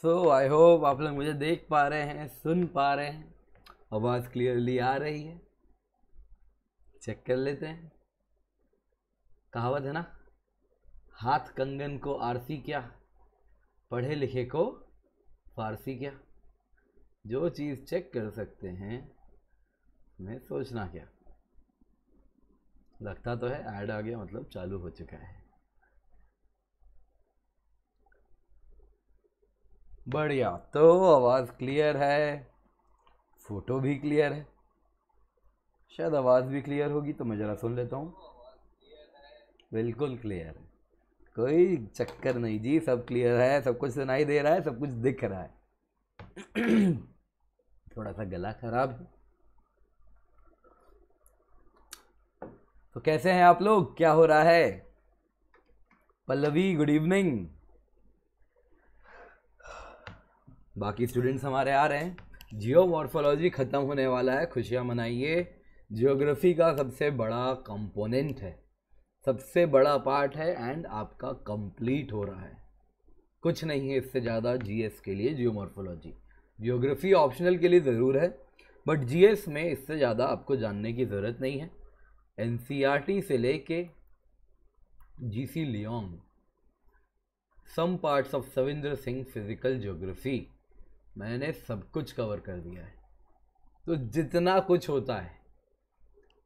so I hope आप लोग मुझे देख पा रहे हैं सुन पा रहे हैं आवाज़ क्लियरली आ रही है चेक कर लेते हैं कहावत है ना हाथ कंगन को आरसी क्या पढ़े लिखे को फारसी क्या जो चीज़ चेक कर सकते हैं मैं सोचना क्या लगता तो है ऐड आ गया मतलब चालू हो चुका है बढ़िया तो आवाज़ क्लियर है फ़ोटो भी क्लियर है शायद आवाज़ भी क्लियर होगी तो मैं ज़रा सुन लेता हूँ बिल्कुल क्लियर है कोई चक्कर नहीं जी सब क्लियर है सब कुछ सुनाई दे रहा है सब कुछ दिख रहा है थोड़ा सा गला ख़राब है तो कैसे हैं आप लोग क्या हो रहा है पल्लवी गुड इवनिंग बाकी स्टूडेंट्स हमारे आ रहे हैं जियो मॉर्फोलॉजी ख़त्म होने वाला है खुशियाँ मनाइए जियोग्राफी का सबसे बड़ा कंपोनेंट है सबसे बड़ा पार्ट है एंड आपका कंप्लीट हो रहा है कुछ नहीं है इससे ज़्यादा जीएस के लिए जियोमॉर्फोलॉजी जियोग्राफी ऑप्शनल के लिए ज़रूर है बट जीएस में इससे ज़्यादा आपको जानने की ज़रूरत नहीं है एन e से ले G C Leong some parts of Savindra Singh physical geography मैंने सब कुछ कवर कर दिया है तो जितना कुछ होता है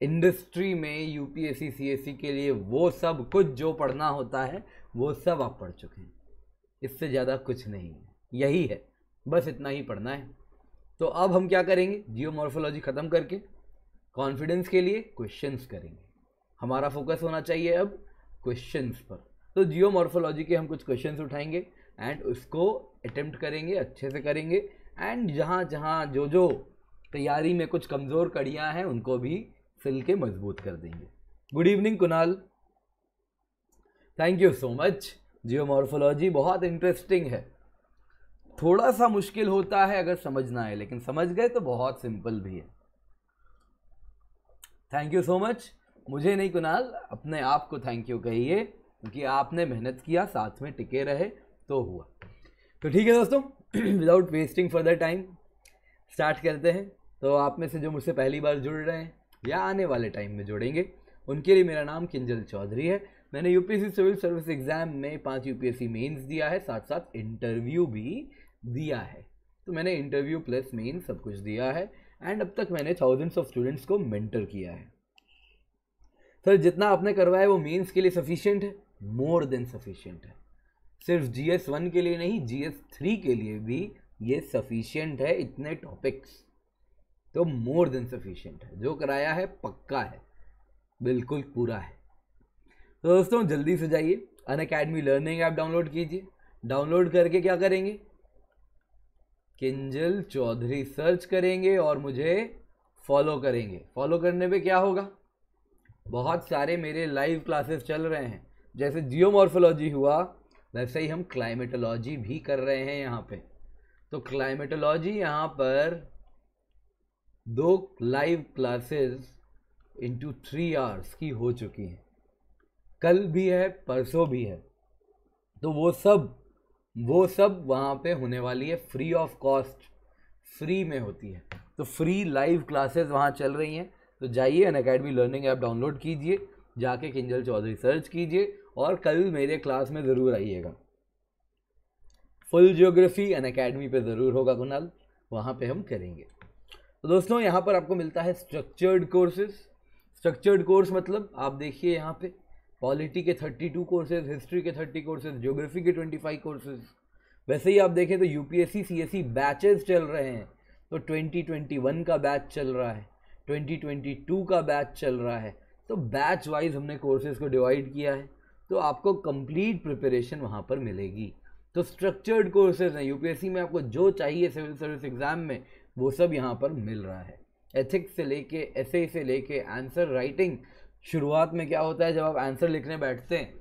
इंडस्ट्री में यूपीएससी सीएससी के लिए वो सब कुछ जो पढ़ना होता है वो सब आप पढ़ चुके हैं इससे ज़्यादा कुछ नहीं है यही है बस इतना ही पढ़ना है तो अब हम क्या करेंगे जियोमॉर्फोलॉजी ख़त्म करके कॉन्फिडेंस के लिए क्वेश्चंस करेंगे हमारा फोकस होना चाहिए अब क्वेश्चंस पर तो जियोमॉर्फोलॉजी के हम कुछ क्वेश्चंस उठाएंगे एंड उसको अटैम्प्ट करेंगे अच्छे से करेंगे एंड जहाँ जहाँ जो जो तैयारी में कुछ कमज़ोर कड़ियाँ हैं उनको भी सिल के मजबूत कर देंगे good evening Kunal thank you so much geomorphology बहुत इंटरेस्टिंग है थोड़ा सा मुश्किल होता है अगर समझना है लेकिन समझ गए तो बहुत सिंपल भी है थैंक यू सो मच मुझे नहीं कुणाल अपने आप को थैंक यू कहिए क्योंकि आपने मेहनत किया साथ में टिके रहे तो हुआ तो ठीक है दोस्तों without wasting further time start करते हैं तो आप में से जो मुझसे पहली बार जुड़ रहे हैं या आने वाले टाइम में जुड़ेंगे उनके लिए मेरा नाम किंजल चौधरी है मैंने यूपीएससी सिविल सर्विस एग्ज़ाम में पांच यूपीएससी मेंस दिया है साथ साथ इंटरव्यू भी दिया है तो मैंने इंटरव्यू प्लस मेन सब कुछ दिया है एंड अब तक मैंने थाउजेंड्स ऑफ स्टूडेंट्स को मेंटर किया है सर जितना आपने करवाया वो मेंस के लिए सफिशिएंट है मोर देन सफिशिएंट है सिर्फ जी एस वन के लिए नहीं जी एस थ्री के लिए भी ये सफिशियंट है इतने टॉपिक्स तो मोर देन सफिशियंट है जो कराया है पक्का है बिल्कुल पूरा है तो दोस्तों जल्दी से जाइए Unacademy learning app download कीजिए डाउनलोड करके क्या करेंगे किंजल चौधरी सर्च करेंगे और मुझे फॉलो करेंगे फॉलो करने पे क्या होगा बहुत सारे मेरे लाइव क्लासेस चल रहे हैं जैसे जियो हुआ वैसे ही हम क्लाइमेटोलॉजी भी कर रहे हैं यहाँ पे तो क्लाइमेटोलॉजी यहाँ पर दो live classes into three hours की हो चुकी हैं कल भी है परसों भी है तो वो सब वो सब वहाँ पे होने वाली है फ्री ऑफ कॉस्ट फ्री में होती है तो फ्री लाइव क्लासेस वहाँ चल रही हैं तो जाइए Unacademy learning app download कीजिए जाके किंजल चौधरी सर्च कीजिए और कल मेरे क्लास में ज़रूर आइएगा फुल जियोग्राफी एन अकेडमी पर ज़रूर होगा कुनाल वहाँ पे हम करेंगे तो दोस्तों यहाँ पर आपको मिलता है स्ट्रक्चर्ड कोर्सेज स्ट्रक्चर्ड कोर्स मतलब आप देखिए यहाँ पे पॉलिटी के थर्टी टू कोर्सेज हिस्ट्री के थर्टी कोर्सेज ज्योग्राफी के ट्वेंटी फाइव कोर्सेज वैसे ही आप देखें तो यूपीएससी सीएससी बैचेस चल रहे हैं तो ट्वेंटी ट्वेंटी वन का बैच चल रहा है ट्वेंटी ट्वेंटी टू का बैच चल रहा है तो बैच वाइज हमने कोर्सेज को डिवाइड किया है तो आपको कंप्लीट प्रिपरेशन वहाँ पर मिलेगी तो स्ट्रक्चर्ड कोर्सेज हैं यूपीएससी में आपको जो चाहिए सिविल सर्विस एग्ज़ाम में वो सब यहाँ पर मिल रहा है एथिक्स से लेके ऐसे से लेके आंसर राइटिंग शुरुआत में क्या होता है जब आप आंसर लिखने बैठते हैं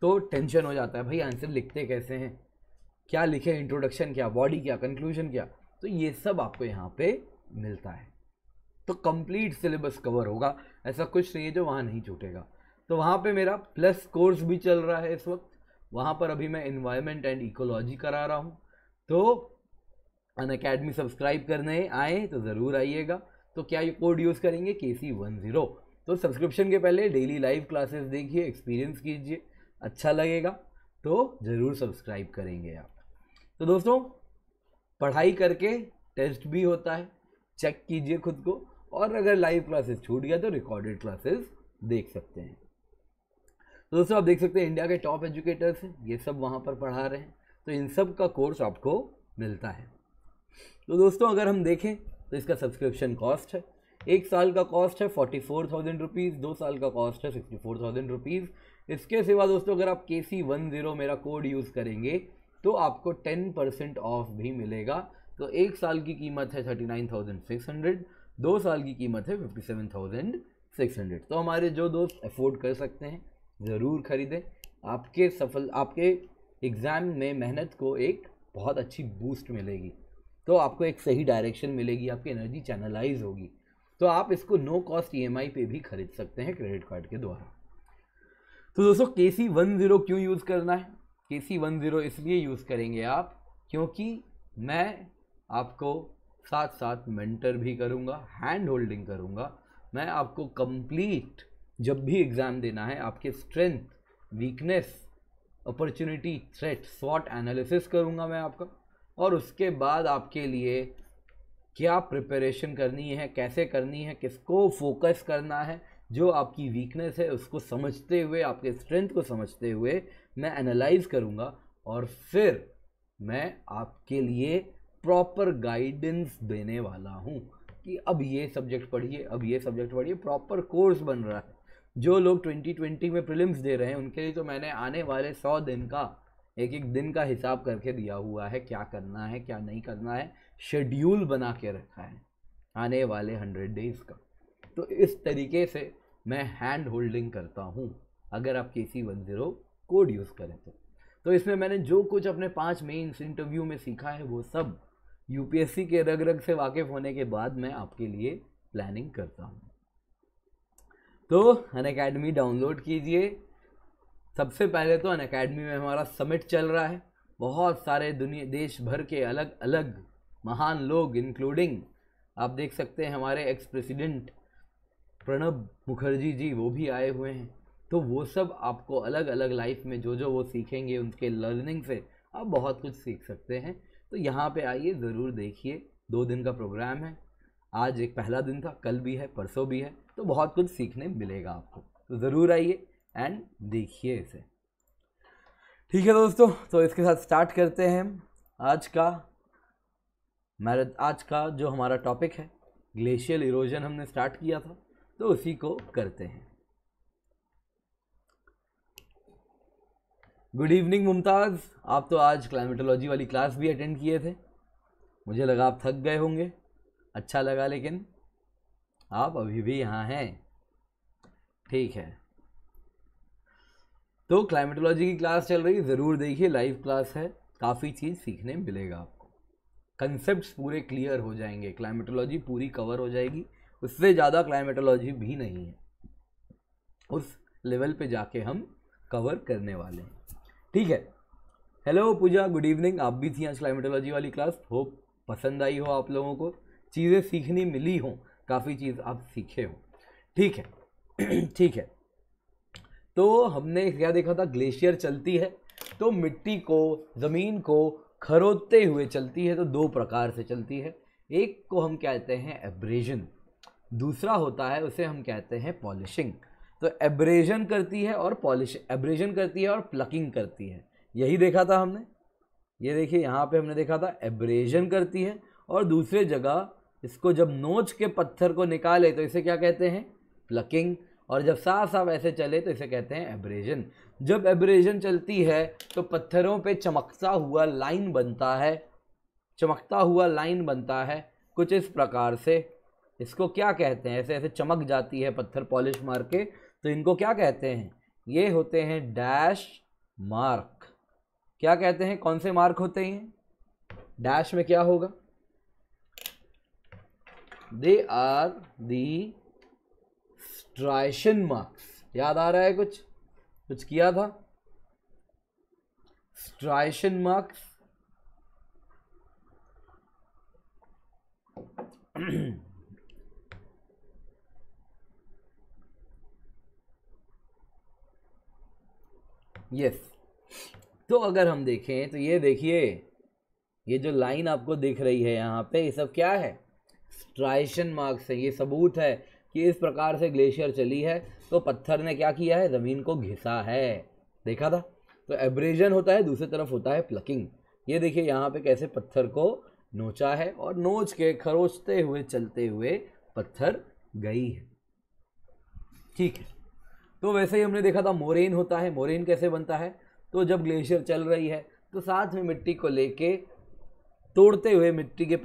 तो टेंशन हो जाता है भाई आंसर लिखते कैसे हैं क्या लिखे इंट्रोडक्शन क्या बॉडी क्या कंक्लूजन क्या तो ये सब आपको यहाँ पे मिलता है तो कंप्लीट सिलेबस कवर होगा ऐसा कुछ नहीं है जो वहाँ नहीं छूटेगा तो वहाँ पे मेरा प्लस कोर्स भी चल रहा है इस वक्त वहाँ पर अभी मैं इन्वायरमेंट एंड इकोलॉजी करा रहा हूँ तो अन अकेडमी सब्सक्राइब करने आए तो ज़रूर आइएगा तो क्या ये कोड यूज़ करेंगे के सी वन ज़ीरो तो सब्सक्रिप्शन के पहले डेली लाइव क्लासेस देखिए एक्सपीरियंस कीजिए अच्छा लगेगा तो ज़रूर सब्सक्राइब करेंगे आप तो दोस्तों पढ़ाई करके टेस्ट भी होता है चेक कीजिए खुद को और अगर लाइव क्लासेस छूट गया तो रिकॉर्डेड क्लासेस देख सकते हैं तो दोस्तों आप देख सकते हैं इंडिया के टॉप एजुकेटर्स हैं ये सब वहाँ पर पढ़ा रहे हैं तो इन सब का कोर्स आपको मिलता है तो दोस्तों अगर हम देखें तो इसका सब्सक्रिप्शन कॉस्ट है एक साल का कॉस्ट है फोर्टी फोर थाउजेंड रुपीज़ दो साल का कॉस्ट है सिक्सटी फोर थाउजेंड रुपीज़ इसके सिवा दोस्तों अगर आप के सी वन ज़ीरो मेरा कोड यूज़ करेंगे तो आपको टेन परसेंट ऑफ भी मिलेगा तो एक साल की कीमत है thirty nine thousand six hundred दो साल की कीमत है fifty seven thousand six hundred तो हमारे जो दोस्त अफोर्ड कर सकते हैं ज़रूर ख़रीदें आपके सफल आपके एग्ज़ाम में मेहनत को एक बहुत अच्छी बूस्ट मिलेगी तो आपको एक सही डायरेक्शन मिलेगी आपकी एनर्जी चैनलाइज होगी तो आप इसको नो कॉस्ट ईएमआई पे भी खरीद सकते हैं क्रेडिट कार्ड के द्वारा तो दोस्तों के सी वन ज़ीरो क्यों यूज़ करना है के सी वन ज़ीरो इसलिए यूज़ करेंगे आप क्योंकि मैं आपको साथ साथ मेंटर भी करूँगा हैंड होल्डिंग करूँगा मैं आपको कंप्लीट जब भी एग्ज़ाम देना है आपके स्ट्रेंथ वीकनेस अपॉर्चुनिटी थ्रेट स्वॉट एनालिसिस करूँगा मैं आपका और उसके बाद आपके लिए क्या प्रिपरेशन करनी है कैसे करनी है किसको फोकस करना है जो आपकी वीकनेस है उसको समझते हुए आपके स्ट्रेंथ को समझते हुए मैं एनालाइज करूँगा और फिर मैं आपके लिए प्रॉपर गाइडेंस देने वाला हूँ कि अब ये सब्जेक्ट पढ़िए अब ये सब्जेक्ट पढ़िए प्रॉपर कोर्स बन रहा है जो लोग 2020 में प्रिलिम्स दे रहे हैं उनके लिए तो मैंने आने वाले सौ दिन का एक एक दिन का हिसाब करके दिया हुआ है क्या करना है क्या नहीं करना है शेड्यूल बना के रखा है आने वाले हंड्रेड डेज़ का तो इस तरीके से मैं हैंड होल्डिंग करता हूँ अगर आप K C one zero code use करें तो तो इसमें मैंने जो कुछ अपने पांच मेन्स इंटरव्यू में सीखा है वो सब यूपीएससी के रग रग से वाकिफ़ होने के बाद मैं आपके लिए प्लानिंग करता हूँ तो अन अकेडमी डाउनलोड कीजिए सबसे पहले तो अन अकेडमी में हमारा समिट चल रहा है बहुत सारे दुनिया देश भर के अलग अलग महान लोग इंक्लूडिंग आप देख सकते हैं हमारे एक्स प्रेसिडेंट प्रणब मुखर्जी जी वो भी आए हुए हैं तो वो सब आपको अलग अलग लाइफ में जो जो वो सीखेंगे उनके लर्निंग से आप बहुत कुछ सीख सकते हैं तो यहाँ पे आइए ज़रूर देखिए दो दिन का प्रोग्राम है आज एक पहला दिन था कल भी है परसों भी है तो बहुत कुछ सीखने मिलेगा आपको तो ज़रूर आइए एंड देखिए इसे ठीक है दोस्तों तो इसके साथ स्टार्ट करते हैं आज का मैरथ आज का जो हमारा टॉपिक है ग्लेशियल इरोजन हमने स्टार्ट किया था तो उसी को करते हैं गुड इवनिंग मुमताज़ आप तो आज क्लाइमेटोलॉजी वाली क्लास भी अटेंड किए थे मुझे लगा आप थक गए होंगे अच्छा लगा लेकिन आप अभी भी यहाँ हैं ठीक है तो क्लाइमेटोलॉजी की क्लास चल रही ज़रूर देखिए लाइव क्लास है काफ़ी चीज़ सीखने मिलेगा आपको कंसेप्ट पूरे क्लियर हो जाएंगे क्लाइमेटोलॉजी पूरी कवर हो जाएगी उससे ज़्यादा क्लाइमेटोलॉजी भी नहीं है उस लेवल पे जाके हम कवर करने वाले हैं ठीक है हेलो पूजा गुड इवनिंग आप भी थी आज क्लाइमेटोलॉजी वाली क्लास होप पसंद आई हो आप लोगों को चीज़ें सीखनी मिली हों काफ़ी चीज़ आप सीखे हो ठीक है ठीक है तो हमने क्या देखा था ग्लेशियर चलती है तो मिट्टी को ज़मीन को खरोदते हुए चलती है तो दो प्रकार से चलती है एक को हम कहते हैं एब्रेजन दूसरा होता है उसे हम कहते हैं पॉलिशिंग तो एब्रेजन करती है और पॉलिश एब्रेजन करती है और प्लकिंग करती है यही देखा था हमने ये देखिए यहाँ पे हमने देखा था एब्रेजन करती है और दूसरे जगह इसको जब नोच के पत्थर को निकाले तो इसे क्या कहते हैं प्लकिंग और जब साफ साफ ऐसे चले तो इसे कहते हैं एब्रेजन जब एब्रेजन चलती है तो पत्थरों पे चमकता हुआ लाइन बनता है चमकता हुआ लाइन बनता है कुछ इस प्रकार से इसको क्या कहते हैं ऐसे ऐसे चमक जाती है पत्थर पॉलिश मार के तो इनको क्या कहते हैं ये होते हैं डैश मार्क क्या कहते हैं कौन से मार्क होते हैं डैश में क्या होगा they are the striation marks याद आ रहा है कुछ कुछ किया था स्ट्राइशन मार्क्स यस तो अगर हम देखें तो ये देखिए ये जो लाइन आपको दिख रही है यहाँ पे ये सब क्या है स्ट्राइशन मार्क्स है ये सबूत है कि इस प्रकार से ग्लेशियर चली है तो पत्थर ने क्या किया है ज़मीन को घिसा है देखा था तो एब्रेजन होता है दूसरी तरफ होता है प्लकिंग ये देखिए यहाँ पे कैसे पत्थर को नोचा है और नोच के खरोचते हुए चलते हुए पत्थर गई है ठीक है तो वैसे ही हमने देखा था मोरेन होता है मोरेन कैसे बनता है तो जब ग्लेशियर चल रही है तो साथ में मिट्टी को लेके तोड़ते हुए मिट्टी के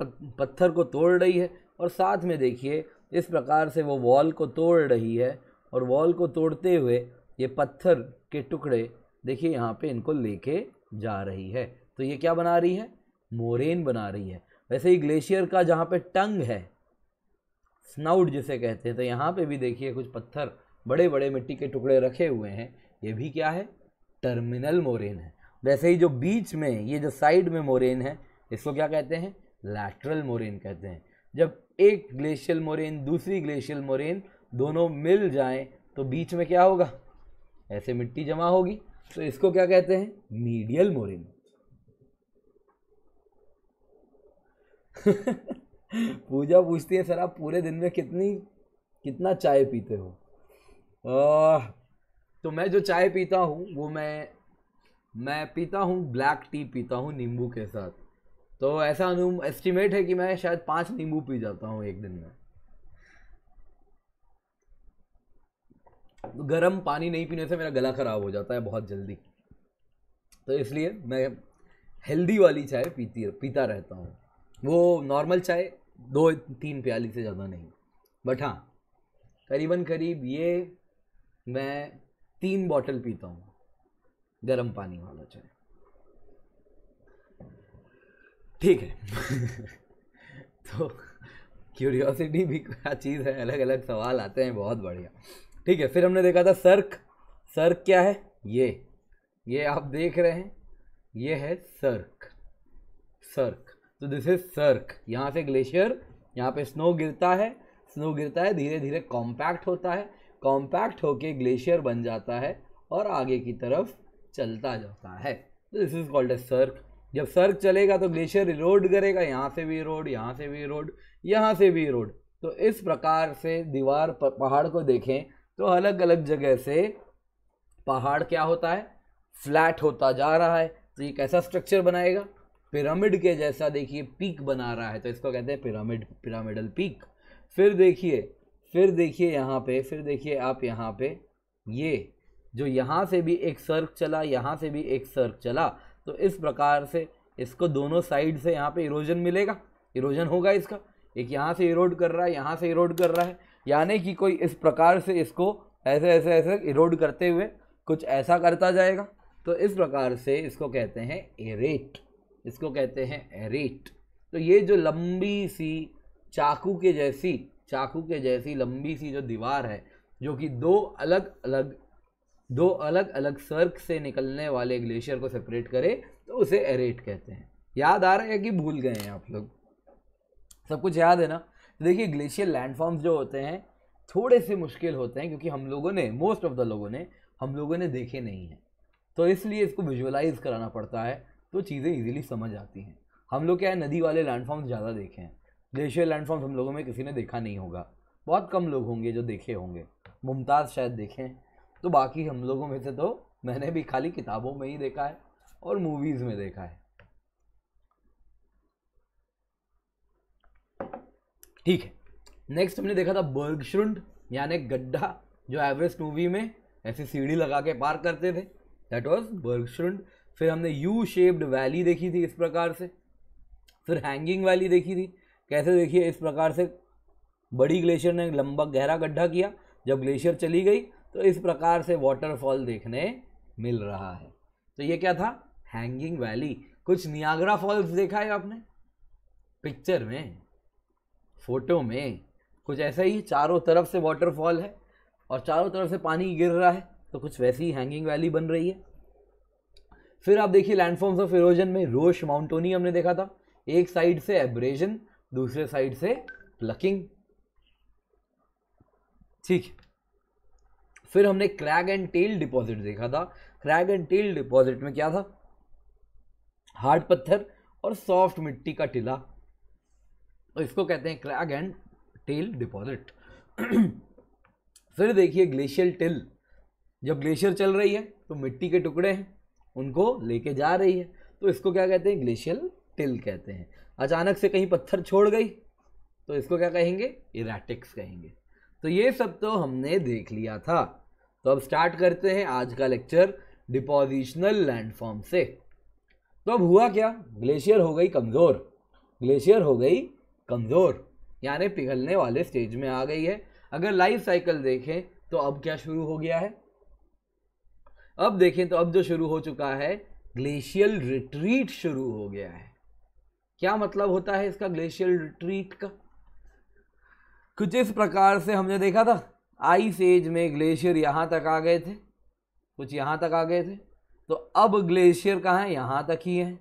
पत्थर को तोड़ रही है और साथ में देखिए इस प्रकार से वो वॉल को तोड़ रही है और वॉल को तोड़ते हुए ये पत्थर के टुकड़े देखिए यहाँ पे इनको लेके जा रही है तो ये क्या बना रही है मोरेन बना रही है वैसे ही ग्लेशियर का जहाँ पे टंग है स्नाउड जिसे कहते हैं तो यहाँ पे भी देखिए कुछ पत्थर बड़े बड़े मिट्टी के टुकड़े रखे हुए हैं ये भी क्या है टर्मिनल मोरेन है वैसे ही जो बीच में ये जो साइड में मोरेन है इसको क्या कहते हैं लैटरल मोरेन कहते हैं जब एक ग्लेशियल मोरेन दूसरी ग्लेशियल मोरेन दोनों मिल जाएं तो बीच में क्या होगा ऐसे मिट्टी जमा होगी तो इसको क्या कहते हैं मीडियल मोरेन पूजा पूछती है सर आप पूरे दिन में कितनी कितना चाय पीते हो आ, तो मैं जो चाय पीता हूँ वो मैं मैं पीता हूँ ब्लैक टी पीता हूँ नींबू के साथ तो ऐसा अनुम एस्टिमेट है कि मैं शायद पाँच नींबू पी जाता हूँ एक दिन में गर्म पानी नहीं पीने से मेरा गला ख़राब हो जाता है बहुत जल्दी तो इसलिए मैं हेल्दी वाली चाय पीती पीता रहता हूँ वो नॉर्मल चाय दो तीन प्याली से ज़्यादा नहीं बट हाँ करीबन करीब ये मैं तीन बॉटल पीता हूँ गर्म पानी वाला चाय ठीक है तो क्यूरियोसिटी भी क्या चीज़ है अलग अलग सवाल आते हैं बहुत बढ़िया ठीक है फिर हमने देखा था सर्क सर्क क्या है ये ये आप देख रहे हैं ये है सर्क सर्क तो दिस इज सर्क यहाँ से ग्लेशियर यहाँ पे स्नो गिरता है स्नो गिरता है धीरे धीरे कॉम्पैक्ट होता है कॉम्पैक्ट होके ग्लेशियर बन जाता है और आगे की तरफ चलता जाता है this is called a cirque जब सर्क चलेगा तो ग्लेशियर इरोड करेगा यहाँ से भी रोड यहाँ से भी रोड यहाँ से भी रोड तो इस प्रकार से दीवार पहाड़ को देखें तो अलग अलग जगह से पहाड़ क्या होता है फ्लैट होता जा रहा है तो ये कैसा स्ट्रक्चर बनाएगा पिरामिड के जैसा देखिए पीक बना रहा है तो इसको कहते हैं पिरामिड पिरामिडल पीक फिर देखिए फिर देखिए यहाँ पे फिर देखिए आप यहाँ पे ये जो यहाँ से भी एक सर्क चला यहाँ से भी एक सर्क चला तो इस प्रकार से इसको दोनों साइड से यहाँ पे इरोजन मिलेगा इरोजन होगा इसका एक यहाँ से इरोड कर रहा है यहाँ से इरोड कर रहा है यानी कि कोई इस प्रकार से इसको ऐसे ऐसे ऐसे इरोड करते हुए कुछ ऐसा करता जाएगा तो इस प्रकार से इसको कहते हैं एरेट इसको कहते हैं एरेट तो ये जो लंबी सी चाकू के जैसी चाकू के जैसी लंबी सी जो दीवार है जो कि दो अलग अलग दो अलग अलग सर्क से निकलने वाले ग्लेशियर को सेपरेट करे तो उसे एरेट कहते हैं याद आ रहा है कि भूल गए हैं आप लोग सब कुछ याद है ना देखिए ग्लेशियर लैंडफॉर्म्स जो होते हैं थोड़े से मुश्किल होते हैं क्योंकि हम लोगों ने मोस्ट ऑफ द लोगों ने हम लोगों ने देखे नहीं हैं तो इसलिए इसको विजुअलाइज कराना पड़ता है तो चीज़ें इजीली समझ आती हैं हम लोग क्या है नदी वाले लैंडफॉर्म्स ज़्यादा देखे हैं ग्लेशियर लैंडफॉर्म्स हम लोगों में किसी ने देखा नहीं होगा बहुत कम लोग होंगे जो देखे होंगे मुमताज़ शायद देखें तो बाकी हम लोगों में से तो मैंने भी खाली किताबों में ही देखा है और मूवीज़ में देखा है ठीक है नेक्स्ट हमने देखा था बर्गश्रुंड यानी गड्ढा जो एवरेस्ट मूवी में ऐसी सीढ़ी लगा के पार करते थे दैट वॉज बर्गश्रुंड फिर हमने यू शेप्ड वैली देखी थी इस प्रकार से फिर हैंगिंग वैली देखी थी कैसे देखिए इस प्रकार से बड़ी ग्लेशियर ने लंबा गहरा गड्ढा किया जब ग्लेशियर चली गई तो इस प्रकार से वाटरफॉल देखने मिल रहा है तो ये क्या था हैंगिंग वैली कुछ नियाग्रा फॉल्स देखा है आपने पिक्चर में फोटो में कुछ ऐसा ही चारों तरफ से वाटरफॉल है और चारों तरफ से पानी गिर रहा है तो कुछ वैसी ही हैंगिंग वैली बन रही है फिर आप देखिए लैंडफॉर्म्स ऑफ इरोजन में रोश माउंटोनी हमने देखा था एक साइड से एब्रेजन दूसरे साइड से प्लकिंग ठीक है फिर हमने क्रैग एंड टेल डिपॉजिट देखा था क्रैग एंड टेल डिपॉजिट में क्या था हार्ड पत्थर और सॉफ्ट मिट्टी का टीला तो इसको कहते हैं क्रैग एंड टेल डिपॉजिट फिर देखिए ग्लेशियल टिल जब ग्लेशियर चल रही है तो मिट्टी के टुकड़े हैं उनको लेके जा रही है तो इसको क्या कहते हैं ग्लेशियल टिल कहते हैं अचानक से कहीं पत्थर छोड़ गई तो इसको क्या कहेंगे इराटिक्स कहेंगे तो ये सब तो हमने देख लिया था तो अब स्टार्ट करते हैं आज का लेक्चर डिपोजिशनल लैंडफॉर्म से तो अब हुआ क्या ग्लेशियर हो गई कमज़ोर ग्लेशियर हो गई कमज़ोर यानी पिघलने वाले स्टेज में आ गई है अगर लाइफ साइकिल देखें तो अब क्या शुरू हो गया है अब देखें तो अब जो शुरू हो चुका है ग्लेशियल रिट्रीट शुरू हो गया है क्या मतलब होता है इसका ग्लेशियल रिट्रीट का कुछ इस प्रकार से हमने देखा था आइस एज में ग्लेशियर यहाँ तक आ गए थे कुछ यहाँ तक आ गए थे तो अब ग्लेशियर कहाँ है यहाँ तक ही है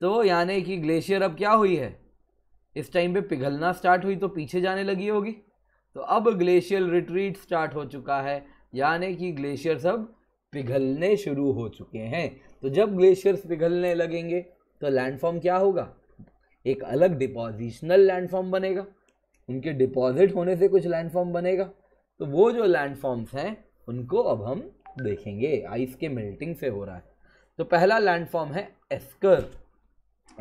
तो यानी कि ग्लेशियर अब क्या हुई है इस टाइम पे पिघलना स्टार्ट हुई तो पीछे जाने लगी होगी तो अब ग्लेशियर रिट्रीट स्टार्ट हो चुका है यानी कि ग्लेशियर सब पिघलने शुरू हो चुके हैं तो जब ग्लेशियर्स पिघलने लगेंगे तो लैंडफॉर्म क्या होगा एक अलग डिपोजिशनल लैंडफॉर्म बनेगा उनके डिपॉजिट होने से कुछ लैंड फॉर्म बनेगा तो वो जो लैंड फॉर्म्स हैं उनको अब हम देखेंगे आइस के मेल्टिंग से हो रहा है तो पहला लैंड फॉर्म है एस्कर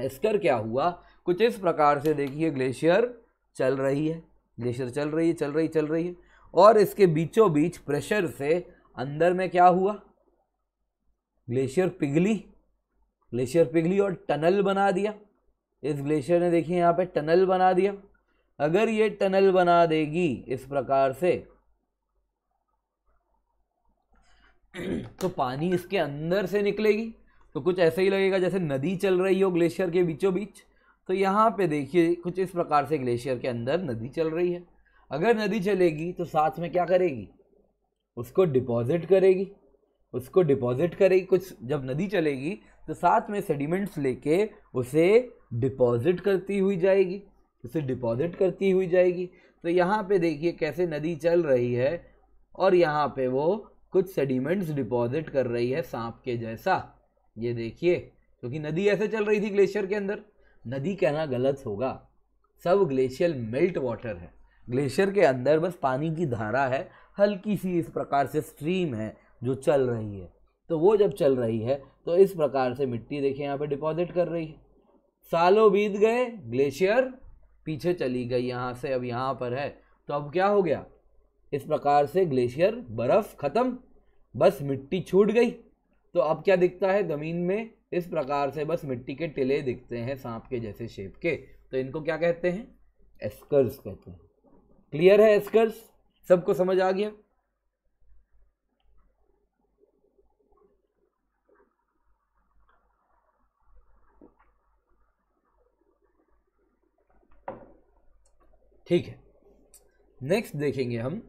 एस्कर क्या हुआ कुछ इस प्रकार से देखिए ग्लेशियर चल रही है ग्लेशियर चल रही है चल रही चल रही है और इसके बीचों बीच प्रेशर से अंदर में क्या हुआ ग्लेशियर पिघली ग्लेशियर पिघली और टनल बना दिया इस ग्लेशियर ने देखिए यहाँ पे टनल बना दिया अगर ये टनल बना देगी इस प्रकार से तो पानी इसके अंदर से निकलेगी तो कुछ ऐसे ही लगेगा जैसे नदी चल रही हो ग्लेशियर के बीचों बीच तो यहाँ पे देखिए कुछ इस प्रकार से ग्लेशियर के अंदर नदी चल रही है अगर नदी चलेगी तो साथ में क्या करेगी उसको डिपॉजिट करेगी उसको डिपॉजिट करेगी कुछ जब नदी चलेगी तो साथ में सेडिमेंट्स लेके उसे डिपॉजिट करती हुई जाएगी इसे डिपॉजिट करती हुई जाएगी तो यहाँ पे देखिए कैसे नदी चल रही है और यहाँ पे वो कुछ सेडिमेंट्स डिपॉजिट कर रही है सांप के जैसा ये देखिए क्योंकि तो नदी ऐसे चल रही थी ग्लेशियर के अंदर नदी कहना गलत होगा सब ग्लेशियर मेल्ट वाटर है ग्लेशियर के अंदर बस पानी की धारा है हल्की सी इस प्रकार से स्ट्रीम है जो चल रही है तो वो जब चल रही है तो इस प्रकार से मिट्टी देखिए यहाँ पे डिपॉजिट कर रही है सालों बीत गए ग्लेशियर पीछे चली गई यहाँ से अब यहाँ पर है तो अब क्या हो गया इस प्रकार से ग्लेशियर बर्फ़ ख़त्म बस मिट्टी छूट गई तो अब क्या दिखता है ज़मीन में इस प्रकार से बस मिट्टी के टिले दिखते हैं सांप के जैसे शेप के तो इनको क्या कहते हैं एस्कर्स कहते हैं क्लियर है एस्कर्स सबको समझ आ गया ठीक है नेक्स्ट देखेंगे हम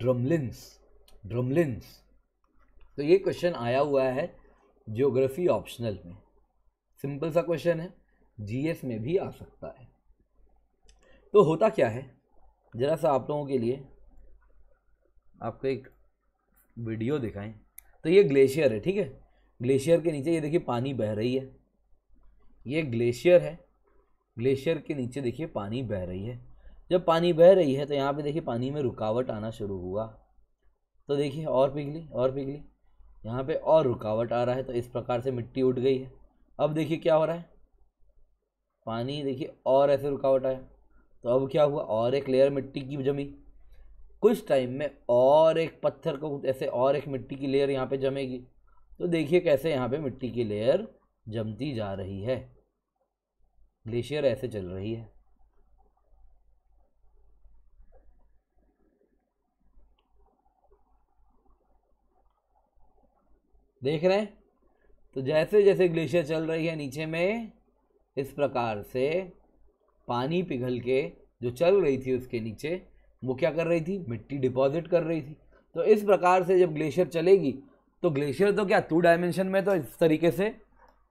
ड्रमलिन्स ड्रमलिन्स तो ये क्वेश्चन आया हुआ है ज्योग्राफी ऑप्शनल में सिंपल सा क्वेश्चन है जीएस में भी आ सकता है तो होता क्या है ज़रा सा आप लोगों के लिए आपको एक वीडियो दिखाएं तो ये ग्लेशियर है ठीक है ग्लेशियर के नीचे ये देखिए पानी बह रही है ये ग्लेशियर है ग्लेशियर के नीचे देखिए पानी बह रही है जब पानी बह रही है तो यहाँ पे देखिए पानी में रुकावट आना शुरू हुआ तो देखिए और पिघली और पिघली यहाँ पे और रुकावट आ रहा है तो इस प्रकार से मिट्टी उठ गई है अब देखिए क्या हो रहा है पानी देखिए और ऐसे रुकावट आया तो अब क्या हुआ और एक लेयर मिट्टी की जमी कुछ टाइम में और एक पत्थर को ऐसे और एक मिट्टी की लेयर यहाँ पे जमेगी तो देखिए कैसे यहाँ पे मिट्टी की लेयर जमती जा रही है ग्लेशियर ऐसे चल रही है देख रहे हैं तो जैसे जैसे ग्लेशियर चल रही है नीचे में इस प्रकार से पानी पिघल के जो चल रही थी उसके नीचे वो क्या कर रही थी मिट्टी डिपॉजिट कर रही थी तो इस प्रकार से जब ग्लेशियर चलेगी तो ग्लेशियर तो क्या टू डायमेंशन में तो इस तरीके से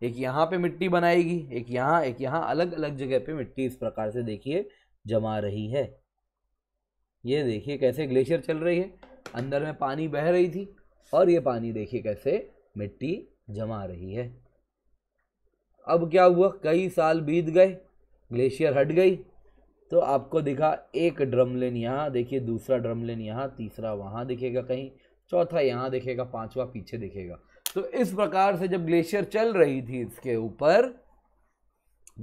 एक यहाँ पे मिट्टी बनाएगी एक यहाँ एक यहाँ अलग अलग जगह पे मिट्टी इस प्रकार से देखिए जमा रही है ये देखिए कैसे ग्लेशियर चल रही है अंदर में पानी बह रही थी और ये पानी देखिए कैसे मिट्टी जमा रही है अब क्या हुआ कई साल बीत गए ग्लेशियर हट गई तो आपको दिखा एक ड्रमलिन यहाँ देखिए दूसरा ड्रमलिन यहाँ तीसरा वहाँ दिखेगा कहीं चौथा यहाँ दिखेगा पांचवा पीछे दिखेगा तो इस प्रकार से जब ग्लेशियर चल रही थी इसके ऊपर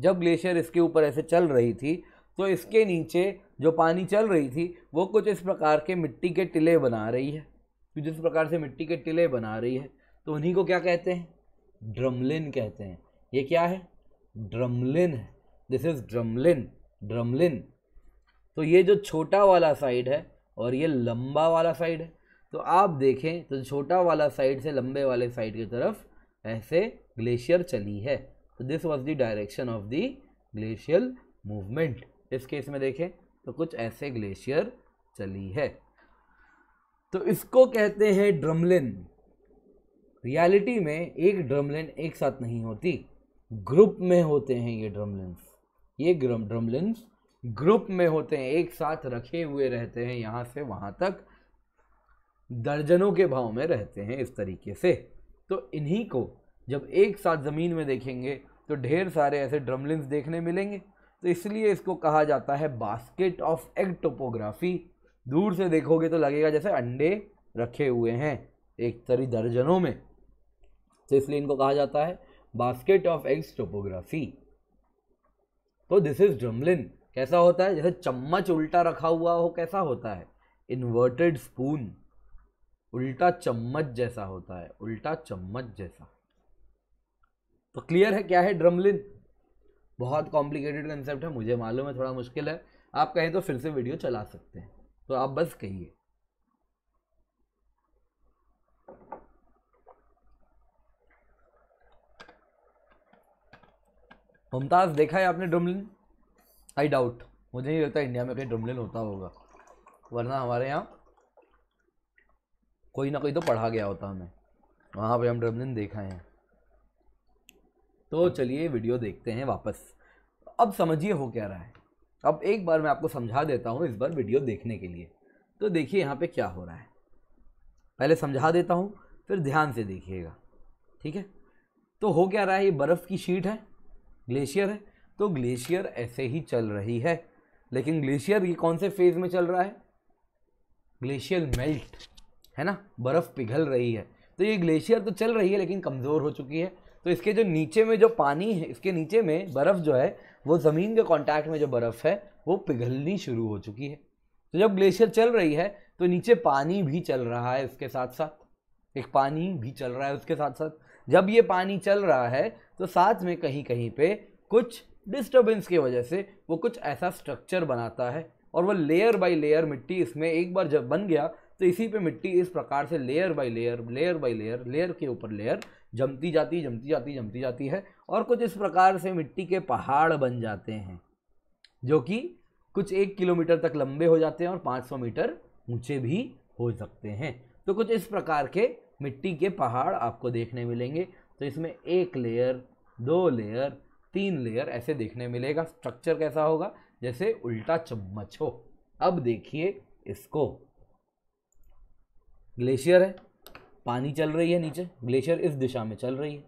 जब ग्लेशियर इसके ऊपर ऐसे चल रही थी तो इसके नीचे जो पानी चल रही थी वो कुछ इस प्रकार के मिट्टी के टिले बना रही है जिस प्रकार से मिट्टी के टिले बना रही है तो उन्हीं को क्या कहते हैं ड्रमलिन कहते हैं ये क्या है ड्रमलिन है दिस इज़ ड्रमलिन ड्रमलिन तो ये जो छोटा वाला साइड है और ये लंबा वाला साइड है तो आप देखें तो छोटा वाला साइड से लंबे वाले साइड की तरफ ऐसे ग्लेशियर चली है तो this was the direction of the glacial movement इस केस में देखें तो कुछ ऐसे ग्लेशियर चली है तो इसको कहते हैं ड्रमलिन रियलिटी में एक ड्रमलिन एक साथ नहीं होती ग्रुप में होते हैं ये ड्रमलिन्स ये ड्रमलिन्स ग्रुप में होते हैं एक साथ रखे हुए रहते हैं यहाँ से वहाँ तक दर्जनों के भाव में रहते हैं इस तरीके से तो इन्हीं को जब एक साथ ज़मीन में देखेंगे तो ढेर सारे ऐसे ड्रमलिन्स देखने मिलेंगे तो इसलिए इसको कहा जाता है बास्केट ऑफ एग टोपोग्राफी दूर से देखोगे तो लगेगा जैसे अंडे रखे हुए हैं एक तरी दर्जनों में तो इसलिए इनको कहा जाता है बास्केट ऑफ एग्स टोपोग्राफी तो दिस इज ड्रमलिन कैसा होता है जैसे चम्मच उल्टा रखा हुआ हो कैसा होता है इन्वर्टेड स्पून उल्टा चम्मच जैसा होता है उल्टा चम्मच जैसा तो क्लियर है क्या है ड्रमलिन बहुत कॉम्प्लिकेटेड कंसेप्ट है मुझे मालूम है थोड़ा मुश्किल है आप कहें तो फिर से वीडियो चला सकते हैं तो आप बस कहिए मुमताज़ देखा है आपने ड्रमलिन आई डाउट मुझे नहीं लगता इंडिया में कहीं ड्रमलिन होता होगा वरना हमारे यहाँ कोई ना कोई तो पढ़ा गया होता हमें वहाँ पे हम ड्रमलिन देखा है तो चलिए वीडियो देखते हैं वापस अब समझिए हो क्या रहा है अब एक बार मैं आपको समझा देता हूँ इस बार वीडियो देखने के लिए तो देखिए यहाँ पे क्या हो रहा है पहले समझा देता हूँ फिर ध्यान से देखिएगा ठीक है तो हो क्या रहा है ये बर्फ़ की शीट है ग्लेशियर है तो ग्लेशियर ऐसे ही चल रही है लेकिन ग्लेशियर ये कौन से फेज़ में चल रहा है ग्लेशियर मेल्ट है ना बर्फ़ पिघल रही है तो ये ग्लेशियर तो चल रही है लेकिन कमज़ोर हो चुकी है तो इसके जो नीचे में जो पानी है इसके नीचे में बर्फ़ जो है वो ज़मीन के कांटेक्ट में जो बर्फ़ है वो पिघलनी शुरू हो चुकी है तो जब ग्लेशियर चल रही है तो नीचे पानी भी चल रहा है उसके साथ साथ एक पानी भी चल रहा है उसके साथ साथ जब ये पानी चल रहा है तो साथ में कहीं कहीं पे कुछ डिस्टर्बेंस की वजह से वो कुछ ऐसा स्ट्रक्चर बनाता है और वह लेयर बाय लेयर मिट्टी इसमें एक बार जब बन गया तो इसी पे मिट्टी इस प्रकार से layer by layer layer by layer layer के ऊपर लेयर जमती जाती जमती जाती जमती जाती है और कुछ इस प्रकार से मिट्टी के पहाड़ बन जाते हैं जो कि कुछ एक किलोमीटर तक लंबे हो जाते हैं और 500 मीटर ऊंचे भी हो सकते हैं तो कुछ इस प्रकार के मिट्टी के पहाड़ आपको देखने मिलेंगे तो इसमें एक लेयर दो लेयर तीन लेयर ऐसे देखने मिलेगा स्ट्रक्चर कैसा होगा जैसे उल्टा चम्मच हो अब देखिए इसको ग्लेशियर है पानी चल रही है नीचे ग्लेशियर इस दिशा में चल रही है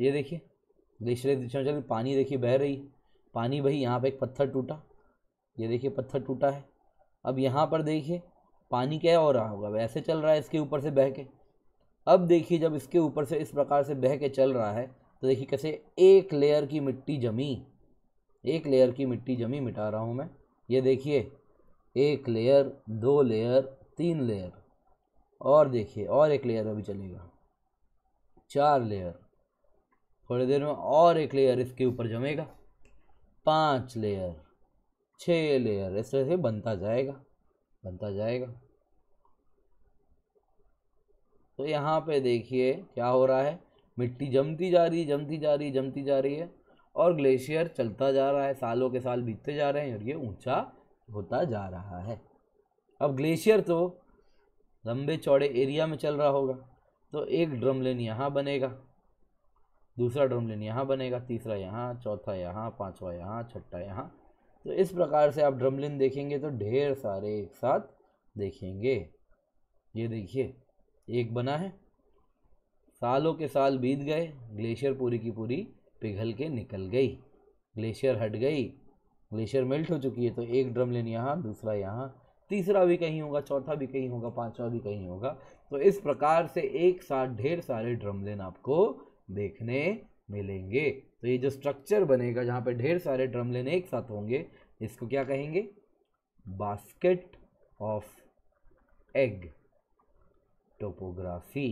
ये देखिए ग्लेशियर इस दिशा में चल रही पानी देखिए बह रही है पानी भाई यहाँ पे एक पत्थर टूटा ये देखिए पत्थर टूटा है अब यहाँ पर देखिए पानी क्या हो रहा होगा वैसे चल रहा है इसके ऊपर से बह के अब देखिए जब इसके ऊपर से इस प्रकार से बह के चल रहा है तो देखिए कैसे एक लेयर की मिट्टी जमी एक लेयर की मिट्टी जमी मिटा रहा हूँ मैं ये देखिए एक लेयर दो लेयर तीन लेयर और देखिए और एक लेयर अभी चलेगा चार लेयर थोड़ी देर में और एक लेयर इसके ऊपर जमेगा पाँच लेयर छः लेयर इस तरह से बनता जाएगा बनता जाएगा तो यहाँ पे देखिए क्या हो रहा है मिट्टी जमती जा रही है जमती जा रही है जमती जा रही है और ग्लेशियर चलता जा रहा है सालों के साल बीतते जा रहे हैं और ये ऊंचा होता जा रहा है अब ग्लेशियर तो लंबे चौड़े एरिया में चल रहा होगा तो एक ड्रम लेन यहाँ बनेगा दूसरा ड्रम लेन यहाँ बनेगा तीसरा यहाँ चौथा यहाँ पाँचवा यहाँ छठा यहाँ तो इस प्रकार से आप ड्रम लेन देखेंगे तो ढेर सारे एक साथ देखेंगे ये देखिए एक बना है सालों के साल बीत गए ग्लेशियर पूरी की पूरी पिघल के निकल गई ग्लेशियर हट गई ग्लेशियर मेल्ट हो चुकी है तो एक लेन यहाँ दूसरा यहाँ तीसरा भी कहीं होगा चौथा भी कहीं होगा पांचवा भी कहीं होगा तो इस प्रकार से एक साथ ढेर सारे लेन आपको देखने मिलेंगे तो ये जो स्ट्रक्चर बनेगा जहाँ पे ढेर सारे लेन एक साथ होंगे इसको क्या कहेंगे बास्केट ऑफ एग टोपोग्राफी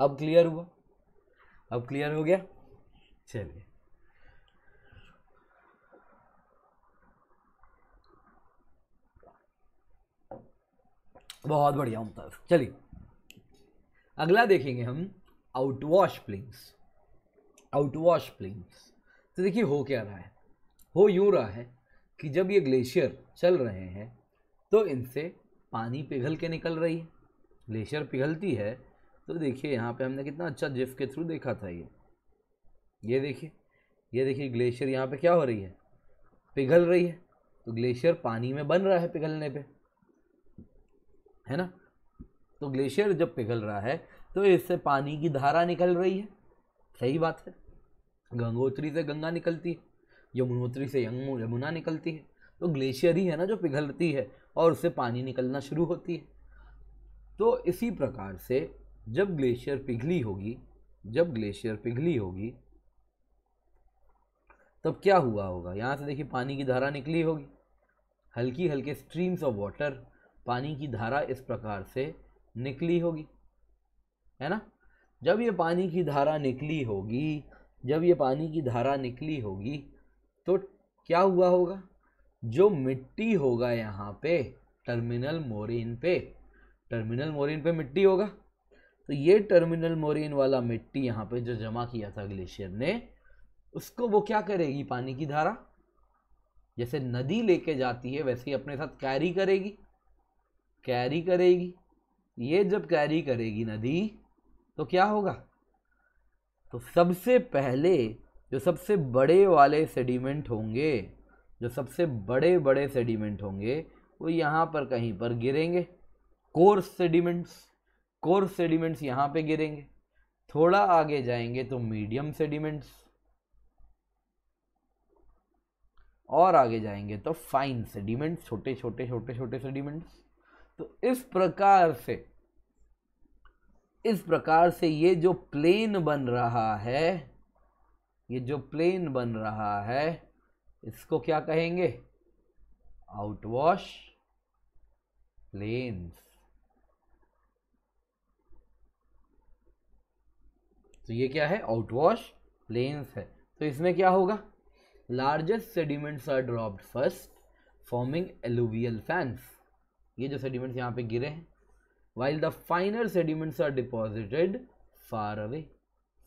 अब क्लियर हुआ अब क्लियर हो गया चलिए बहुत बढ़िया मुमताज चलिए अगला देखेंगे हम आउटवॉश प्लिंग्स आउटवॉश प्लिंग्स तो देखिए हो क्या रहा है हो यूं रहा है कि जब ये ग्लेशियर चल रहे हैं तो इनसे पानी पिघल के निकल रही है ग्लेशियर पिघलती है तो देखिए यहाँ पे हमने कितना अच्छा जिफ के थ्रू देखा था ये ये देखिए ये देखिए ग्लेशियर यहाँ पे क्या हो रही है पिघल रही है तो ग्लेशियर पानी में बन रहा है पिघलने पे है ना तो ग्लेशियर जब पिघल रहा है तो इससे पानी की धारा निकल रही है सही बात है गंगोत्री से गंगा निकलती है यमुनोत्री से यंग यमुना निकलती है तो ग्लेशियर ही है ना जो पिघलती है और उससे पानी निकलना शुरू होती है तो इसी प्रकार से जब ग्लेशियर पिघली होगी जब ग्लेशियर पिघली होगी तब क्या हुआ होगा यहाँ से देखिए पानी की धारा निकली होगी हल्की हल्के स्ट्रीम्स ऑफ वाटर पानी की धारा इस प्रकार से निकली होगी है ना जब ये पानी की धारा निकली होगी जब ये पानी की धारा निकली होगी तो क्या हुआ होगा जो मिट्टी होगा यहाँ पे टर्मिनल मोरिन पे टर्मिनल मोरिन पे मिट्टी होगा तो ये टर्मिनल मोरिन वाला मिट्टी यहाँ पे जो जमा किया था ग्लेशियर ने उसको वो क्या करेगी पानी की धारा जैसे नदी लेके जाती है वैसे ही अपने साथ कैरी करेगी कैरी करेगी ये जब कैरी करेगी नदी तो क्या होगा तो सबसे पहले जो सबसे बड़े वाले सेडिमेंट होंगे जो सबसे बड़े बड़े सेडिमेंट होंगे वो यहाँ पर कहीं पर गिरेंगे कोर्स सेडिमेंट्स कोर्स सेडिमेंट्स यहाँ पे गिरेंगे थोड़ा आगे जाएंगे तो मीडियम सेडिमेंट्स और आगे जाएंगे तो फाइन सेडिमेंट्स छोटे छोटे छोटे छोटे सेडिमेंट्स तो इस प्रकार से इस प्रकार से ये जो प्लेन बन रहा है ये जो प्लेन बन रहा है इसको क्या कहेंगे आउटवॉश प्लेन्स तो ये क्या है आउटवॉश प्लेन्स है तो इसमें क्या होगा largest sediments are dropped first forming alluvial fans ये जो सेडिमेंट्स यहां पे गिरे हैं while the finer sediments are deposited far away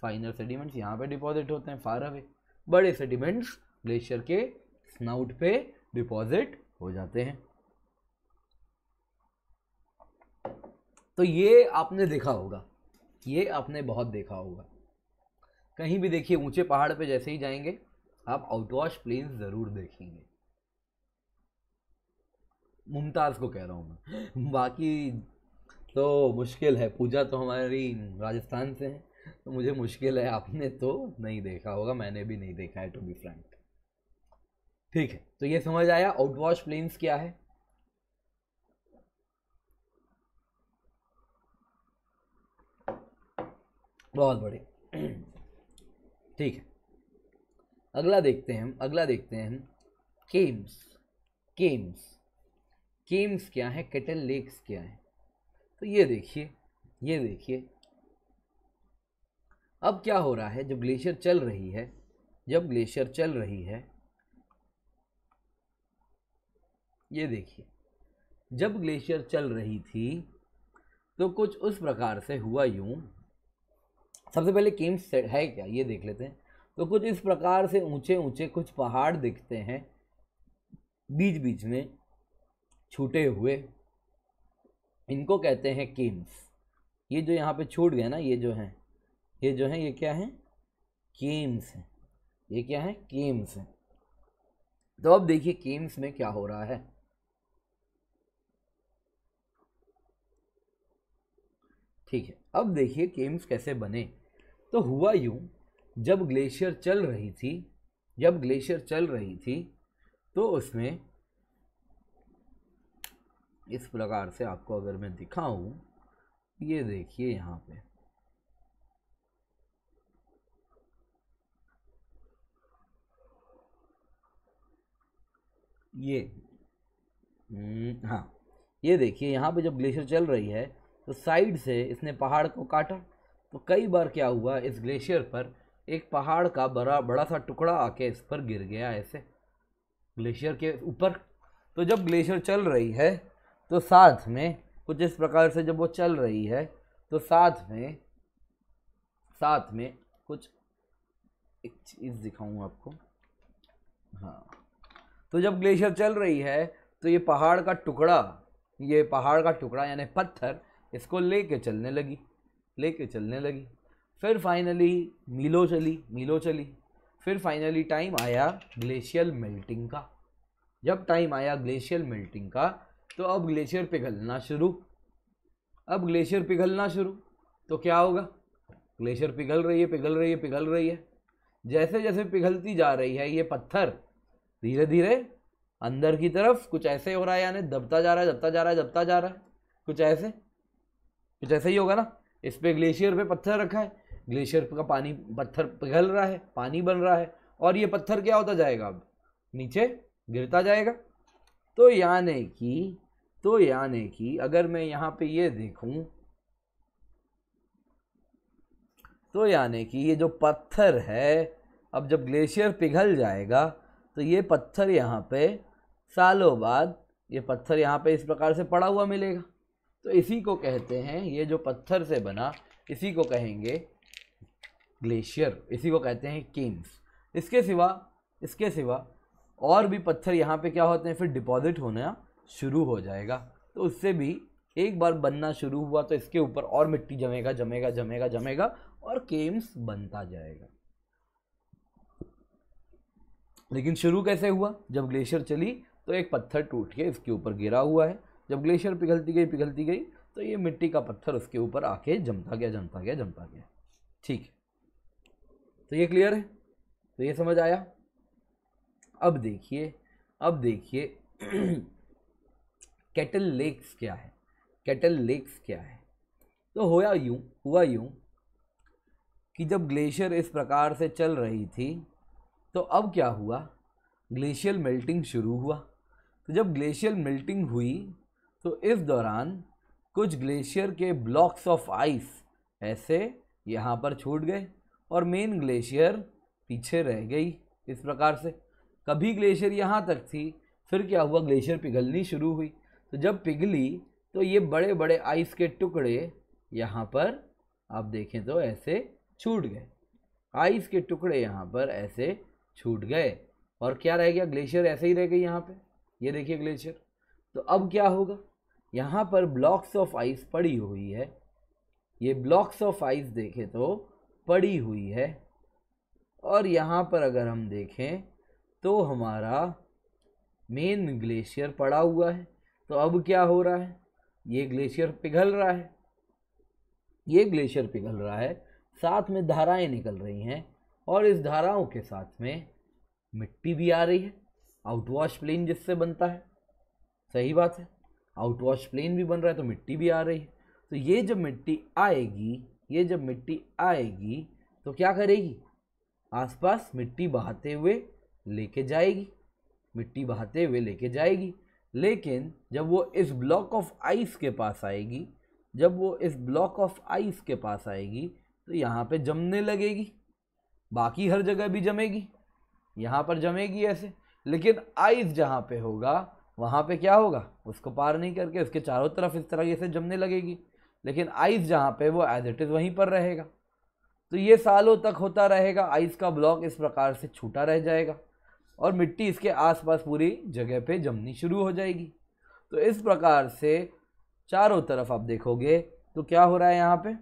finer sediments यहाँ पे डिपॉजिट होते हैं फार अवे बड़े सेडिमेंट्स ग्लेशियर के स्नाउट पे डिपॉजिट हो जाते हैं तो ये आपने देखा होगा ये आपने बहुत देखा होगा कहीं भी देखिए ऊंचे पहाड़ पे जैसे ही जाएंगे आप आउटवॉश प्लेन ज़रूर देखेंगे मुमताज़ को कह रहा हूँ मैं बाकी तो मुश्किल है पूजा तो हमारी राजस्थान से है तो मुझे मुश्किल है आपने तो नहीं देखा होगा मैंने भी नहीं देखा है टू बी फ्रैंक ठीक है तो ये समझ आया आउटवॉश प्लेन्स क्या है बहुत बड़े ठीक है अगला देखते हैं हम अगला देखते हैं हम केम्स केम्स केम्स क्या है केटल लेक्स क्या है तो ये देखिए ये देखिए अब क्या हो रहा है जब ग्लेशियर चल रही है जब ग्लेशियर चल रही है ये देखिए जब ग्लेशियर चल रही थी तो कुछ उस प्रकार से हुआ यूँ सबसे पहले केम्स है क्या ये देख लेते हैं तो कुछ इस प्रकार से ऊंचे ऊंचे कुछ पहाड़ दिखते हैं बीच बीच में छूटे हुए इनको कहते हैं केम्स ये जो यहाँ पे छूट गए ना ये जो हैं ये जो है ये क्या है केम्स है ये क्या है केम्स है तो अब देखिए केम्स में क्या हो रहा है ठीक है अब देखिए केम्स कैसे बने तो हुआ यूं जब ग्लेशियर चल रही थी जब ग्लेशियर चल रही थी तो उसमें इस प्रकार से आपको अगर मैं दिखाऊं ये देखिए यहाँ पे ये हम्म, हाँ ये देखिए यहाँ पे जब ग्लेशियर चल रही है तो साइड से इसने पहाड़ को काटा तो कई बार क्या हुआ इस ग्लेशियर पर एक पहाड़ का बड़ा बड़ा सा टुकड़ा आके इस पर गिर गया ऐसे ग्लेशियर के ऊपर तो जब ग्लेशियर चल रही है तो साथ में कुछ इस प्रकार से जब वो चल रही है तो साथ में साथ में कुछ एक चीज़ दिखाऊँ आपको हाँ तो जब ग्लेशियर चल रही है तो ये पहाड़ का टुकड़ा ये पहाड़ का टुकड़ा यानी पत्थर इसको ले कर चलने लगी ले कर चलने लगी फिर फाइनली मीलो चली मीलो चली फिर फाइनली टाइम आया ग्लेशियल मेल्टिंग का जब टाइम आया ग्लेशियल मेल्टिंग का तो अब ग्लेशियर पिघलना शुरू अब ग्लेशियर पिघलना शुरू तो क्या होगा ग्लेशियर पिघल रही है पिघल रही है पिघल रही है जैसे जैसे पिघलती जा रही है ये पत्थर धीरे धीरे अंदर की तरफ कुछ ऐसे हो रहा है यानी दबता जा रहा है दबता जा रहा है दबता जा रहा है कुछ ऐसे कुछ ऐसे ही होगा ना इस पर ग्लेशियर पे पत्थर रखा है ग्लेशियर का पानी पत्थर पिघल रहा है पानी बन रहा है और ये पत्थर क्या होता जाएगा अब नीचे गिरता जाएगा तो यानी कि तो यानी कि अगर मैं यहाँ पे ये देखूँ तो यानी कि ये जो पत्थर है अब जब ग्लेशियर पिघल जाएगा तो ये पत्थर यहाँ पे सालों बाद ये पत्थर यहाँ पे इस प्रकार से पड़ा हुआ मिलेगा तो इसी को कहते हैं ये जो पत्थर से बना इसी को कहेंगे ग्लेशियर इसी को कहते हैं केम्स इसके सिवा इसके सिवा और भी पत्थर यहाँ पे क्या होते हैं फिर डिपॉजिट होना शुरू हो जाएगा तो उससे भी एक बार बनना शुरू हुआ तो इसके ऊपर और मिट्टी जमेगा जमेगा जमेगा जमेगा और केम्स बनता जाएगा लेकिन शुरू कैसे हुआ जब ग्लेशियर चली तो एक पत्थर टूट के इसके ऊपर गिरा हुआ है जब ग्लेशियर पिघलती गई पिघलती गई तो ये मिट्टी का पत्थर उसके ऊपर आके जमता गया जमता गया जमता गया ठीक है तो ये क्लियर है तो ये समझ आया अब देखिए अब देखिए कैटल लेक्स क्या है कैटल लेक्स क्या है तो होया यूँ हुआ यूँ कि जब ग्लेशियर इस प्रकार से चल रही थी तो अब क्या हुआ ग्लेशियल मेल्टिंग शुरू हुआ तो जब ग्लेशियल मेल्टिंग हुई तो इस दौरान कुछ ग्लेशियर के ब्लॉक्स ऑफ आइस ऐसे यहाँ पर छूट गए और मेन ग्लेशियर पीछे रह गई इस प्रकार से कभी ग्लेशियर यहाँ तक थी फिर क्या हुआ ग्लेशियर पिघलनी शुरू हुई तो जब पिघली तो ये बड़े बड़े आइस के टुकड़े यहाँ पर आप देखें तो ऐसे छूट गए आइस के टुकड़े यहाँ पर ऐसे छूट गए और क्या रह गया ग्लेशियर ऐसे ही रह गए यहाँ पे ये देखिए ग्लेशियर तो अब क्या होगा यहाँ पर ब्लॉक्स ऑफ आइस पड़ी हुई है ये ब्लॉक्स ऑफ आइस देखें तो पड़ी हुई है और यहाँ पर अगर हम देखें तो हमारा मेन ग्लेशियर पड़ा हुआ है तो अब क्या हो रहा है ये ग्लेशियर पिघल रहा है ये ग्लेशियर पिघल रहा है साथ में धाराएं निकल रही हैं और इस धाराओं के साथ में मिट्टी भी आ रही है आउटवॉश प्लेन जिससे बनता है सही बात है आउटवॉश प्लेन भी बन रहा है तो मिट्टी भी आ रही है तो ये जब मिट्टी आएगी ये जब मिट्टी आएगी तो क्या करेगी आसपास मिट्टी बहाते हुए लेके जाएगी मिट्टी बहाते हुए लेके जाएगी लेकिन जब वो इस ब्लॉक ऑफ आइस के पास आएगी जब वो इस ब्लॉक ऑफ आइस के पास आएगी तो यहाँ पे जमने लगेगी बाकी हर जगह भी जमेगी यहाँ पर जमेगी ऐसे लेकिन आइस जहाँ पे होगा वहाँ पे क्या होगा उसको पार नहीं करके उसके चारों तरफ इस तरह से जमने लगेगी लेकिन आइस जहाँ पे वो एज इट इज़ वहीं पर रहेगा तो ये सालों तक होता रहेगा आइस का ब्लॉक इस प्रकार से छूटा रह जाएगा और मिट्टी इसके आसपास पूरी जगह पे जमनी शुरू हो जाएगी तो इस प्रकार से चारों तरफ आप देखोगे तो क्या हो रहा है यहाँ पे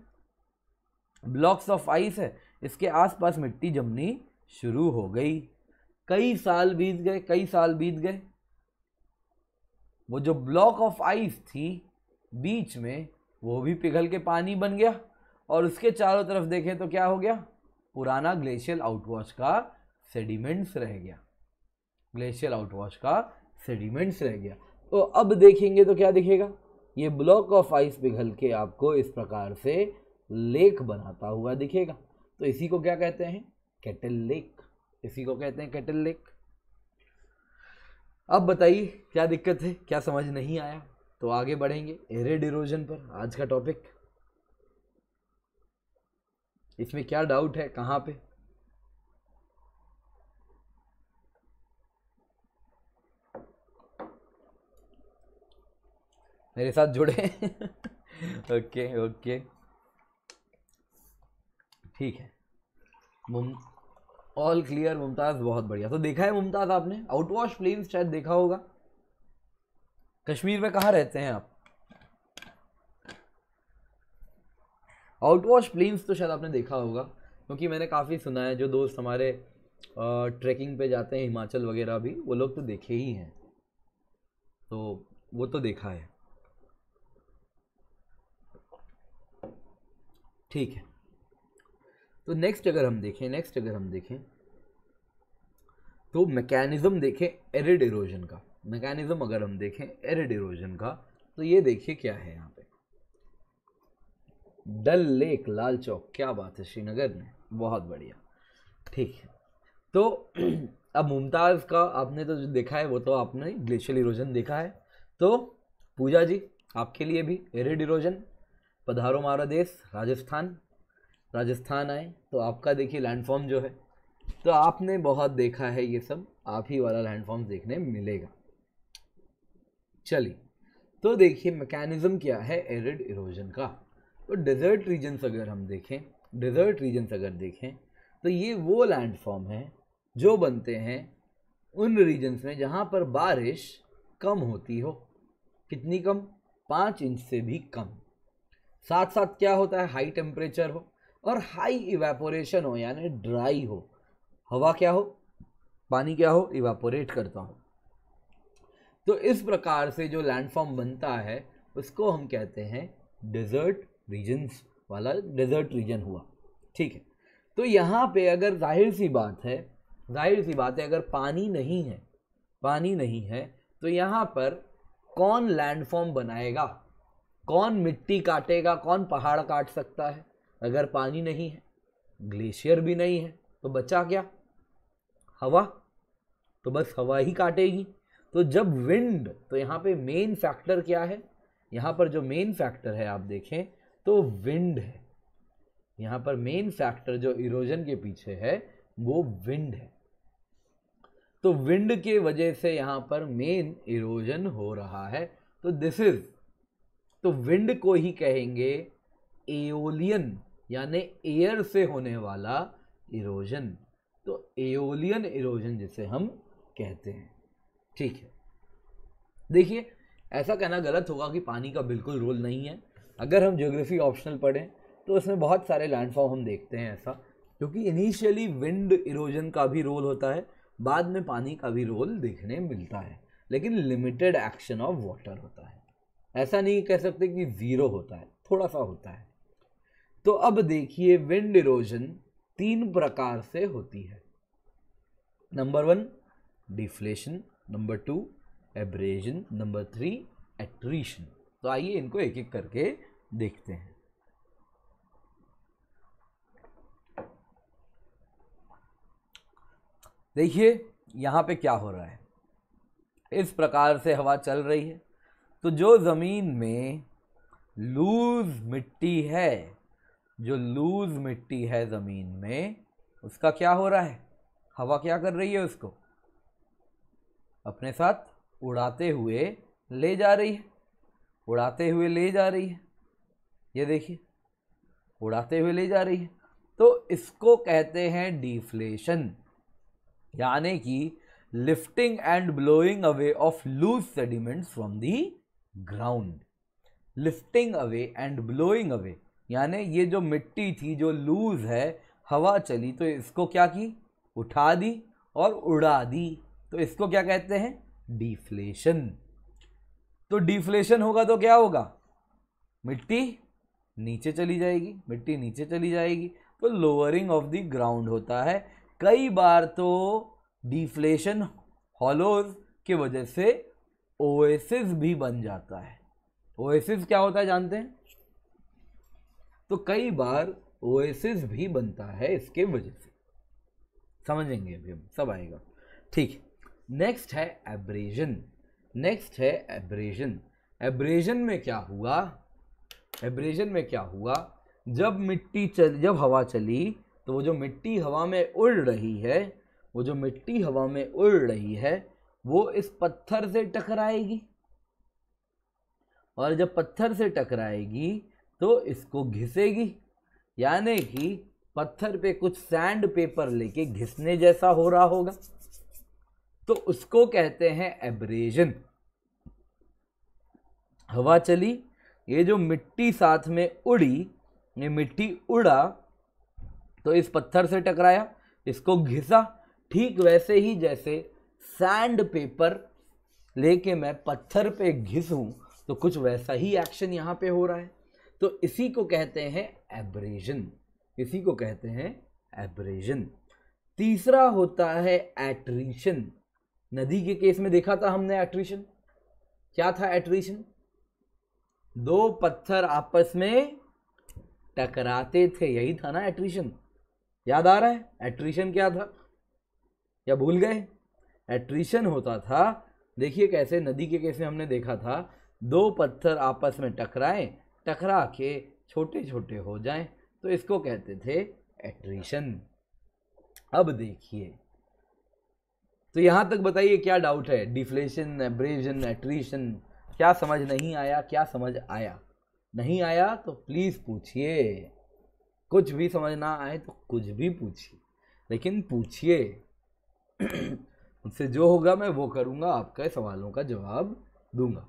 ब्लॉक्स ऑफ आइस है इसके आसपास मिट्टी जमनी शुरू हो गई कई साल बीत गए कई साल बीत गए वो जो ब्लॉक ऑफ आइस थी बीच में वो भी पिघल के पानी बन गया और उसके चारों तरफ देखें तो क्या हो गया पुराना ग्लेशियल आउटवॉश का सेडिमेंट्स रह गया ग्लेशियल आउटवॉश का सेडिमेंट्स रह गया तो अब देखेंगे तो क्या दिखेगा ये ब्लॉक ऑफ आइस पिघल के आपको इस प्रकार से लेक बनाता हुआ दिखेगा तो इसी को क्या कहते हैं कैटल लेक इसी को कहते हैं कैटल लेक अब बताइए क्या दिक्कत है क्या समझ नहीं आया तो आगे बढ़ेंगे एरिड इरोजन पर आज का टॉपिक इसमें क्या डाउट है कहाँ पे मेरे साथ जुड़े ओके ओके ठीक है मुम ऑल क्लियर मुमताज़ बहुत बढ़िया तो देखा है मुमताज़ आपने आउटवॉश प्लेन्स शायद देखा होगा कश्मीर में कहाँ रहते हैं आप आउटवॉश प्लेन्स तो शायद आपने देखा होगा क्योंकि मैंने काफ़ी सुना है जो दोस्त हमारे ट्रैकिंग पे जाते हैं हिमाचल वगैरह भी वो लोग तो देखे ही हैं तो वो तो देखा है ठीक है तो नेक्स्ट अगर हम देखें नेक्स्ट अगर हम देखें तो मैकेनिज़्म देखें एरिड इरोजन का मैकेनिज़्म अगर हम देखें एरिड इरोजन का तो ये देखिए क्या है यहाँ पे डल लेक लाल चौक क्या बात है श्रीनगर में बहुत बढ़िया ठीक है तो अब मुमताज़ का आपने तो जो देखा है वो तो आपने ग्लेशियल इरोजन देखा है तो पूजा जी आपके लिए भी एरिड इरोजन पधारो मारा देश राजस्थान राजस्थान आए तो आपका देखिए लैंडफॉर्म जो है तो आपने बहुत देखा है ये सब आप ही वाला लैंडफॉर्म देखने मिलेगा चलिए तो देखिए मैकेनिज़्म क्या है एरिड इरोजन का तो डेजर्ट रीजन्स अगर हम देखें डेजर्ट रीजन्स अगर देखें तो ये वो लैंडफॉर्म है जो बनते हैं उन रीजन्स में जहाँ पर बारिश कम होती हो कितनी कम पाँच इंच से भी कम साथ साथ क्या होता है हाई टेम्परेचर हो और हाई इवेपोरेशन हो यानी ड्राई हो हवा क्या हो पानी क्या हो इवेपोरेट करता हो तो इस प्रकार से जो लैंडफॉर्म बनता है उसको हम कहते हैं डेजर्ट रीजन्स वाला डेजर्ट रीजन हुआ ठीक है तो यहाँ पे अगर जाहिर सी बात है जाहिर सी बात है अगर पानी नहीं है पानी नहीं है तो यहाँ पर कौन लैंडफॉर्म बनाएगा कौन मिट्टी काटेगा कौन पहाड़ काट सकता है अगर पानी नहीं है ग्लेशियर भी नहीं है तो बचा क्या हवा तो बस हवा ही काटेगी तो जब विंड तो यहाँ पे मेन फैक्टर क्या है यहाँ पर जो मेन फैक्टर है आप देखें तो विंड है यहाँ पर मेन फैक्टर जो इरोजन के पीछे है वो विंड है तो विंड के वजह से यहाँ पर मेन इरोजन हो रहा है तो दिस इज तो विंड को ही कहेंगे एओलियन यानी एयर से होने वाला इरोजन तो एओलियन इरोजन जिसे हम कहते हैं ठीक है देखिए ऐसा कहना गलत होगा कि पानी का बिल्कुल रोल नहीं है अगर हम ज्योग्राफी ऑप्शनल पढ़ें तो उसमें बहुत सारे लैंडफॉर्म हम देखते हैं ऐसा क्योंकि इनिशियली विंड इरोजन का भी रोल होता है बाद में पानी का भी रोल देखने मिलता है लेकिन लिमिटेड एक्शन ऑफ वाटर होता है ऐसा नहीं कह सकते कि ज़ीरो होता है थोड़ा सा होता है तो अब देखिए विंड इरोजन तीन प्रकार से होती है number one deflation number two abrasion number three attrition तो आइए इनको एक एक करके देखते हैं देखिए यहां पे क्या हो रहा है इस प्रकार से हवा चल रही है तो जो ज़मीन में लूज मिट्टी है जो लूज मिट्टी है ज़मीन में उसका क्या हो रहा है हवा क्या कर रही है उसको अपने साथ उड़ाते हुए ले जा रही है उड़ाते हुए ले जा रही है ये देखिए उड़ाते हुए ले जा रही है तो इसको कहते हैं डिफ्लेशन यानी कि lifting and blowing away of loose sediments from the ground lifting away and blowing away यानी ये जो मिट्टी थी जो लूज़ है हवा चली तो इसको क्या की उठा दी और उड़ा दी तो इसको क्या कहते हैं डिफ्लेशन तो डिफ्लेशन होगा तो क्या होगा मिट्टी नीचे चली जाएगी मिट्टी नीचे चली जाएगी तो लोअरिंग ऑफ द ग्राउंड होता है कई बार तो डिफ्लेशन हॉलोज की वजह से ओएसिस भी बन जाता है ओएसिस क्या होता है जानते हैं तो कई बार ओएसिस भी बनता है इसके वजह से समझेंगे अभी हम सब आएगा ठीक नेक्स्ट है एब्रेजन नेक्स्ट है एब्रेजन एब्रेजन में क्या हुआ एब्रेजन में क्या हुआ जब मिट्टी चल जब हवा चली तो वो जो मिट्टी हवा में उड़ रही है वो जो मिट्टी हवा में उड़ रही है वो इस पत्थर से टकराएगी और जब पत्थर से टकराएगी तो इसको घिसेगी यानी कि पत्थर पे कुछ सैंड पेपर लेके घिसने जैसा हो रहा होगा तो उसको कहते हैं एब्रेजन हवा चली ये जो मिट्टी साथ में उड़ी ये मिट्टी उड़ा तो इस पत्थर से टकराया इसको घिसा ठीक वैसे ही जैसे सैंड पेपर लेके मैं पत्थर पे घिसूं तो कुछ वैसा ही एक्शन यहाँ पे हो रहा है तो इसी को कहते हैं एब्रेजन इसी को कहते हैं एब्रेजन तीसरा होता है एट्रीशन नदी के केस में देखा था हमने एट्रीशन क्या था एट्रीशन दो पत्थर आपस में टकराते थे यही था ना एट्रीशन याद आ रहा है एट्रीशन क्या था या भूल गए एट्रीशन होता था देखिए कैसे नदी के केस में हमने देखा था दो पत्थर आपस में टकराए टकरा के छोटे छोटे हो जाएं तो इसको कहते थे एट्रीशन अब देखिए तो यहाँ तक बताइए क्या डाउट है डिफ्लेशन एब्रेजन एट्रीशन क्या समझ नहीं आया क्या समझ आया नहीं आया तो प्लीज़ पूछिए कुछ भी समझ ना आए तो कुछ भी पूछिए लेकिन पूछिए उनसे जो होगा मैं वो करूँगा आपके सवालों का जवाब दूंगा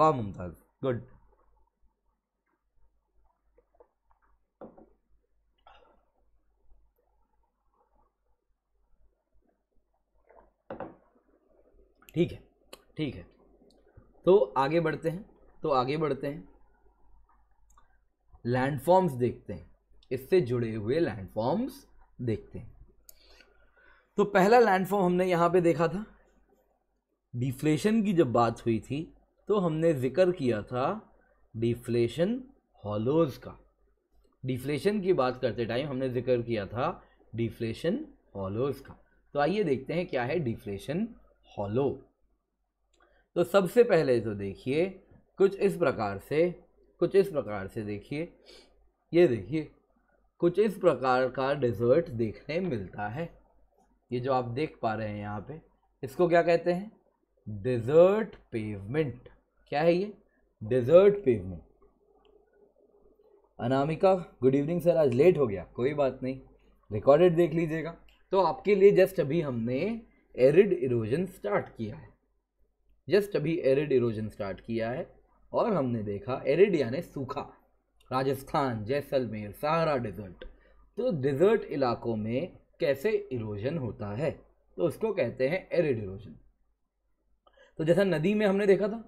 वाह मुमताज़ गुड ठीक है ठीक है तो आगे बढ़ते हैं तो आगे बढ़ते हैं लैंडफॉर्म्स देखते हैं इससे जुड़े हुए लैंडफॉर्म्स देखते हैं तो पहला लैंडफॉर्म हमने यहाँ पे देखा था डिफ्लेशन की जब बात हुई थी तो हमने जिक्र किया था डिफ्लेशन हॉलोज का डिफ्लेशन की बात करते टाइम हमने जिक्र किया था डिफ्लेशन हॉलोज का तो आइए देखते हैं क्या है डिफ्लेशन हॉलो तो सबसे पहले तो देखिए कुछ इस प्रकार से कुछ इस प्रकार से देखिए ये देखिए कुछ इस प्रकार का डिजर्ट देखने मिलता है ये जो आप देख पा रहे हैं यहाँ पे इसको क्या कहते हैं डिजर्ट पेवमेंट क्या है ये desert pavement Anamika good evening sir आज लेट हो गया कोई बात नहीं रिकॉर्डेड देख लीजिएगा तो आपके लिए जस्ट अभी हमने एरिड इरोजन स्टार्ट किया है जस्ट अभी एरिड इरोजन स्टार्ट किया है और हमने देखा एरिड यानी सूखा राजस्थान जैसलमेर सहारा डिजर्ट तो डिजर्ट इलाकों में कैसे इरोजन होता है तो उसको कहते हैं एरिड इरोजन तो जैसा नदी में हमने देखा था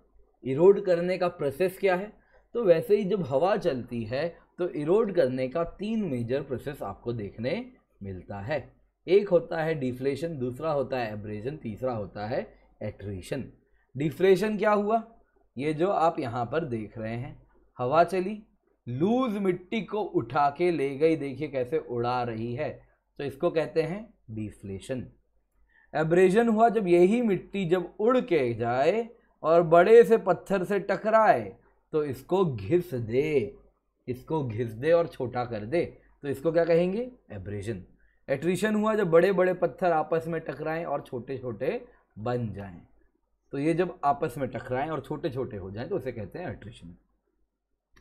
इरोड करने का प्रोसेस क्या है तो वैसे ही जब हवा चलती है तो इरोड करने का तीन मेजर प्रोसेस आपको देखने मिलता है एक होता है डिफ्लेशन दूसरा होता है एब्रेजन तीसरा होता है एट्रीशन डिफ्लेशन क्या हुआ ये जो आप यहाँ पर देख रहे हैं हवा चली लूज मिट्टी को उठा के ले गई देखिए कैसे उड़ा रही है तो इसको कहते हैं डिफ्लेशन एब्रेजन हुआ जब यही मिट्टी जब उड़ के जाए और बड़े से पत्थर से टकराए तो इसको घिस दे इसको घिस दे और छोटा कर दे तो इसको क्या कहेंगे एब्रेजन एट्रीशन हुआ जब बड़े बड़े पत्थर आपस में टकराएं और छोटे छोटे बन जाएं तो ये जब आपस में टकराएं और छोटे छोटे हो जाएं तो उसे कहते हैं एट्रीशन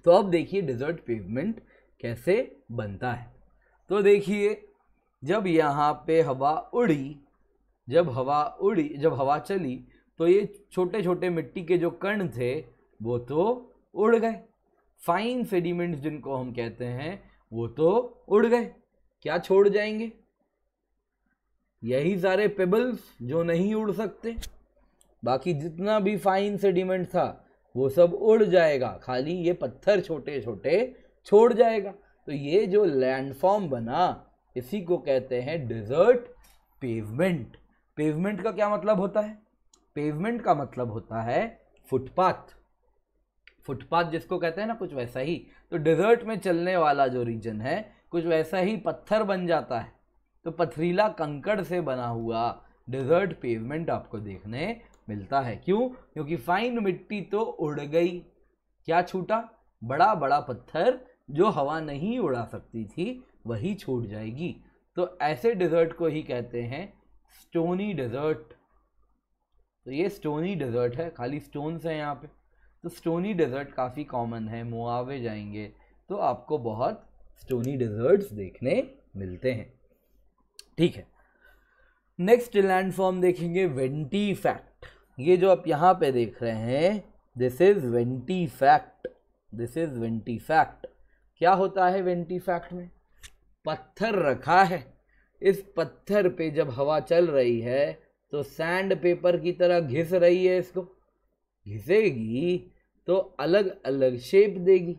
तो अब देखिए डिजर्ट पेवमेंट कैसे बनता है तो देखिए जब यहाँ पे हवा उड़ी जब हवा उड़ी जब हवा चली तो ये छोटे छोटे मिट्टी के जो कण थे वो तो उड़ गए फाइन सेडिमेंट्स जिनको हम कहते हैं वो तो उड़ गए क्या छोड़ जाएंगे यही सारे पेबल्स जो नहीं उड़ सकते बाकी जितना भी फाइन सेडिमेंट था वो सब उड़ जाएगा खाली ये पत्थर छोटे छोटे छोड़ जाएगा तो ये जो लैंडफॉर्म बना इसी को कहते हैं डिजर्ट पेवमेंट पेवमेंट का क्या मतलब होता है पेवमेंट का मतलब होता है फुटपाथ फुटपाथ जिसको कहते हैं ना कुछ वैसा ही तो डिजर्ट में चलने वाला जो रीजन है कुछ वैसा ही पत्थर बन जाता है तो पथरीला कंकड़ से बना हुआ डेजर्ट पेवमेंट आपको देखने मिलता है क्यों क्योंकि फाइन मिट्टी तो उड़ गई क्या छूटा बड़ा बड़ा पत्थर जो हवा नहीं उड़ा सकती थी वही छूट जाएगी तो ऐसे डेजर्ट को ही कहते हैं स्टोनी डेजर्ट तो ये स्टोनी डेजर्ट है खाली स्टोन्स हैं यहाँ पे तो स्टोनी डेजर्ट काफ़ी कॉमन है मुआवे जाएंगे तो आपको बहुत स्टोनी डिजर्ट्स देखने मिलते हैं ठीक है नेक्स्ट लैंडफॉर्म देखेंगे वेंटी फैक्ट ये जो आप यहाँ पे देख रहे हैं this is ventifact this is ventifact क्या होता है वेंटी फैक्ट में पत्थर रखा है इस पत्थर पे जब हवा चल रही है तो सैंड पेपर की तरह घिस रही है इसको घिसेगी तो अलग अलग शेप देगी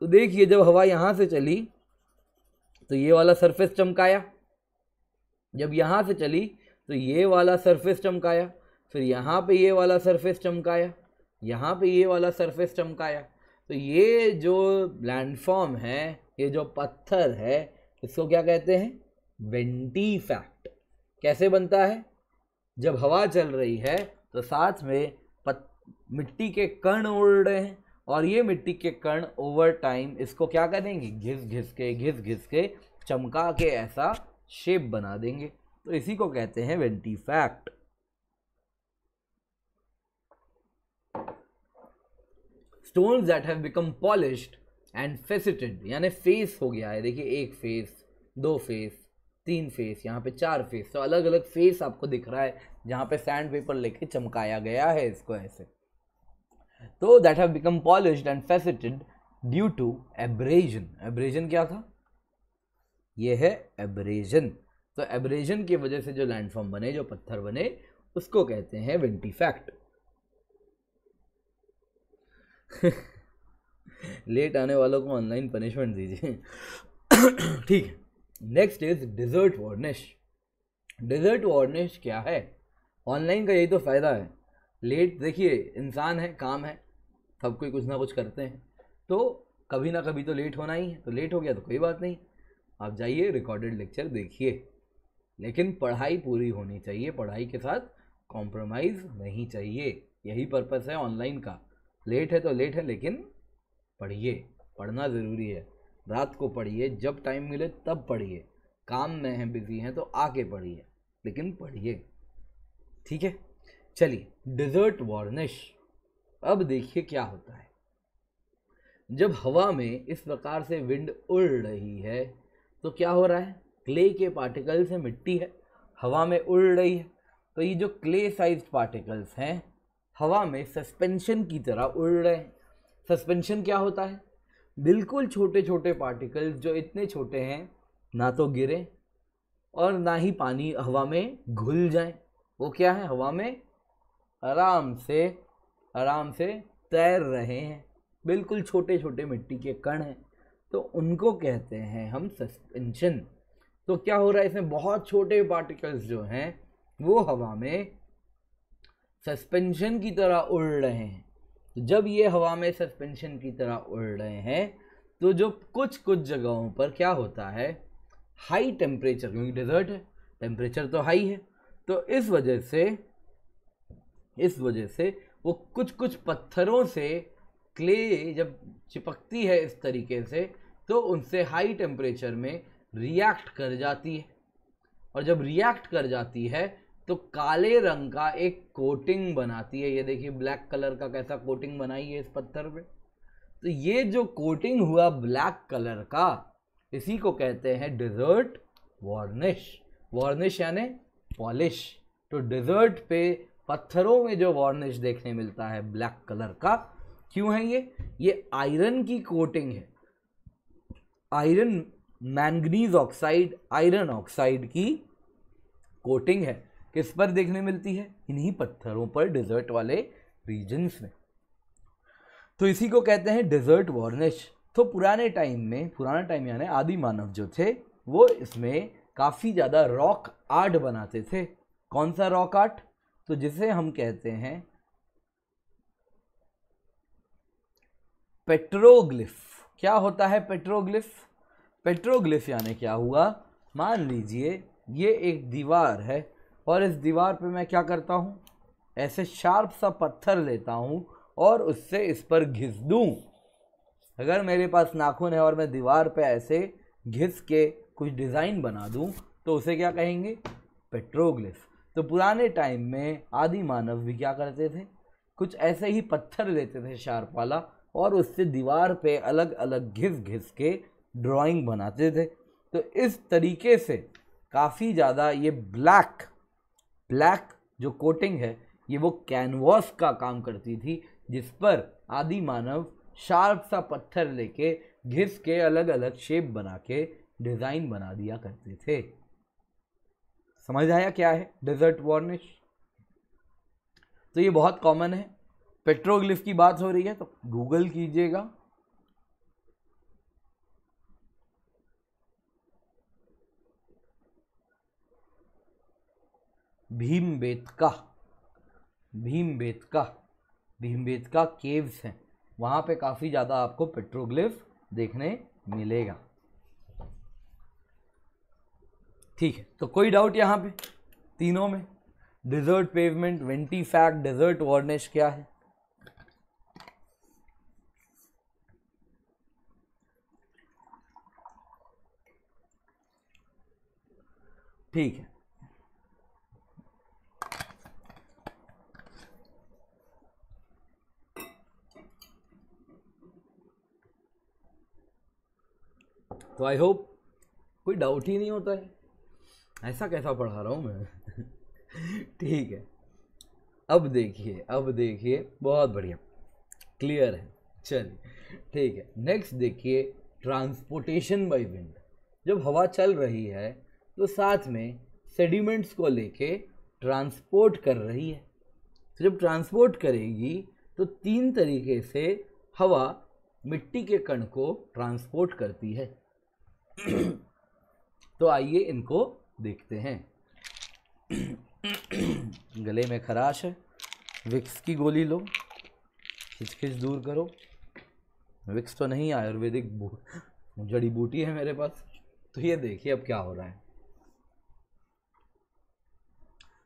तो देखिए जब हवा यहाँ से चली तो ये वाला सरफेस चमकाया जब यहाँ से चली तो ये वाला सरफेस चमकाया फिर यहाँ पे ये वाला सरफेस चमकाया यहाँ पे ये वाला सरफेस चमकाया तो ये जो लैंडफॉर्म है ये जो पत्थर है इसको क्या कहते हैं वेंटी फैक्ट कैसे बनता है जब हवा चल रही है तो साथ में पत, मिट्टी के कण उड़ रहे हैं और ये मिट्टी के कण ओवर टाइम इसको क्या देंगे घिस घिस के घिस घिस के चमका के ऐसा शेप बना देंगे तो इसी को कहते हैं ventifact stones that have become polished and faceted यानी फेस हो गया है देखिए एक फेस दो फेस तीन फेस यहाँ पे चार फेस तो अलग अलग फेस आपको दिख रहा है जहाँ पे सैंड पेपर लेके चमकाया गया है इसको ऐसे तो that have become polished and faceted due to abrasion abrasion क्या था ये है एब्रेजन तो एब्रेजन की वजह से जो लैंडफॉर्म बने जो पत्थर बने उसको कहते हैं विंटी फैक्ट लेट आने वालों को ऑनलाइन पनिशमेंट दीजिए ठीक है next is desert varnish desert varnish क्या है ऑनलाइन का यही तो फ़ायदा है लेट देखिए इंसान है काम है सब कोई कुछ ना कुछ करते हैं तो कभी ना कभी तो लेट होना ही है तो लेट हो गया तो कोई बात नहीं आप जाइए रिकॉर्डेड लेक्चर देखिए लेकिन पढ़ाई पूरी होनी चाहिए पढ़ाई के साथ कॉम्प्रोमाइज़ नहीं चाहिए यही पर्पस है ऑनलाइन का लेट है तो लेट है लेकिन पढ़िए पढ़ना ज़रूरी है रात को पढ़िए जब टाइम मिले तब पढ़िए काम में हैं बिजी हैं तो आके पढ़िए लेकिन पढ़िए ठीक है चलिए डिजर्ट वार्निश अब देखिए क्या होता है जब हवा में इस प्रकार से विंड उड़ रही है तो क्या हो रहा है क्ले के पार्टिकल से मिट्टी है हवा में उड़ रही है तो ये जो क्ले साइज पार्टिकल्स हैं हवा में सस्पेंशन की तरह उड़ रहे हैं सस्पेंशन क्या होता है बिल्कुल छोटे छोटे पार्टिकल्स जो इतने छोटे हैं ना तो गिरे और ना ही पानी हवा में घुल जाए वो क्या है हवा में आराम से आराम से तैर रहे हैं बिल्कुल छोटे छोटे मिट्टी के कण हैं तो उनको कहते हैं हम सस्पेंशन तो क्या हो रहा है इसमें बहुत छोटे पार्टिकल्स जो हैं वो हवा में सस्पेंशन की तरह उड़ रहे हैं तो जब ये हवा में सस्पेंशन की तरह उड़ रहे हैं तो जो कुछ कुछ जगहों पर क्या होता है हाई टेम्परेचर क्योंकि डेजर्ट है टेम्परेचर तो हाई है तो इस वजह से इस वजह से वो कुछ कुछ पत्थरों से क्ले जब चिपकती है इस तरीके से तो उनसे हाई टेम्परेचर में रिएक्ट कर जाती है और जब रिएक्ट कर जाती है तो काले रंग का एक कोटिंग बनाती है ये देखिए ब्लैक कलर का कैसा कोटिंग बनाई है इस पत्थर पे तो ये जो कोटिंग हुआ ब्लैक कलर का इसी को कहते हैं डिज़र्ट वार्निश वार्निश यानी पॉलिश तो डिज़र्ट पे पत्थरों में जो वार्निश देखने मिलता है ब्लैक कलर का क्यों है ये ये आयरन की कोटिंग है iron manganese oxide iron oxide की कोटिंग है किस पर देखने मिलती है इन्हीं पत्थरों पर डिजर्ट वाले रीजन्स में तो इसी को कहते हैं डिजर्ट वार्निश तो पुराने टाइम में पुराना टाइम यानी आदि मानव जो थे वो इसमें काफ़ी ज़्यादा रॉक आर्ट बनाते थे कौन सा रॉक आर्ट तो जिसे हम कहते हैं पेट्रोग्लिफ क्या होता है पेट्रोग्लिफ पेट्रोग्लिफ यानी क्या हुआ मान लीजिए ये एक दीवार है और इस दीवार पे मैं क्या करता हूँ ऐसे शार्प सा पत्थर लेता हूँ और उससे इस पर घिस दूँ अगर मेरे पास नाखून है और मैं दीवार पे ऐसे घिस के कुछ डिज़ाइन बना दूँ तो उसे क्या कहेंगे पेट्रोग्लिफ तो पुराने टाइम में आदि मानव भी क्या करते थे कुछ ऐसे ही पत्थर लेते थे शार्प वाला और उससे दीवार पे अलग अलग घिस घिस के ड्राइंग बनाते थे तो इस तरीके से काफ़ी ज़्यादा ये ब्लैक ब्लैक जो कोटिंग है ये वो कैनवास का काम करती थी जिस पर आदि मानव शार्प सा पत्थर लेके घिस के अलग अलग शेप बना के डिज़ाइन बना दिया करते थे समझ आया क्या है डेजर्ट वार्निश तो ये बहुत कॉमन है पेट्रोग्लिफ की बात हो रही है तो गूगल कीजिएगा Bhimbetka Bhimbetka Bhimbetka caves हैं वहाँ पे काफ़ी ज़्यादा आपको पेट्रोग्लिफ देखने मिलेगा ठीक है तो कोई डाउट यहाँ पे तीनों में desert pavement ventifact desert varnish क्या है ठीक है तो आई होप कोई डाउट ही नहीं होता है ऐसा कैसा पढ़ा रहा हूँ मैं ठीक है अब देखिए अब देखिए बहुत बढ़िया क्लियर है चलिए ठीक है नेक्स्ट देखिए ट्रांसपोर्टेशन बाय विंड जब हवा चल रही है तो साथ में सेडिमेंट्स को लेके ट्रांसपोर्ट कर रही है तो जब ट्रांसपोर्ट करेगी तो तीन तरीके से हवा मिट्टी के कण को ट्रांसपोर्ट करती है तो आइए इनको देखते हैं गले में खराश है विक्स की गोली लो खिचखिच दूर करो विक्स तो नहीं आयुर्वेदिक जड़ी बूटी है मेरे पास तो ये देखिए अब क्या हो रहा है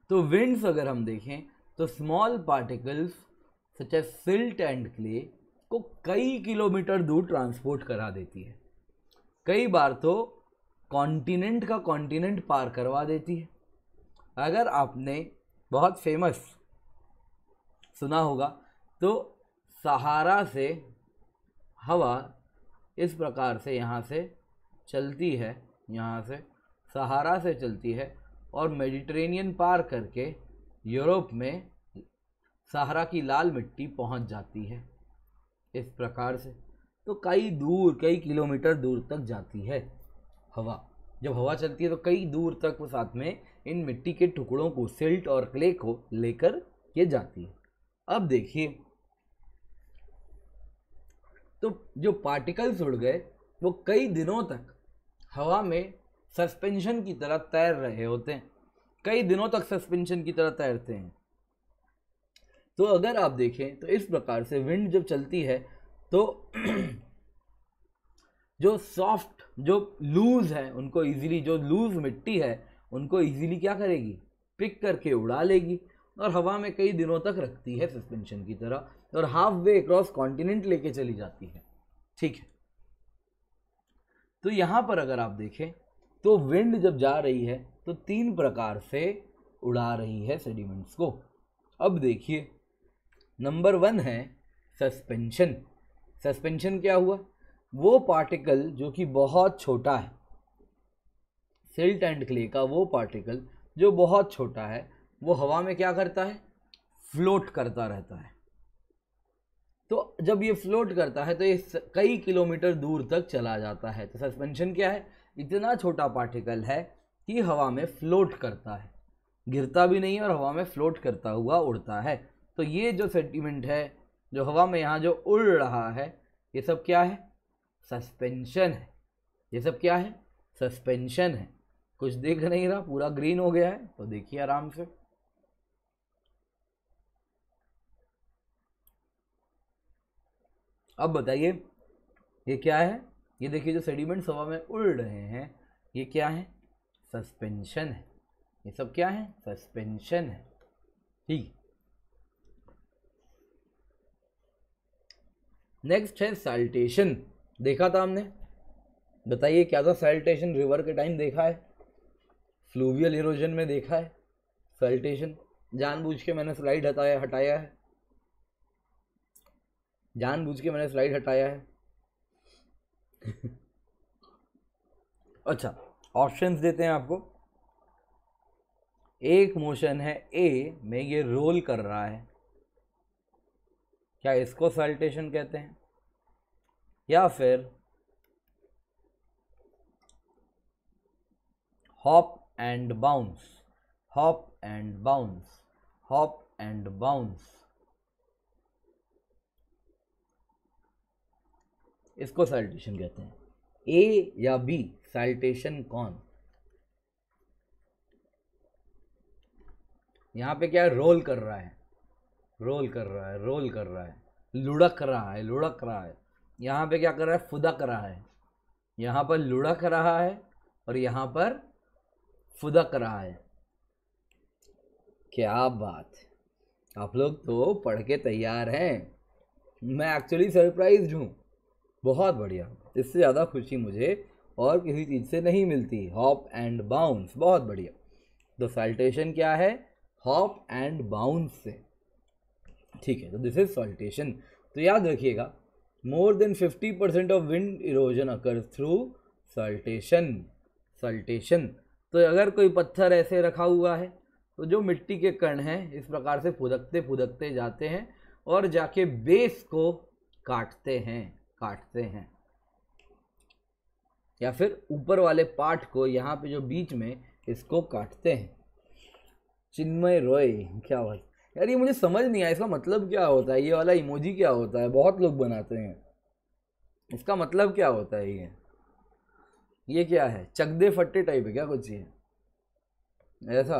तो विंड्स अगर हम देखें तो small particles such a silt and clay को कई किलोमीटर दूर ट्रांसपोर्ट करा देती है कई बार तो कॉन्टिनेंट का कॉन्टिनेंट पार करवा देती है अगर आपने बहुत फेमस सुना होगा तो सहारा से हवा इस प्रकार से यहाँ से चलती है यहाँ से सहारा से चलती है और मेडिटेरेनियन पार करके यूरोप में सहारा की लाल मिट्टी पहुँच जाती है इस प्रकार से तो कई दूर कई किलोमीटर दूर तक जाती है हवा जब हवा चलती है तो कई दूर तक वो साथ में इन मिट्टी के टुकड़ों को सिल्ट और क्ले को लेकर ये जाती है अब देखिए तो जो पार्टिकल्स उड़ गए वो कई दिनों तक हवा में सस्पेंशन की तरह तैर रहे होते हैं कई दिनों तक सस्पेंशन की तरह तैरते हैं तो अगर आप देखें तो इस प्रकार से विंड जब चलती है तो जो सॉफ्ट जो लूज़ है उनको इजीली जो लूज़ मिट्टी है उनको ईजिली क्या करेगी पिक करके उड़ा लेगी और हवा में कई दिनों तक रखती है सस्पेंशन की तरह और हाफ वे अक्रॉस कॉन्टिनेंट लेके चली जाती है ठीक है तो यहाँ पर अगर आप देखें तो विंड जब जा रही है तो तीन प्रकार से उड़ा रही है सेडिमेंट्स को अब देखिए नंबर वन है सस्पेंशन सस्पेंशन क्या हुआ वो पार्टिकल जो कि बहुत छोटा है सिल्ट एंड क्ले का वो पार्टिकल जो बहुत छोटा है वो हवा में क्या करता है फ्लोट करता रहता है तो जब ये फ्लोट करता है तो ये कई किलोमीटर दूर तक चला जाता है तो सस्पेंशन क्या है इतना छोटा पार्टिकल है कि हवा में फ्लोट करता है गिरता भी नहीं और हवा में फ्लोट करता हुआ उड़ता है तो ये जो सेंटिमेंट है जो हवा में यहाँ जो उड़ रहा है ये सब क्या है सस्पेंशन है ये सब क्या है सस्पेंशन है कुछ देख नहीं रहा पूरा ग्रीन हो गया है तो देखिए आराम से अब बताइए ये क्या है ये देखिए जो सेडिमेंट हवा में उड़ रहे हैं ये क्या है सस्पेंशन है ये सब क्या है सस्पेंशन है ठीक नेक्स्ट है साल्टेशन देखा था हमने बताइए क्या था सेल्टेशन रिवर के टाइम देखा है फ्लूवियल इरोजन में देखा है सेल्टेशन जानबूझ के मैंने स्लाइड हटाया हटाया है जानबूझ के मैंने स्लाइड हटाया है अच्छा ऑप्शंस देते हैं आपको एक मोशन है ए में ये रोल कर रहा है क्या इसको सल्टेशन कहते हैं या फिर hop and bounce hop and bounce hop and bounce इसको सैल्टेशन कहते हैं ए या बी साल्टेशन कौन यहां पे क्या है रोल कर रहा है रोल कर रहा है रोल कर रहा है लुढ़क रहा है लुढ़क रहा है यहाँ पे क्या कर रहा है फुदक रहा है यहाँ पर लुढ़क रहा है और यहाँ पर फुदक रहा है क्या बात आप लोग तो पढ़ के तैयार हैं मैं एक्चुअली सरप्राइज हूँ बहुत बढ़िया इससे ज़्यादा खुशी मुझे और किसी चीज़ से नहीं मिलती हॉप एंड बाउंस बहुत बढ़िया तो सॉल्टेशन क्या है हॉप एंड बाउंस से ठीक है तो दिस इज सॉल्टेशन तो याद रखिएगा more than 50% of wind erosion occurs through saltation saltation तो अगर कोई पत्थर ऐसे रखा हुआ है तो जो मिट्टी के कण हैं इस प्रकार से फुदकते फुदकते जाते हैं और जाके बेस को काटते हैं काटते हैं या फिर ऊपर वाले पार्ट को यहाँ पे जो बीच में इसको काटते हैं चिन्मय रोय क्या बात यार ये मुझे समझ नहीं आया इसका मतलब क्या होता है ये वाला इमोजी क्या होता है बहुत लोग बनाते हैं इसका मतलब क्या होता है ये ये क्या है चकदे फट्टे टाइप है क्या कुछ ये ऐसा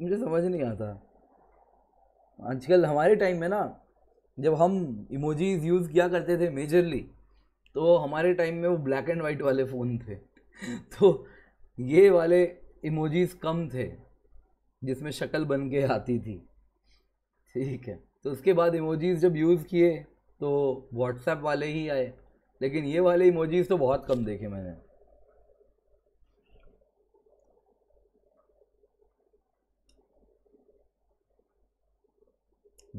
मुझे समझ नहीं आता आजकल हमारे टाइम में ना जब हम इमोजीज यूज़ किया करते थे मेजरली तो हमारे टाइम में वो ब्लैक एंड वाइट वाले फ़ोन थे तो ये वाले इमोजीज कम थे जिसमें शक्ल बन के आती थी ठीक है तो उसके बाद इमोजीज़ जब यूज़ किए तो व्हाट्सएप वाले ही आए लेकिन ये वाले इमोजीज़ तो बहुत कम देखे मैंने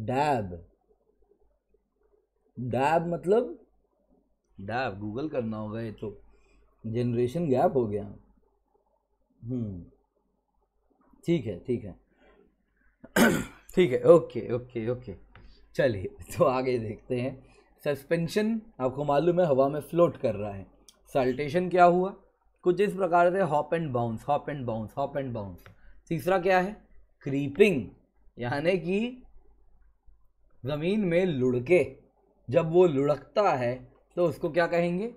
डैब डैब मतलब डैब गूगल करना होगा ये तो जनरेशन गैप हो गया हम्म ठीक है ठीक है ठीक है ओके ओके ओके चलिए तो आगे देखते हैं सस्पेंशन आपको मालूम है हवा में फ्लोट कर रहा है साल्टेशन क्या हुआ कुछ इस प्रकार से hop and bounce hop and bounce hop and bounce तीसरा क्या है क्रीपिंग यानी कि ज़मीन में लुढ़के जब वो लुढ़कता है तो उसको क्या कहेंगे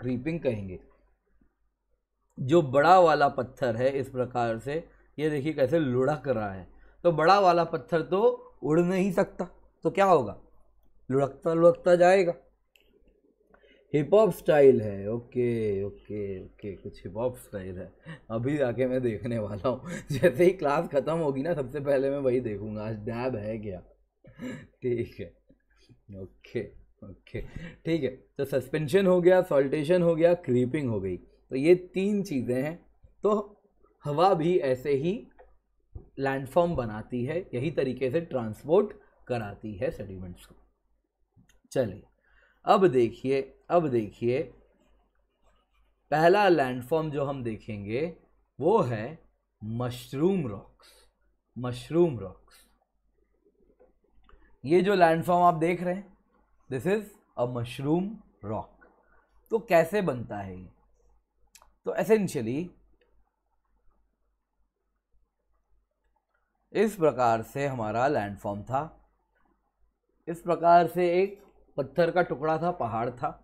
क्रीपिंग कहेंगे जो बड़ा वाला पत्थर है इस प्रकार से ये देखिए कैसे लुढ़क रहा है तो बड़ा वाला पत्थर तो उड़ नहीं सकता तो क्या होगा लुढ़कता लुढ़कता जाएगा हिप हॉप स्टाइल है ओके ओके ओके कुछ हिप हॉप स्टाइल है अभी जाके मैं देखने वाला हूँ जैसे ही क्लास ख़त्म होगी ना सबसे पहले मैं वही देखूँगा आज डैब है क्या ठीक है ओके ओके ठीक है तो सस्पेंशन हो गया सॉल्टेशन हो गया क्रीपिंग हो गई तो ये तीन चीज़ें हैं तो हवा भी ऐसे ही लैंडफॉर्म बनाती है यही तरीके से ट्रांसपोर्ट कराती है सेडिमेंट्स को चलिए अब देखिए अब देखिए पहला लैंडफॉर्म जो हम देखेंगे वो है मशरूम रॉक्स मशरूम रॉक्स ये जो लैंडफॉर्म आप देख रहे हैं this is a mushroom rock तो कैसे बनता है ये तो एसेंशियली इस प्रकार से हमारा लैंडफॉर्म था इस प्रकार से एक पत्थर का टुकड़ा था पहाड़ था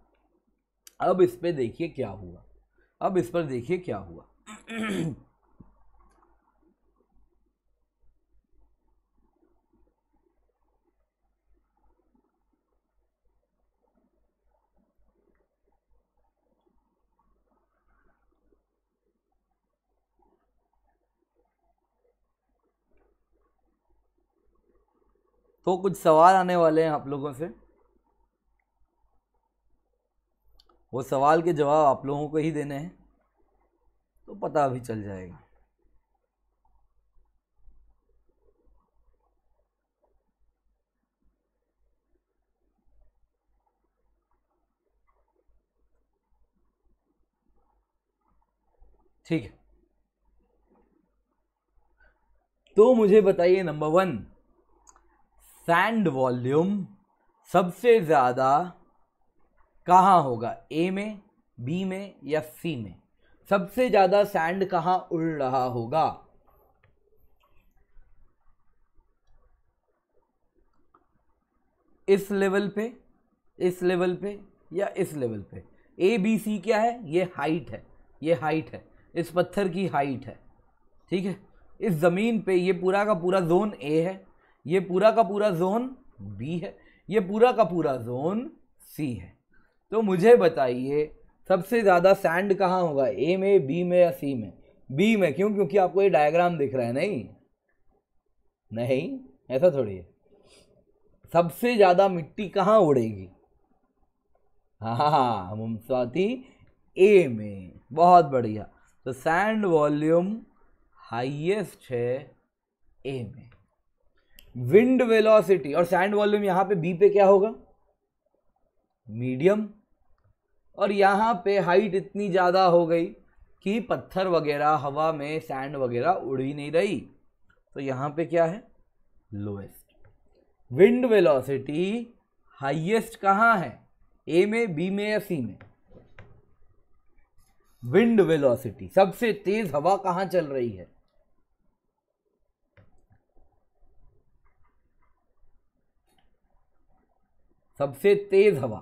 अब इस पर देखिए क्या हुआ अब इस पर देखिए क्या हुआ तो कुछ सवाल आने वाले हैं आप लोगों से वो सवाल के जवाब आप लोगों को ही देने हैं तो पता अभी चल जाएगा ठीक है तो मुझे बताइए नंबर वन सैंड वॉल्यूम सबसे ज़्यादा कहाँ होगा ए में बी में या सी में सबसे ज़्यादा सैंड कहाँ उड़ रहा होगा इस लेवल पे इस लेवल पे या इस लेवल पे ए बी सी क्या है ये हाइट है ये हाइट है इस पत्थर की हाइट है ठीक है इस ज़मीन पे ये पूरा का पूरा जोन ए है ये पूरा का पूरा जोन बी है ये पूरा का पूरा जोन सी है तो मुझे बताइए सबसे ज़्यादा सैंड कहाँ होगा ए में बी में या सी में बी में क्यों क्योंकि आपको ये डायग्राम दिख रहा है नहीं नहीं ऐसा थोड़ी है सबसे ज़्यादा मिट्टी कहाँ उड़ेगी हाँ मुमसाती ए में बहुत बढ़िया तो सैंड वॉल्यूम हाईएस्ट है ए में विंड वेलोसिटी और सैंड वॉल्यूम यहाँ पे बी पे क्या होगा मीडियम और यहां पे हाइट इतनी ज़्यादा हो गई कि पत्थर वगैरह हवा में सैंड वगैरह उड़ ही नहीं रही तो यहां पे क्या है लोएस्ट विंड वेलोसिटी हाईएस्ट कहाँ है ए में बी में या सी में विंड वेलोसिटी सबसे तेज हवा कहां चल रही है सबसे तेज़ हवा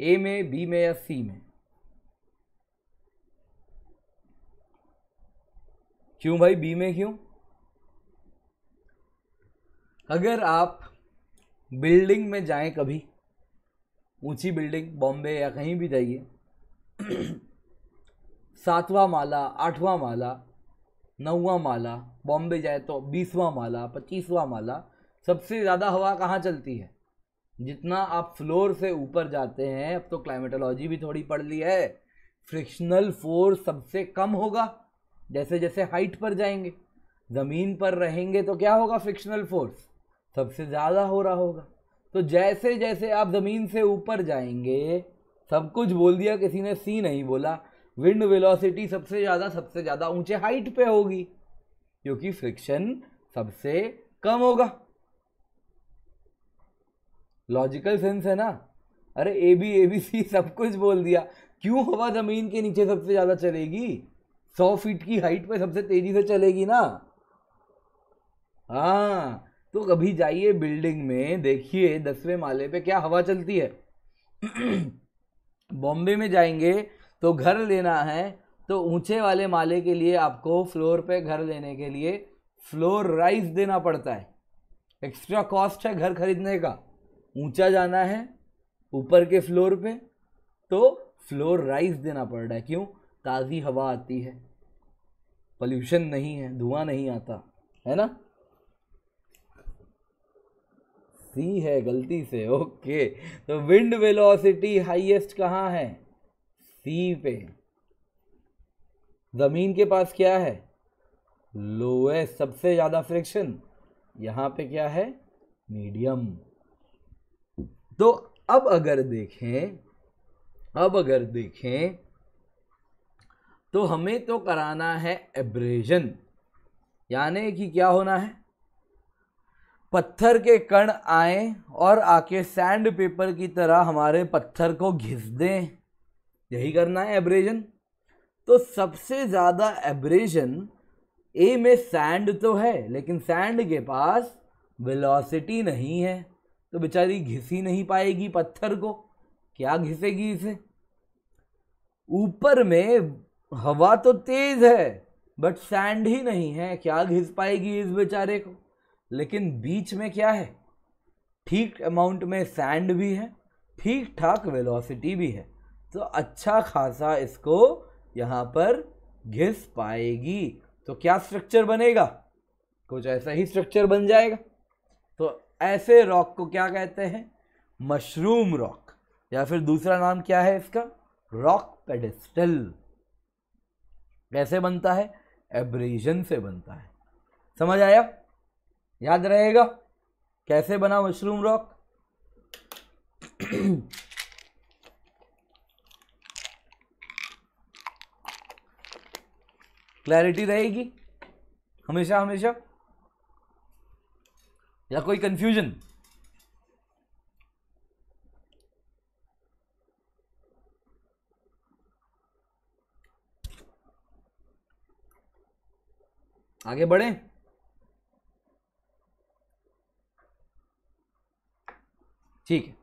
ए में बी में या सी में क्यों भाई बी में क्यों अगर आप बिल्डिंग में जाएं कभी ऊंची बिल्डिंग बॉम्बे या कहीं भी जाइए सातवां माला आठवां माला नौवां माला बॉम्बे जाए तो बीसवां माला पच्चीसवां माला सबसे ज़्यादा हवा कहाँ चलती है जितना आप फ्लोर से ऊपर जाते हैं अब तो क्लाइमेटोलॉजी भी थोड़ी पढ़ ली है फ्रिक्शनल फोर्स सबसे कम होगा जैसे जैसे हाइट पर जाएंगे ज़मीन पर रहेंगे तो क्या होगा फ्रिक्शनल फोर्स सबसे ज़्यादा हो रहा होगा तो जैसे जैसे आप ज़मीन से ऊपर जाएंगे सब कुछ बोल दिया किसी ने सी नहीं बोला विंड वेलोसिटी सबसे ज़्यादा सबसे ज़्यादा ऊंचे हाइट पे होगी क्योंकि फ्रिक्शन सबसे कम होगा लॉजिकल सेंस है ना अरे A B A B C सब कुछ बोल दिया क्यों हवा ज़मीन के नीचे सबसे ज़्यादा चलेगी सौ फीट की हाइट पे सबसे तेज़ी से चलेगी ना हाँ तो कभी जाइए बिल्डिंग में देखिए दसवें माले पे क्या हवा चलती है बॉम्बे में जाएंगे तो घर लेना है तो ऊंचे वाले माले के लिए आपको फ्लोर पे घर लेने के लिए फ्लोर राइस देना पड़ता है एक्स्ट्रा कॉस्ट है घर खरीदने का ऊंचा जाना है ऊपर के फ्लोर पे तो फ्लोर राइज देना पड़ रहा है क्यों ताज़ी हवा आती है पॉल्यूशन नहीं है धुआं नहीं आता है ना सी है गलती से ओके तो विंड वेलोसिटी हाईएस्ट कहाँ है सी पे ज़मीन के पास क्या है लोएस्ट सबसे ज़्यादा फ्रिक्शन यहाँ पे क्या है मीडियम तो अब अगर देखें अब अगर देखें तो हमें तो कराना है एब्रेजन यानी कि क्या होना है पत्थर के कण आए और आके सैंड पेपर की तरह हमारे पत्थर को घिस दें यही करना है एब्रेजन तो सबसे ज़्यादा एब्रेजन ए में सैंड तो है लेकिन सैंड के पास वेलोसिटी नहीं है तो बेचारी घिस ही नहीं पाएगी पत्थर को क्या घिसेगी इसे ऊपर में हवा तो तेज है बट सैंड ही नहीं है क्या घिस पाएगी इस बेचारे को लेकिन बीच में क्या है ठीक अमाउंट में सैंड भी है ठीक ठाक वेलोसिटी भी है तो अच्छा खासा इसको यहाँ पर घिस पाएगी तो क्या स्ट्रक्चर बनेगा कुछ ऐसा ही स्ट्रक्चर बन जाएगा तो ऐसे रॉक को क्या कहते हैं मशरूम रॉक या फिर दूसरा नाम क्या है इसका रॉक पेडिस्टल कैसे बनता है एब्रेजन से बनता है समझ आया याद रहेगा कैसे बना मशरूम रॉक क्लैरिटी रहेगी हमेशा हमेशा या कोई कंफ्यूजन आगे बढ़े ठीक है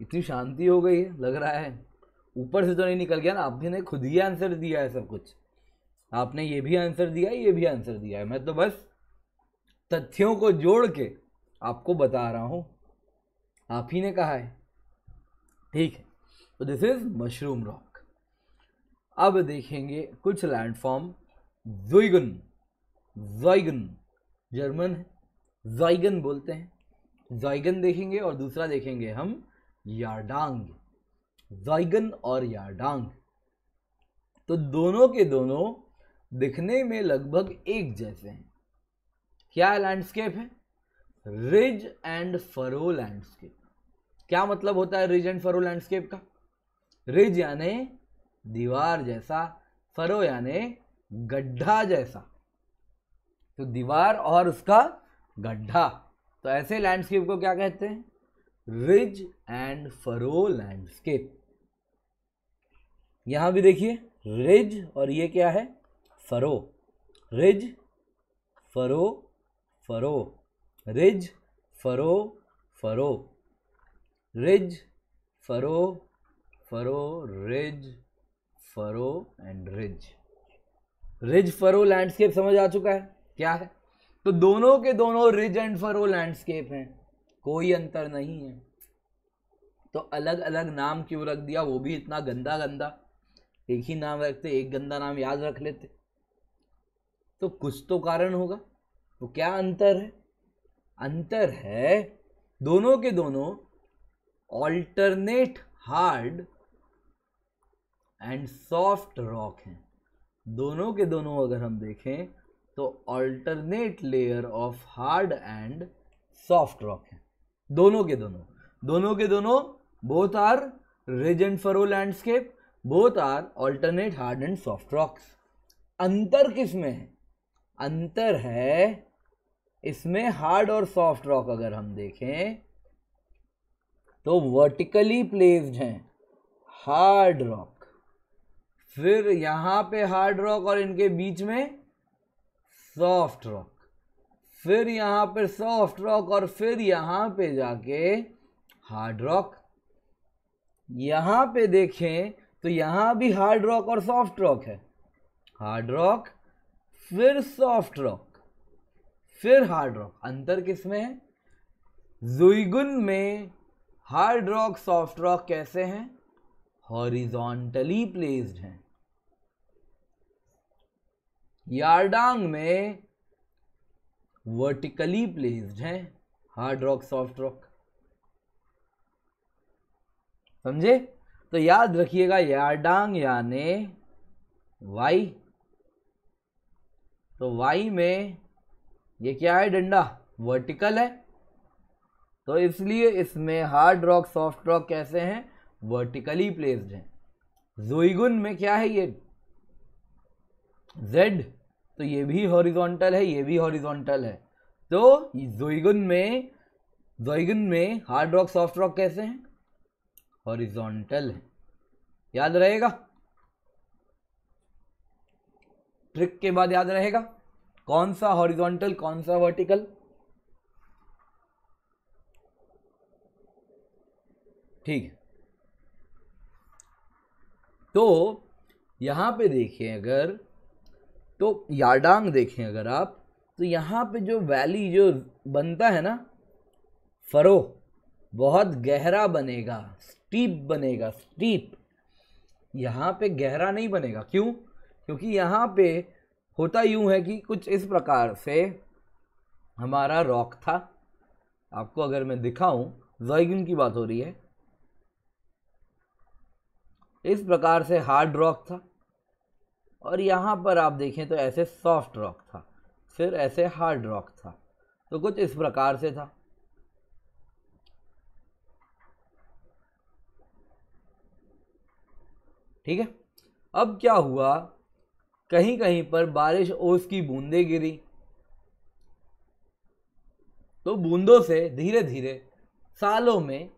इतनी शांति हो गई है लग रहा है ऊपर से तो नहीं निकल गया ना आपने खुद ही आंसर दिया है सब कुछ आपने ये भी आंसर दिया है ये भी आंसर दिया है मैं तो बस तथ्यों को जोड़ के आपको बता रहा हूं आप ही ने कहा है ठीक है तो दिस इज मशरूम रॉक अब देखेंगे कुछ लैंडफॉर्म जुइगन जोइगन जर्मन है जॉइगन बोलते हैं जोइगन देखेंगे और दूसरा देखेंगे हम यार्डांग जोइगन और यार्डांग तो दोनों के दोनों दिखने में लगभग एक जैसे हैं क्या लैंडस्केप है रिज एंड फरो लैंडस्केप क्या मतलब होता है रिज एंड फरो लैंडस्केप का रिज यानी दीवार जैसा फरो यानी गड्ढा जैसा तो दीवार और उसका गड्ढा तो ऐसे लैंडस्केप को क्या कहते हैं रिज एंड फरो लैंडस्केप यहां भी देखिए रिज और ये क्या है furrow ridge furrow furrow ridge furrow furrow ridge furrow furrow ridge furrow and ridge ridge furrow landscape समझ आ चुका है क्या है तो दोनों के दोनों रिज एंड फरो लैंडस्केप हैं कोई अंतर नहीं है तो अलग अलग नाम क्यों रख दिया वो भी इतना गंदा गंदा एक ही नाम रखते एक गंदा नाम याद रख लेते तो कुछ तो कारण होगा तो क्या अंतर है अंतर है दोनों के दोनों alternate hard and soft rock हैं दोनों के दोनों अगर हम देखें तो alternate layer of hard and soft rock हैं दोनों के दोनों दोनों के दोनों both are ridge and furrow landscape both are alternate hard and soft rocks अंतर किस में है अंतर है इसमें हार्ड और सॉफ्ट रॉक अगर हम देखें तो वर्टिकली प्लेस्ड हैं हार्ड रॉक फिर यहां पे हार्ड रॉक और इनके बीच में सॉफ्ट रॉक फिर यहां पे सॉफ्ट रॉक और फिर यहां पे जाके हार्ड रॉक यहां पे देखें तो यहां भी हार्ड रॉक और सॉफ्ट रॉक है हार्ड रॉक फिर सॉफ्ट रॉक फिर हार्ड रॉक अंतर किस में है जुइगुन में हार्ड रॉक सॉफ्ट रॉक कैसे हैं हॉरिजॉन्टली प्लेस्ड हैं यारडांग में वर्टिकली प्लेस्ड हैं हार्ड रॉक सॉफ्ट रॉक समझे तो याद रखिएगा यारडांग यानी वाई तो वाई में ये क्या है डंडा वर्टिकल है तो इसलिए इसमें हार्ड रॉक सॉफ्ट रॉक कैसे हैं वर्टिकली प्लेस्ड हैं जोईगुन में क्या है ये जेड तो ये भी हॉरिजॉन्टल है ये भी हॉरिजॉन्टल है तो जोईगुन में जोईगुन में हार्ड रॉक सॉफ्ट रॉक कैसे हैं हॉरिजॉन्टल है याद रहेगा ट्रिक के बाद याद रहेगा कौन सा हॉरिजॉन्टल कौन सा वर्टिकल ठीक तो यहां पे देखें अगर तो याडांग देखें अगर आप तो यहां पे जो वैली जो बनता है ना फरो बहुत गहरा बनेगा स्टीप बनेगा स्टीप यहां पे गहरा नहीं बनेगा क्यों क्योंकि यहां पे होता यूं है कि कुछ इस प्रकार से हमारा रॉक था आपको अगर मैं दिखाऊं जॉइगिन की बात हो रही है इस प्रकार से हार्ड रॉक था और यहां पर आप देखें तो ऐसे सॉफ्ट रॉक था फिर ऐसे हार्ड रॉक था तो कुछ इस प्रकार से था ठीक है अब क्या हुआ कहीं कहीं पर बारिश ओस की बूंदें गिरी तो बूंदों से धीरे धीरे सालों में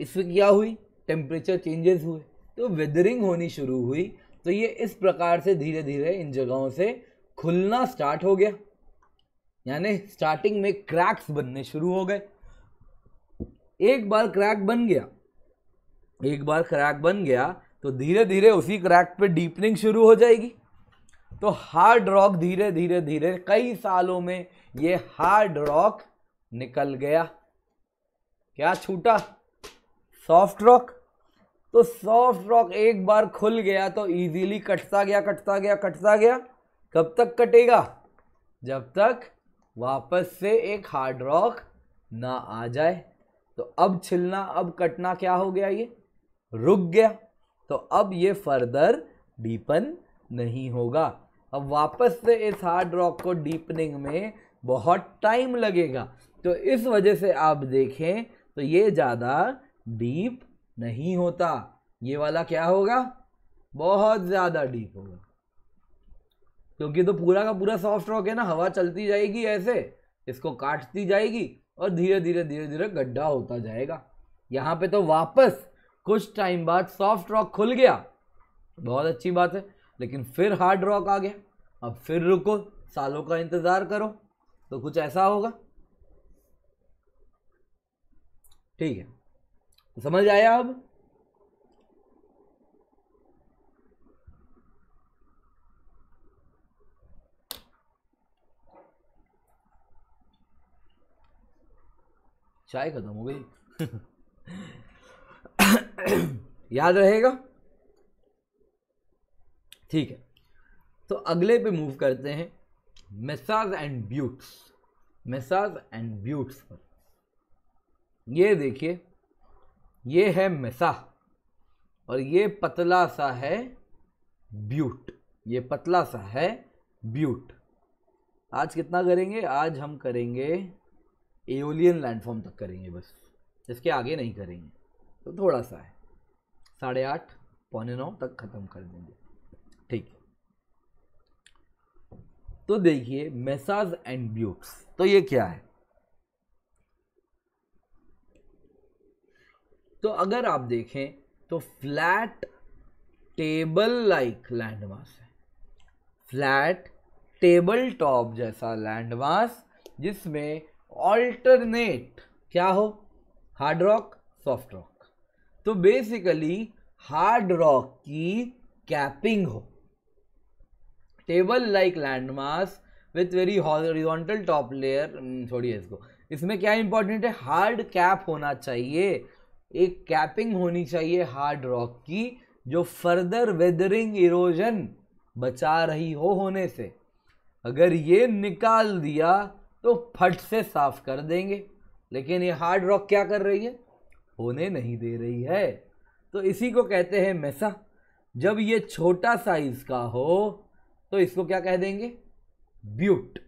इसमें क्या हुई टेम्परेचर चेंजेस हुए तो वेदरिंग होनी शुरू हुई तो ये इस प्रकार से धीरे धीरे इन जगहों से खुलना स्टार्ट हो गया यानी स्टार्टिंग में क्रैक्स बनने शुरू हो गए एक बार क्रैक बन गया एक बार क्रैक बन गया तो धीरे धीरे उसी क्रैक पे डीपनिंग शुरू हो जाएगी तो हार्ड रॉक धीरे धीरे धीरे कई सालों में ये हार्ड रॉक निकल गया क्या छूटा सॉफ्ट रॉक तो सॉफ्ट रॉक एक बार खुल गया तो इजीली कटता गया कटता गया कटता गया कब तक कटेगा जब तक वापस से एक हार्ड रॉक ना आ जाए तो अब छिलना अब कटना क्या हो गया ये रुक गया तो अब ये फर्दर डीपन नहीं होगा अब वापस से इस हार्ड रॉक को डीपनिंग में बहुत टाइम लगेगा तो इस वजह से आप देखें तो ये ज़्यादा डीप नहीं होता ये वाला क्या होगा बहुत ज़्यादा डीप होगा क्योंकि तो पूरा का पूरा सॉफ्ट रॉक है ना हवा चलती जाएगी ऐसे इसको काटती जाएगी और धीरे धीरे धीरे धीरे गड्ढा होता जाएगा यहाँ पे तो वापस कुछ टाइम बाद सॉफ्ट रॉक खुल गया बहुत अच्छी बात है लेकिन फिर हार्ड रॉक आ गया अब फिर रुको सालों का इंतज़ार करो तो कुछ ऐसा होगा ठीक है समझ आया अब चाय खत्म हो गई याद रहेगा ठीक है तो अगले पे मूव करते हैं mesas and buttes mesas and buttes पर ये देखिए ये है मेसा और ये पतला सा है ब्यूट ये पतला सा है ब्यूट आज कितना करेंगे आज हम करेंगे एओलियन लैंडफॉर्म तक करेंगे बस इसके आगे नहीं करेंगे तो थोड़ा सा है साढ़े आठ पौने नौ तक ख़त्म कर देंगे तो देखिए मैसाज एंड ब्यूट्स तो ये क्या है तो अगर आप देखें तो फ्लैट टेबल लाइक लैंड है फ्लैट टेबल टॉप जैसा लैंड जिसमें ऑल्टरनेट क्या हो हार्ड रॉक सॉफ्ट रॉक तो बेसिकली हार्ड रॉक की कैपिंग हो table like land mass with very horizontal top layer छोड़िए इसको इसमें क्या इंपॉर्टेंट है हार्ड कैप होना चाहिए एक कैपिंग होनी चाहिए हार्ड रॉक की जो फर्दर वेदरिंग इरोजन बचा रही हो होने से अगर ये निकाल दिया तो फट से साफ कर देंगे लेकिन ये हार्ड रॉक क्या कर रही है होने नहीं दे रही है तो इसी को कहते हैं मैसा जब ये छोटा साइज़ का हो तो इसको क्या कह देंगे ब्यूट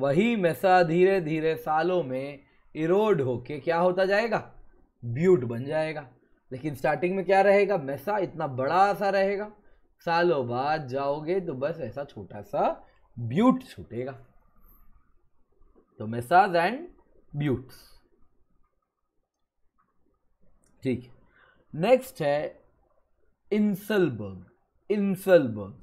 वही मैसा धीरे धीरे सालों में इरोड होके क्या होता जाएगा ब्यूट बन जाएगा लेकिन स्टार्टिंग में क्या रहेगा मैसा इतना बड़ा सा रहेगा सालों बाद जाओगे तो बस ऐसा छोटा सा ब्यूट छूटेगा तो मैसाज एंड ब्यूट्स ठीक नेक्स्ट है इंसलबर्ग इंसलबर्ग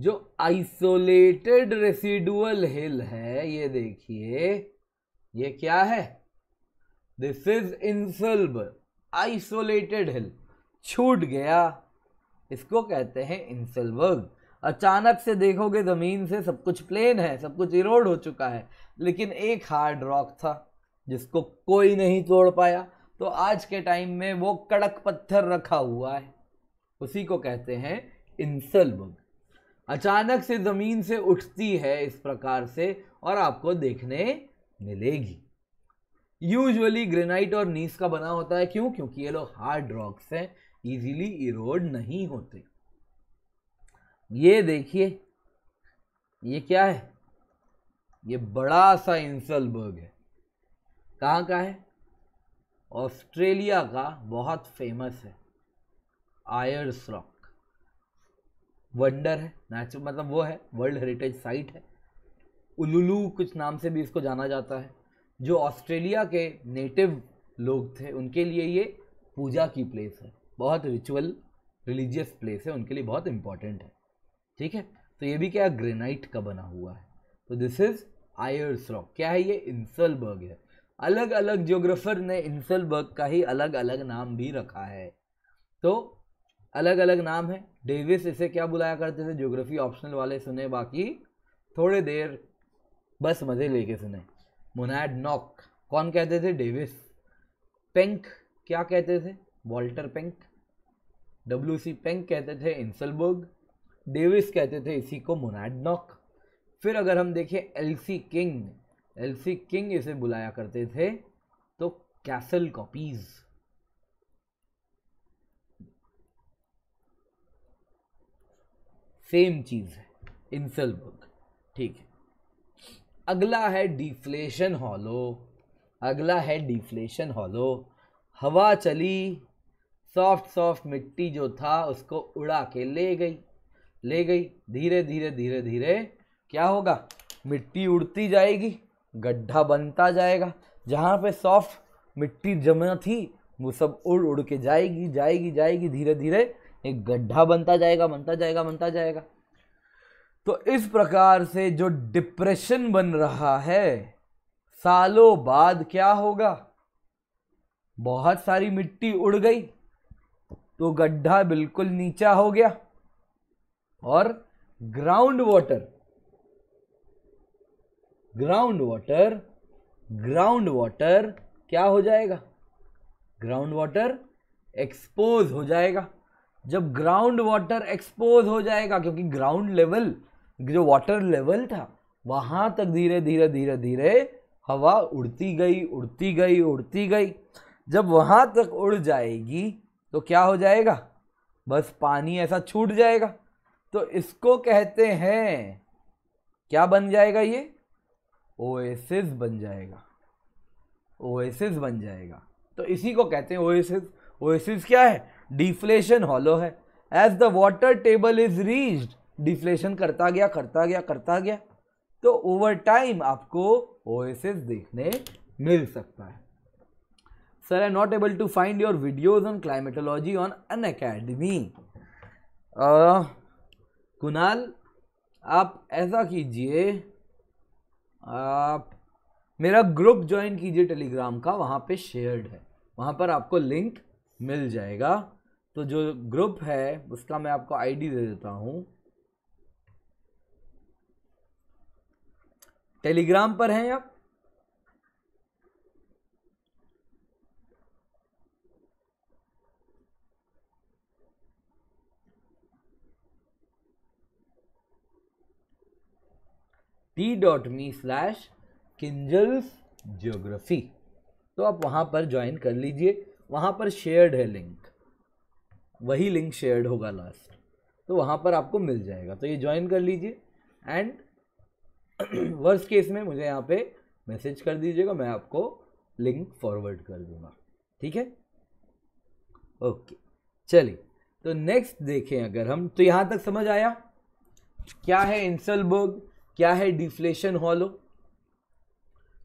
जो आइसोलेटेड रेसिडुअल हिल है ये देखिए ये क्या है this is inselberg isolated hill छूट गया इसको कहते हैं इंसलवर्ग अचानक से देखोगे ज़मीन से सब कुछ प्लेन है सब कुछ इरोड हो चुका है लेकिन एक हार्ड रॉक था जिसको कोई नहीं तोड़ पाया तो आज के टाइम में वो कड़क पत्थर रखा हुआ है उसी को कहते हैं इंसलबर्ग अचानक से ज़मीन से उठती है इस प्रकार से और आपको देखने मिलेगी यूजुअली ग्रेनाइट और नीस का बना होता है क्यों क्योंकि ये लोग हार्ड रॉक्स हैं इजीली इरोड नहीं होते ये देखिए ये क्या है ये बड़ा सा इंसलबर्ग है कहाँ का है ऑस्ट्रेलिया का बहुत फेमस है आयर्स रॉक वंडर है नेचुर मतलब वो है वर्ल्ड हेरिटेज साइट है उलुलू कुछ नाम से भी इसको जाना जाता है जो ऑस्ट्रेलिया के नेटिव लोग थे उनके लिए ये पूजा की प्लेस है बहुत रिचुअल रिलीजियस प्लेस है उनके लिए बहुत इंपॉर्टेंट है ठीक है तो ये भी क्या ग्रेनाइट का बना हुआ है तो दिस इज़ आयर्स रॉक क्या है ये इंसलबर्ग है अलग अलग ज्योग्राफ़र ने इंसलबर्ग का ही अलग अलग नाम भी रखा है तो अलग अलग नाम है डेविस इसे क्या बुलाया करते थे ज्योग्राफी ऑप्शनल वाले सुने बाकी थोड़े देर बस मज़े लेके सुने मोनाड नॉक कौन कहते थे डेविस पेंक क्या कहते थे Walter Penck W C Penck कहते थे इंसलबर्ग डेविस कहते थे इसी को मोनाड नॉक फिर अगर हम देखें एलसी किंग एलसी किंग इसे बुलाया करते थे तो कैसल कॉपीज़ सेम चीज़ है इन बुक ठीक है अगला है डिफ्लेशन हॉलो अगला है डिफ्लेशन हॉलो हवा चली सॉफ्ट सॉफ्ट मिट्टी जो था उसको उड़ा के ले गई ले गई धीरे धीरे धीरे धीरे क्या होगा मिट्टी उड़ती जाएगी गड्ढा बनता जाएगा जहाँ पे सॉफ्ट मिट्टी जमा थी वो सब उड़ उड़ के जाएगी जाएगी जाएगी धीरे धीरे एक गड्ढा बनता जाएगा बनता जाएगा बनता जाएगा तो इस प्रकार से जो डिप्रेशन बन रहा है सालों बाद क्या होगा बहुत सारी मिट्टी उड़ गई तो गड्ढा बिल्कुल नीचा हो गया और ground water ground water ground water क्या हो जाएगा ग्राउंड वाटर एक्सपोज हो जाएगा जब ग्राउंड वाटर एक्सपोज हो जाएगा क्योंकि ग्राउंड लेवल जो वाटर लेवल था वहाँ तक धीरे धीरे धीरे धीरे हवा उड़ती गई उड़ती गई उड़ती गई जब वहाँ तक उड़ जाएगी तो क्या हो जाएगा बस पानी ऐसा छूट जाएगा तो इसको कहते हैं क्या बन जाएगा ये ओएसिस बन जाएगा ओएसिस बन जाएगा तो इसी को कहते हैं ओएसिस ओएसिस क्या है डिफ्लेशन हॉलो है as the water table is reached deflation करता गया करता गया करता गया तो ओवर टाइम आपको ओएसएस देखने मिल सकता है sir I not able to find your videos on climatology on Unacademy Kunal आप ऐसा कीजिए आप मेरा ग्रुप ज्वाइन कीजिए टेलीग्राम का वहाँ पे शेयर्ड है वहाँ पर आपको लिंक मिल जाएगा तो जो ग्रुप है उसका मैं आपको आईडी दे देता हूं टेलीग्राम पर हैं आप T dot me slash Kinjal's geography तो आप वहां पर ज्वाइन कर लीजिए वहां पर शेयर्ड है लिंक वही लिंक शेयर्ड होगा लास्ट तो वहाँ पर आपको मिल जाएगा तो ये ज्वाइन कर लीजिए एंड वर्स्ट केस में मुझे यहाँ पे मैसेज कर दीजिएगा मैं आपको लिंक फॉरवर्ड कर दूंगा ठीक है ओके चलिए तो नेक्स्ट देखें अगर हम तो यहाँ तक समझ आया क्या है इंसलबर्ग क्या है डिफ्लेशन हॉलो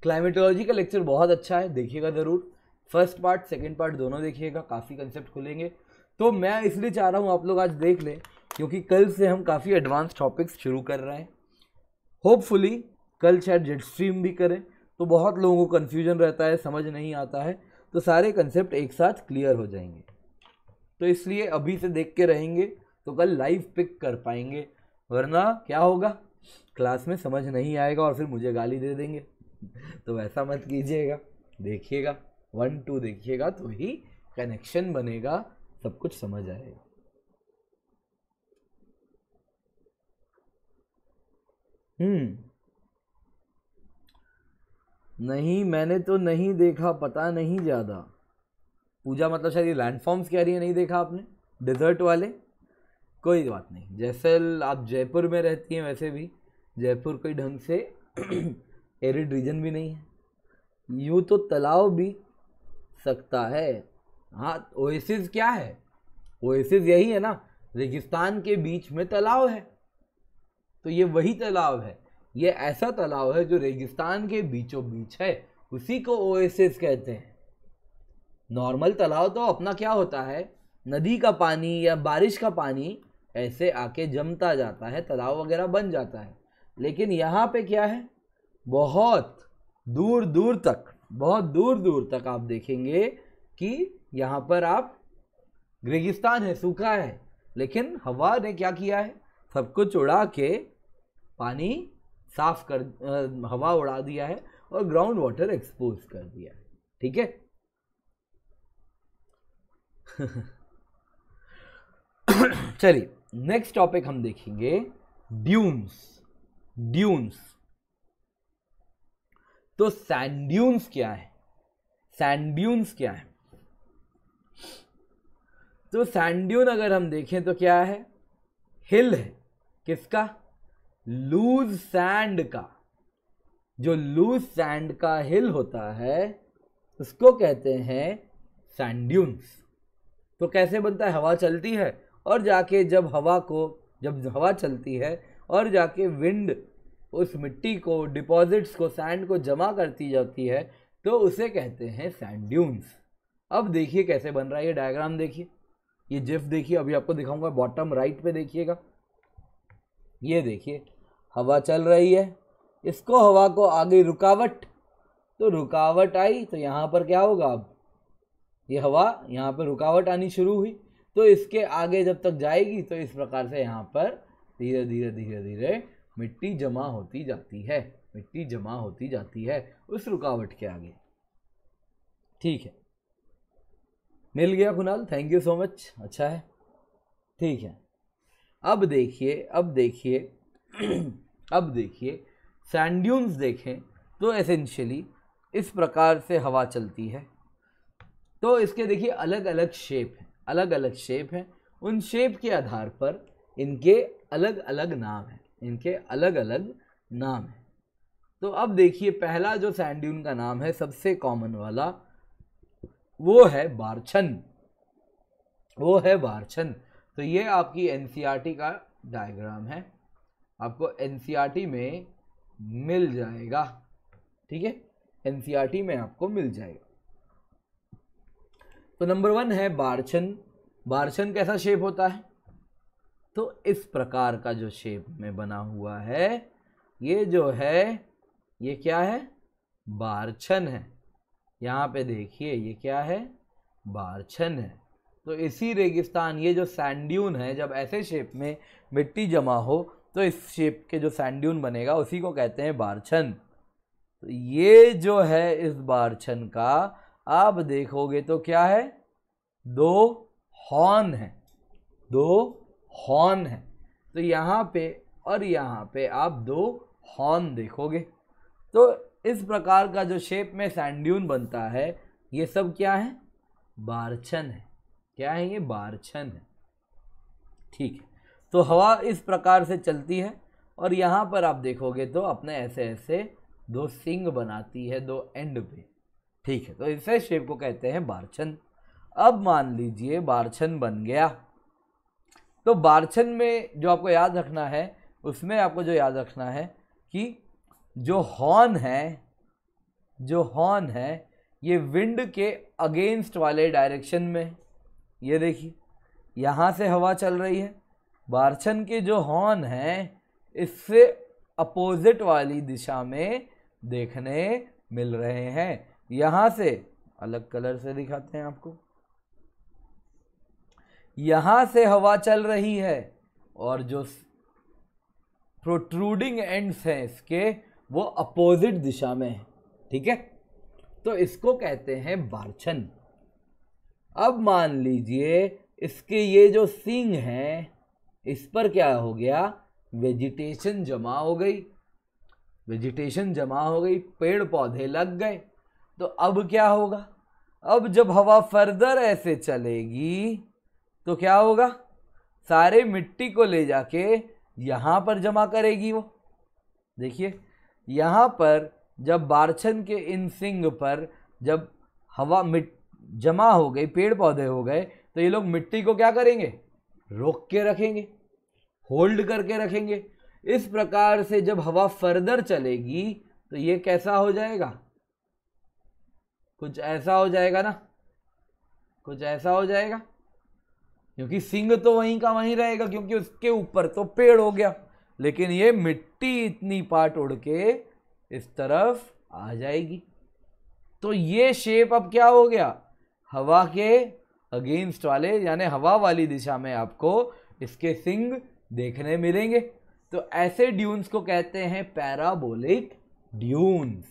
क्लाइमेटोलॉजी का लेक्चर बहुत अच्छा है देखिएगा ज़रूर फर्स्ट पार्ट सेकेंड पार्ट दोनों देखिएगा काफ़ी कंसेप्ट खुलेंगे तो मैं इसलिए चाह रहा हूँ आप लोग आज देख लें क्योंकि कल से हम काफ़ी एडवांस टॉपिक्स शुरू कर रहे हैं होपफुली कल शायद जेट स्ट्रीम भी करें तो बहुत लोगों को कन्फ्यूजन रहता है समझ नहीं आता है तो सारे कंसेप्ट एक साथ क्लियर हो जाएंगे तो इसलिए अभी से देख के रहेंगे तो कल लाइव पिक कर पाएंगे वरना क्या होगा क्लास में समझ नहीं आएगा और फिर मुझे गाली दे देंगे तो वैसा मत कीजिएगा देखिएगा वन टू देखिएगा तो ही कनेक्शन बनेगा सब कुछ समझ आएगा हम्म नहीं मैंने तो नहीं देखा पता नहीं ज़्यादा पूजा मतलब शायद ये लैंडफॉर्म्स कह रही है नहीं देखा आपने डिजर्ट वाले कोई बात नहीं जैसे आप जयपुर में रहती हैं वैसे भी जयपुर कोई ढंग से एरिड रीजन भी नहीं है यूँ तो तलाव भी सकता है हाँ ओएसिस क्या है ओएसिस यही है ना रेगिस्तान के बीच में तालाब है तो ये वही तालाब है ये ऐसा तालाब है जो रेगिस्तान के बीचों बीच है उसी को ओएसिस कहते हैं नॉर्मल तालाब तो अपना क्या होता है नदी का पानी या बारिश का पानी ऐसे आके जमता जाता है तालाब वगैरह बन जाता है लेकिन यहाँ पे क्या है बहुत दूर दूर तक बहुत दूर दूर तक आप देखेंगे कि यहां पर आप रेगिस्तान है सूखा है लेकिन हवा ने क्या किया है सब कुछ उड़ा के पानी साफ कर हवा उड़ा दिया है और ग्राउंड वाटर एक्सपोज कर दिया है ठीक है चलिए नेक्स्ट टॉपिक हम देखेंगे ड्यून्स ड्यून्स तो सैंड ड्यून्स क्या है सैंड ड्यून्स क्या है तो सैंड्यून अगर हम देखें तो क्या है हिल है किसका लूज सैंड का जो लूज सैंड का हिल होता है उसको कहते हैं सैंड्यून्स तो कैसे बनता है हवा चलती है और जाके जब हवा को जब हवा चलती है और जाके विंड उस मिट्टी को डिपॉजिट्स को सैंड को जमा करती जाती है तो उसे कहते हैं सैंड्यून्स अब देखिए कैसे बन रहा है ये डायग्राम देखिए ये जिफ देखिए अभी आपको दिखाऊंगा बॉटम राइट पे देखिएगा ये देखिए हवा चल रही है इसको हवा को आगे रुकावट तो रुकावट आई तो यहाँ पर क्या होगा अब ये हवा यहाँ पर रुकावट आनी शुरू हुई तो इसके आगे जब तक जाएगी तो इस प्रकार से यहाँ पर धीरे धीरे धीरे धीरे मिट्टी जमा होती जाती है मिट्टी जमा होती जाती है उस रुकावट के आगे ठीक है मिल गया Kunal thank you so much अच्छा है ठीक है अब देखिए अब देखिए अब देखिए सैंड्यून्स देखें तो एसेंशियली इस प्रकार से हवा चलती है तो इसके देखिए अलग अलग शेप हैं अलग अलग शेप हैं उन शेप के आधार पर इनके अलग अलग नाम हैं इनके अलग अलग नाम हैं तो अब देखिए पहला जो सैंड्यून का नाम है सबसे कॉमन वाला वो है बारछन वो है बारछन तो ये आपकी एन e का डायग्राम है आपको एन e में मिल जाएगा ठीक है एन e में आपको मिल जाएगा तो नंबर वन है बारछन बारछन कैसा शेप होता है तो इस प्रकार का जो शेप में बना हुआ है ये जो है ये क्या है बारछन है यहाँ पे देखिए ये क्या है बारछन है तो इसी रेगिस्तान ये जो सैंड्यून है जब ऐसे शेप में मिट्टी जमा हो तो इस शेप के जो सैंड्यून बनेगा उसी को कहते हैं बारछन तो ये जो है इस बारछन का आप देखोगे तो क्या है दो हॉर्न है दो हॉर्न है तो यहाँ पे और यहाँ पे आप दो हॉर्न देखोगे तो इस प्रकार का जो शेप में सैंड्यून बनता है ये सब क्या है बारछन है क्या है ये बारछन है ठीक है तो हवा इस प्रकार से चलती है और यहाँ पर आप देखोगे तो अपने ऐसे ऐसे दो सिंग बनाती है दो एंड पे ठीक है तो इसे शेप को कहते हैं बारछन अब मान लीजिए बारछन बन गया तो बारछन में जो आपको याद रखना है उसमें आपको जो याद रखना है कि जो हॉर्न है जो हॉर्न है ये विंड के अगेंस्ट वाले डायरेक्शन में ये देखिए यहाँ से हवा चल रही है बारछन के जो हॉर्न हैं इससे अपोजिट वाली दिशा में देखने मिल रहे हैं यहाँ से अलग कलर से दिखाते हैं आपको यहाँ से हवा चल रही है और जो प्रोट्रूडिंग एंड्स हैं इसके वो अपोजिट दिशा में है ठीक है तो इसको कहते हैं बारछन अब मान लीजिए इसके ये जो सिंग हैं इस पर क्या हो गया वेजिटेशन जमा हो गई वेजिटेशन जमा हो गई पेड़ पौधे लग गए तो अब क्या होगा अब जब हवा फर्दर ऐसे चलेगी तो क्या होगा सारे मिट्टी को ले जाके यहाँ पर जमा करेगी वो देखिए यहाँ पर जब बारछन के इन सिंग पर जब हवा मिट जमा हो गई पेड़ पौधे हो गए तो ये लोग मिट्टी को क्या करेंगे रोक के रखेंगे होल्ड करके रखेंगे इस प्रकार से जब हवा फर्दर चलेगी तो ये कैसा हो जाएगा कुछ ऐसा हो जाएगा ना कुछ ऐसा हो जाएगा क्योंकि सिंग तो वहीं का वहीं रहेगा क्योंकि उसके ऊपर तो पेड़ हो गया लेकिन ये मिट्टी इतनी पार्ट उड़ के इस तरफ आ जाएगी तो ये शेप अब क्या हो गया हवा के अगेंस्ट वाले यानी हवा वाली दिशा में आपको इसके सिंग देखने मिलेंगे तो ऐसे ड्यून्स को कहते हैं parabolic dunes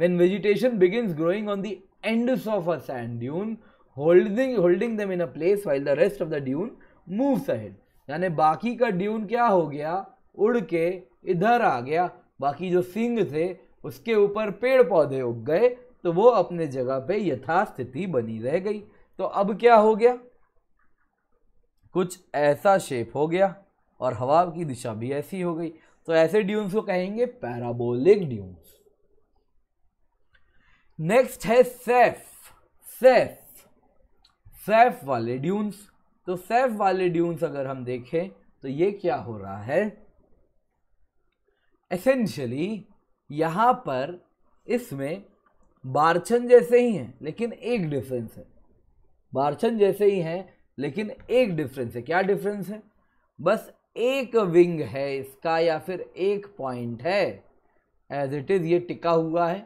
when vegetation begin growing on the end of a sand dune holding holding them in a place while the rest of the dune move ahead यानी बाकी का ड्यून क्या हो गया उड़ के इधर आ गया बाकी जो सिंग थे उसके ऊपर पेड़ पौधे उग गए तो वो अपने जगह पे यथास्थिति बनी रह गई तो अब क्या हो गया कुछ ऐसा शेप हो गया और हवा की दिशा भी ऐसी हो गई तो ऐसे ड्यून्स को कहेंगे पैराबोलिक ड्यून्स नेक्स्ट है सेफ सेफ सेफ वाले ड्यून्स तो सेफ वाले ड्यून्स अगर हम देखें तो ये क्या हो रहा है एसेंशली यहाँ पर इसमें बारछन जैसे ही हैं लेकिन एक डिफरेंस है बारछन जैसे ही हैं लेकिन एक डिफरेंस है क्या डिफरेंस है बस एक विंग है इसका या फिर एक पॉइंट है एज इट इज़ ये टिका हुआ है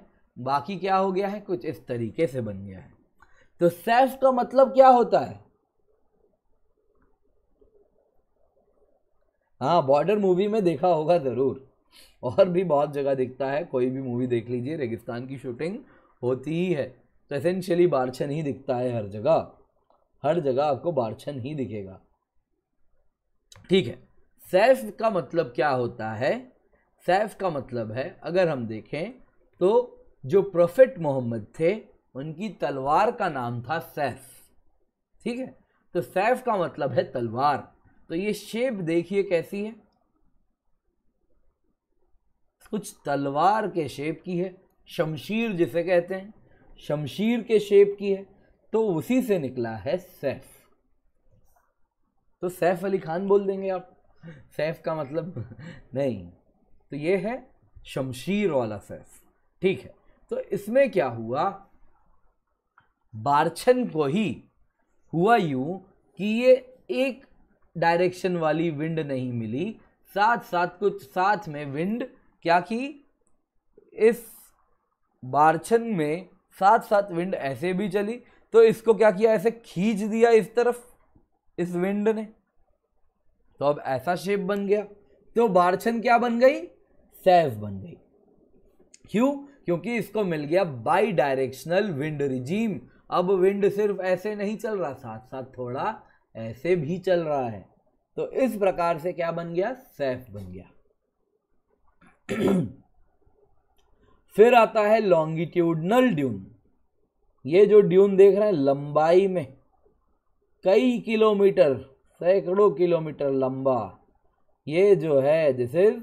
बाकी क्या हो गया है कुछ इस तरीके से बन गया है तो सेफ का मतलब क्या होता है हाँ बॉर्डर मूवी में देखा होगा ज़रूर और भी बहुत जगह दिखता है कोई भी मूवी देख लीजिए रेगिस्तान की शूटिंग होती ही है तो एसेंशियली बारछन ही दिखता है हर जगह हर जगह आपको बारछन ही दिखेगा ठीक है सैफ का मतलब क्या होता है सैफ का मतलब है अगर हम देखें तो जो प्रोफेट मोहम्मद थे उनकी तलवार का नाम था सैफ ठीक है तो सैफ का मतलब है तलवार तो ये शेप देखिए कैसी है कुछ तलवार के शेप की है शमशीर जिसे कहते हैं शमशीर के शेप की है तो उसी से निकला है सैफ तो सैफ अली खान बोल देंगे आप सैफ का मतलब नहीं तो ये है शमशीर वाला सैफ ठीक है तो इसमें क्या हुआ बारछन को ही हुआ यूं कि ये एक डायरेक्शन वाली विंड नहीं मिली साथ साथ कुछ साथ में विंड क्या की इस बारछन में साथ साथ विंड ऐसे भी चली तो इसको क्या किया ऐसे खींच दिया इस तरफ इस विंड ने तो अब ऐसा शेप बन गया तो बारछन क्या बन गई सैफ बन गई क्यों क्योंकि इसको मिल गया बाई डायरेक्शनल विंड रिजीम अब विंड सिर्फ ऐसे नहीं चल रहा साथ साथ थोड़ा ऐसे भी चल रहा है तो इस प्रकार से क्या बन गया सैफ बन गया फिर आता है लॉन्गिट्यूडनल ड्यून ये जो ड्यून देख रहे हैं लंबाई में कई किलोमीटर सैकड़ों किलोमीटर लंबा ये जो है this is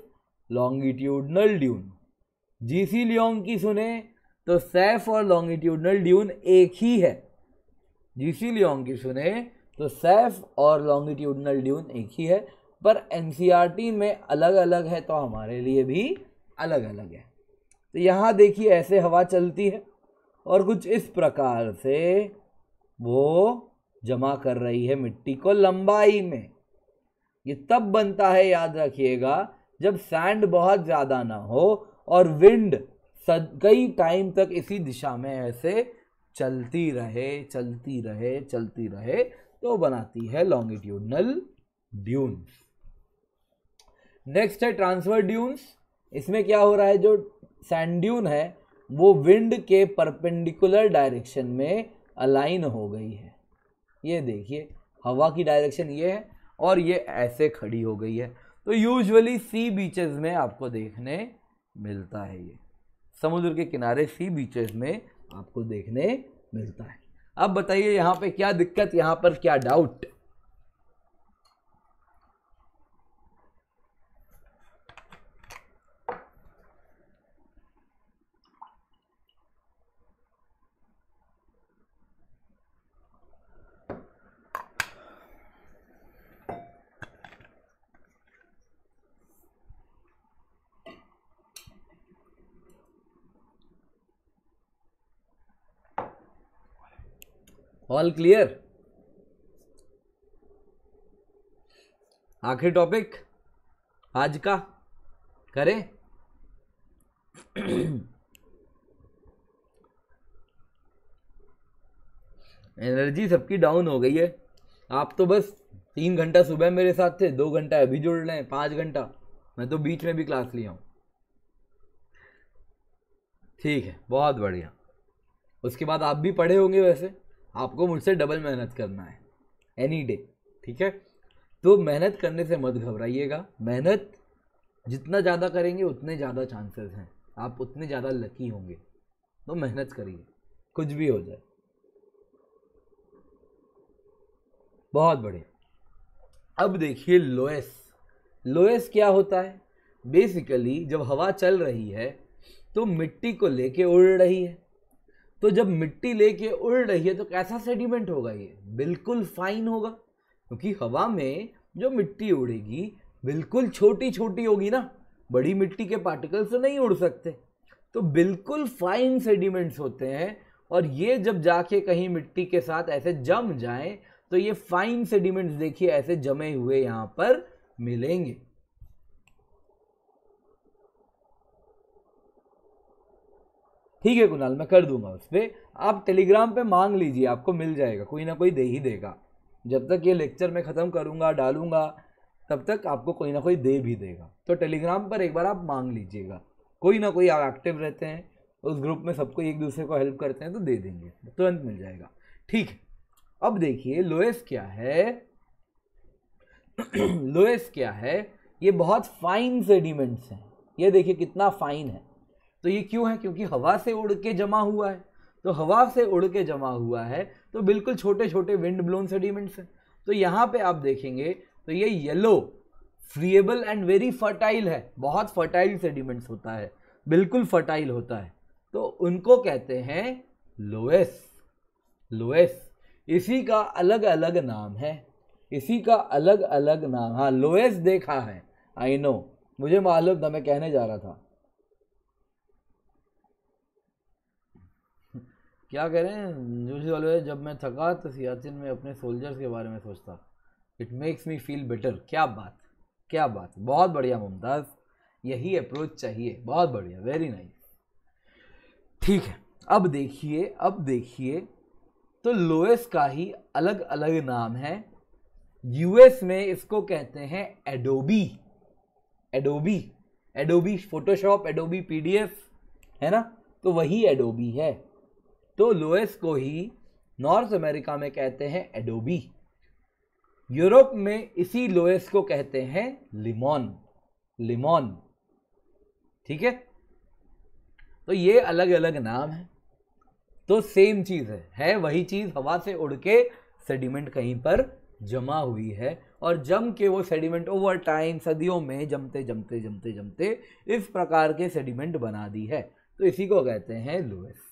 longitudinal dune G C Leong की सुने तो सैफ और लॉन्गिट्यूडनल ड्यून एक ही है जीसी लियोंग की सुने तो सैफ और लॉन्गिट्यूडनल ड्यून एक ही है पर एन e में अलग अलग है तो हमारे लिए भी अलग अलग है तो यहाँ देखिए ऐसे हवा चलती है और कुछ इस प्रकार से वो जमा कर रही है मिट्टी को लंबाई में ये तब बनता है याद रखिएगा जब सैंड बहुत ज़्यादा ना हो और विंड सद कई टाइम तक इसी दिशा में ऐसे चलती रहे चलती रहे चलती रहे तो बनाती है लॉन्गिट्यूडनल ड्यून्स नेक्स्ट है ट्रांसफर ड्यून्स इसमें क्या हो रहा है जो सैंड ड्यून है वो विंड के परपेंडिकुलर डायरेक्शन में अलाइन हो गई है ये देखिए हवा की डायरेक्शन ये है और ये ऐसे खड़ी हो गई है तो यूजुअली सी बीचेस में आपको देखने मिलता है ये समुद्र के किनारे सी बीचेस में आपको देखने मिलता है अब बताइए यहाँ पे क्या दिक्कत यहाँ पर क्या डाउट ऑल क्लियर आखिरी टॉपिक आज का करें एनर्जी सबकी डाउन हो गई है आप तो बस तीन घंटा सुबह मेरे साथ थे दो घंटा अभी जुड़ रहे हैं पाँच घंटा मैं तो बीच में भी क्लास लिया हूँ ठीक है बहुत बढ़िया उसके बाद आप भी पढ़े होंगे वैसे आपको मुझसे डबल मेहनत करना है एनी डे ठीक है तो मेहनत करने से मत घबराइएगा मेहनत जितना ज़्यादा करेंगे उतने ज़्यादा चांसेस हैं आप उतने ज़्यादा लकी होंगे तो मेहनत करिए कुछ भी हो जाए बहुत बढ़िया अब देखिए लोएस लोएस क्या होता है बेसिकली जब हवा चल रही है तो मिट्टी को लेके उड़ रही है तो जब मिट्टी लेके उड़ रही है तो कैसा सेडिमेंट होगा ये बिल्कुल फाइन होगा क्योंकि हवा में जो मिट्टी उड़ेगी बिल्कुल छोटी छोटी होगी ना बड़ी मिट्टी के पार्टिकल्स तो नहीं उड़ सकते तो बिल्कुल फाइन सेडिमेंट्स होते हैं और ये जब जाके कहीं मिट्टी के साथ ऐसे जम जाएं तो ये फाइन सेडिमेंट्स देखिए ऐसे जमे हुए यहाँ पर मिलेंगे ठीक है कुणाल मैं कर दूंगा उस पर आप टेलीग्राम पे मांग लीजिए आपको मिल जाएगा कोई ना कोई दे ही देगा जब तक ये लेक्चर मैं ख़त्म करूँगा डालूंगा तब तक आपको कोई ना कोई दे भी देगा तो टेलीग्राम पर एक बार आप मांग लीजिएगा कोई ना कोई आप एक्टिव रहते हैं उस ग्रुप में सबको एक दूसरे को हेल्प करते हैं तो दे देंगे तुरंत मिल जाएगा ठीक है अब देखिए लोएस क्या है लोएस क्या है ये बहुत फाइन सेडिमेंट्स हैं ये देखिए कितना फाइन है तो ये क्यों है क्योंकि हवा से उड़ के जमा हुआ है तो हवा से उड़ के जमा हुआ है तो बिल्कुल छोटे छोटे विंड ब्लोन सेडिमेंट्स हैं तो यहाँ पे आप देखेंगे तो ये yellow friable and very fertile है बहुत फर्टाइल सेडिमेंट्स होता है बिल्कुल फर्टाइल होता है तो उनको कहते हैं लोएस लोएस इसी का अलग अलग नाम है इसी का अलग अलग नाम हाँ लोएस देखा है आई नो मुझे मालूम था मैं कहने जा रहा था क्या कह रहे हैं जोशी वाले जब मैं थका तो सियाचिन में अपने सोल्जर्स के बारे में सोचता it makes me feel better क्या बात क्या बात बहुत बढ़िया मुमताज़ यही अप्रोच चाहिए बहुत बढ़िया वेरी नाइस ठीक है अब देखिए अब देखिए तो लोएस का ही अलग अलग नाम है यूएस में इसको कहते हैं Adobe Adobe Adobe Photoshop Adobe PDF है ना तो वही एडोबी है तो लुएस को ही नॉर्थ अमेरिका में कहते हैं एडोबी यूरोप में इसी लोएस को कहते हैं लिमोन लिमोन ठीक है तो ये अलग अलग नाम है तो सेम चीज़ है है वही चीज़ हवा से उड़ के सेडिमेंट कहीं पर जमा हुई है और जम के वो सेडिमेंट ओवर टाइम सदियों में जमते जमते जमते जमते इस प्रकार के सेडिमेंट बना दी है तो इसी को कहते हैं लुएस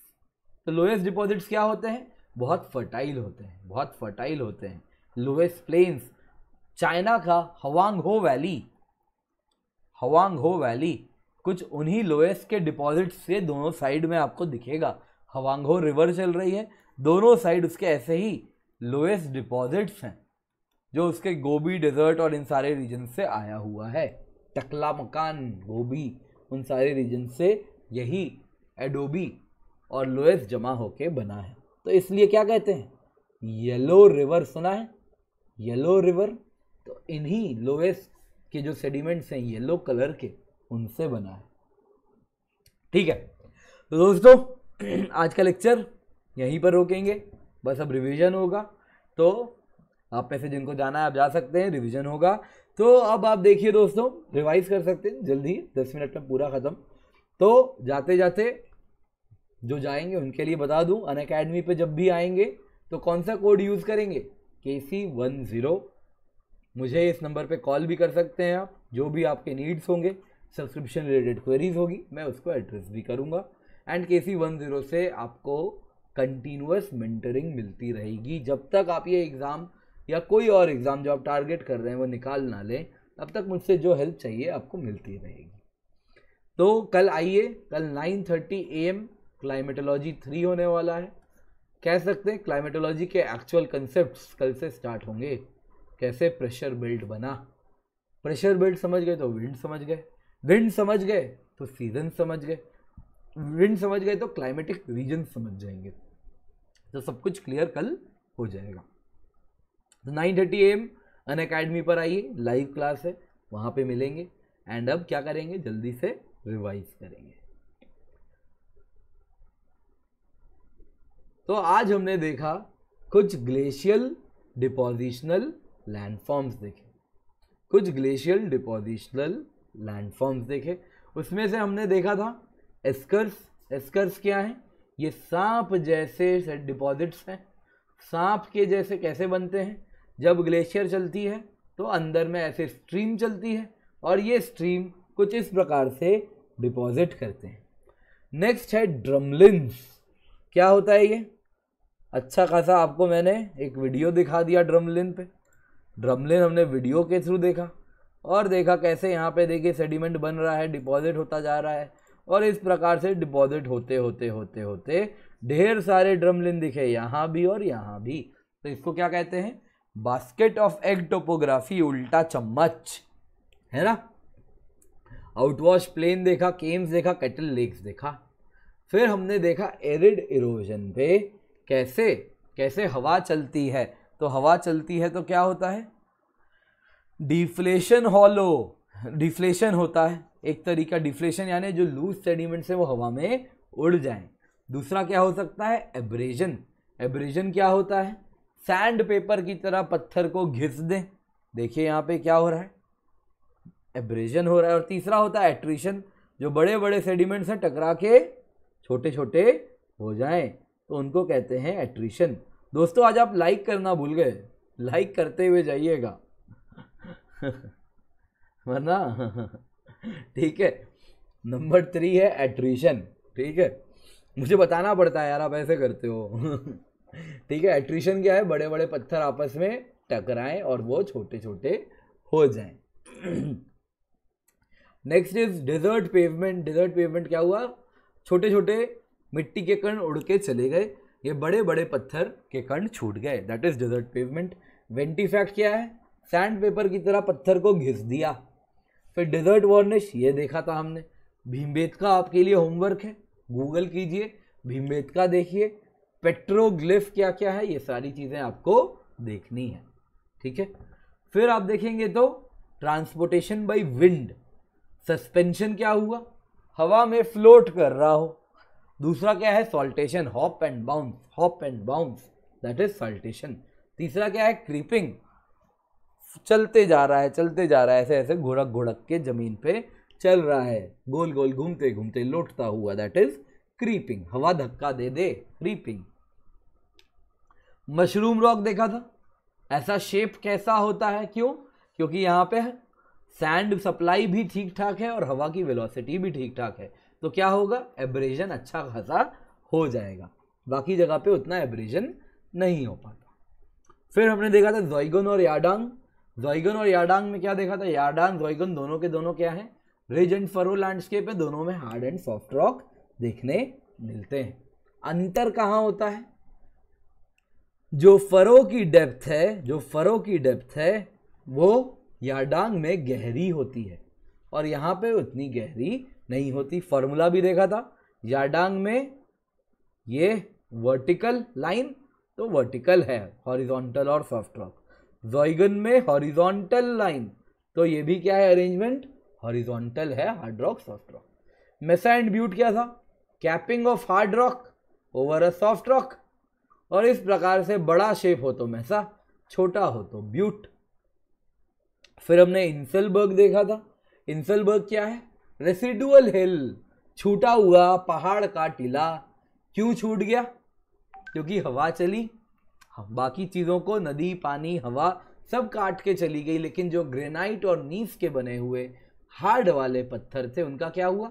तो लोएस्ट डिपॉजिट्स क्या होते हैं बहुत फर्टाइल होते हैं बहुत फर्टाइल होते हैं लोएस्ट प्लेन्स चाइना का हवांग हो वैली हवांग हो वैली कुछ उन्हीं लोएस्ट के डिपॉजिट से दोनों साइड में आपको दिखेगा हवांग हो रिवर चल रही है दोनों साइड उसके ऐसे ही लोएस्ट डिपॉजिट्स हैं जो उसके गोभी डेजर्ट और इन सारे रीजन से आया हुआ है टकला मकान गोभी उन सारे रीजन से यही एडोबी और लोएस जमा होके बना है तो इसलिए क्या कहते हैं येलो रिवर सुना है येलो रिवर तो इन्हीं लोएस्ट के जो सेडिमेंट्स हैं येलो कलर के उनसे बना है ठीक है तो दोस्तों आज का लेक्चर यहीं पर रोकेंगे बस अब रिवीजन होगा तो आप में से जिनको जाना है आप जा सकते हैं रिवीजन होगा तो अब आप देखिए दोस्तों रिवाइज कर सकते हैं जल्दी दस मिनट में पूरा ख़त्म तो जाते जाते जो जाएंगे उनके लिए बता दूं अन अकेडमी पर जब भी आएंगे तो कौन सा कोड यूज़ करेंगे के सी वन ज़ीरो मुझे इस नंबर पे कॉल भी कर सकते हैं आप जो भी आपके नीड्स होंगे सब्सक्रिप्शन रिलेटेड क्वेरीज होगी मैं उसको एड्रेस भी करूँगा एंड के सी वन ज़ीरो से आपको कंटिन्यूस मेंटरिंग मिलती रहेगी जब तक आप ये एग्ज़ाम या कोई और एग्ज़ाम जो आप टारगेट कर रहे हैं वो निकाल ना लें तब तक मुझसे जो हेल्प चाहिए आपको मिलती रहेगी तो कल आइए कल 9:30 thirty a m climatology three होने वाला है कह सकते हैं क्लाइमेटोलॉजी के एक्चुअल कंसेप्ट कल से स्टार्ट होंगे कैसे प्रेशर बिल्ड बना प्रेशर बिल्ड समझ गए तो विंड समझ गए विंड समझ गए तो सीजन समझ गए विंड समझ गए तो क्लाइमेटिक रीजन समझ जाएंगे तो सब कुछ क्लियर कल हो जाएगा तो nine thirty am Unacademy पर आइए लाइव क्लास है वहाँ पे मिलेंगे एंड अब क्या करेंगे जल्दी से रिवाइज करेंगे तो आज हमने देखा कुछ ग्लेशियल डिपोजिशनल लैंडफॉर्म्स देखे कुछ ग्लेशियल डिपोजिशनल लैंडफॉर्म्स देखे उसमें से हमने देखा था एस्कर्स एस्कर्स क्या है ये सांप जैसे डिपॉजिट्स हैं सांप के जैसे कैसे बनते हैं जब ग्लेशियर चलती है तो अंदर में ऐसे स्ट्रीम चलती है और ये स्ट्रीम कुछ इस प्रकार से डिपॉजिट करते हैं नेक्स्ट है ड्रमलिन्स क्या होता है ये अच्छा खासा आपको मैंने एक वीडियो दिखा दिया ड्रमलिन पे ड्रमलिन हमने वीडियो के थ्रू देखा और देखा कैसे यहाँ पे देखिए सेडिमेंट बन रहा है डिपॉजिट होता जा रहा है और इस प्रकार से डिपॉजिट होते होते होते होते ढेर सारे ड्रमलिन दिखे यहाँ भी और यहाँ भी तो इसको क्या कहते हैं बास्केट ऑफ एग टोपोग्राफी उल्टा चम्मच है ना आउटवॉश प्लेन देखा केम्स देखा कैटल लेक्स देखा फिर हमने देखा एरिड इरोजन पे कैसे कैसे हवा चलती है तो हवा चलती है तो क्या होता है डिफ्लेशन हॉलो डिफ्लेशन होता है एक तरीका डिफ्लेशन यानी जो लूज सेडिमेंट्स है वो हवा में उड़ जाए दूसरा क्या हो सकता है एब्रेजन एब्रेजन क्या होता है सैंड पेपर की तरह पत्थर को घिस दें देखिए यहाँ पे क्या हो रहा है एब्रेजन हो रहा है और तीसरा होता है एट्रिशन जो बड़े बड़े सेडिमेंट्स हैं टकरा के छोटे छोटे हो जाएं तो उनको कहते हैं एट्रिशन दोस्तों आज आप लाइक करना भूल गए लाइक करते हुए जाइएगा वरना ठीक है नंबर थ्री है एट्रीशन ठीक है मुझे बताना पड़ता है यार आप ऐसे करते हो ठीक है एट्रीशन क्या है बड़े बड़े पत्थर आपस में टकराएं और वो छोटे छोटे हो जाएं next is desert pavement desert pavement क्या हुआ छोटे छोटे मिट्टी के कण उड़ के चले गए ये बड़े बड़े पत्थर के कण छूट गए that is desert pavement ventifact क्या है सैंड पेपर की तरह पत्थर को घिस दिया फिर डेजर्ट वार्निश ये देखा था हमने भीमबेत का आपके लिए होमवर्क है गूगल कीजिए भीमबेत का देखिए पेट्रोग्लिफ क्या क्या है ये सारी चीज़ें आपको देखनी है ठीक है फिर आप देखेंगे तो ट्रांसपोर्टेशन बाई विंड सस्पेंशन क्या हुआ हवा में फ्लोट कर रहा हो दूसरा क्या है saltation hop and bounce hop and bounce that is saltation तीसरा क्या है क्रीपिंग चलते जा रहा है चलते जा रहा है ऐसे ऐसे घुड़क घुड़क के जमीन पे चल रहा है गोल गोल घूमते घूमते लौटता हुआ दैट इज क्रीपिंग हवा धक्का दे दे क्रीपिंग मशरूम रॉक देखा था ऐसा शेप कैसा होता है क्यों क्योंकि यहाँ पे सैंड सप्लाई भी ठीक ठाक है और हवा की वेलोसिटी भी ठीक ठाक है तो क्या होगा एब्रेजन अच्छा खासा हो जाएगा बाकी जगह पे उतना एब्रेजन नहीं हो पाता फिर हमने देखा था जॉइगन और याडांग जॉइगन और याडांग में क्या देखा था याडांग जॉइगन दोनों के दोनों क्या हैं रिज एंड फरो लैंडस्केप है दोनों में हार्ड एंड सॉफ्ट रॉक देखने मिलते हैं अंतर कहाँ होता है जो फरो की डेप्थ है जो फरो की डेप्थ है वो याडांग में गहरी होती है और यहाँ पे उतनी गहरी नहीं होती फॉर्मूला भी देखा था याडांग में ये वर्टिकल लाइन तो वर्टिकल है हॉरिजॉन्टल और सॉफ्ट रॉक जॉइगन में हॉरिजॉन्टल लाइन तो ये भी क्या है अरेंजमेंट हॉरिजॉन्टल है hard rock soft rock mesa and butte क्या था capping of hard rock over a soft rock और इस प्रकार से बड़ा शेप हो तो मैसा छोटा हो तो ब्यूट फिर हमने इंसलबर्ग देखा था इंसलबर्ग क्या है रेसिडुअल हिल छूटा हुआ पहाड़ का टीला क्यों छूट गया क्योंकि हवा चली हाँ, बाकी चीज़ों को नदी पानी हवा सब काट के चली गई लेकिन जो ग्रेनाइट और नीस के बने हुए हार्ड वाले पत्थर थे उनका क्या हुआ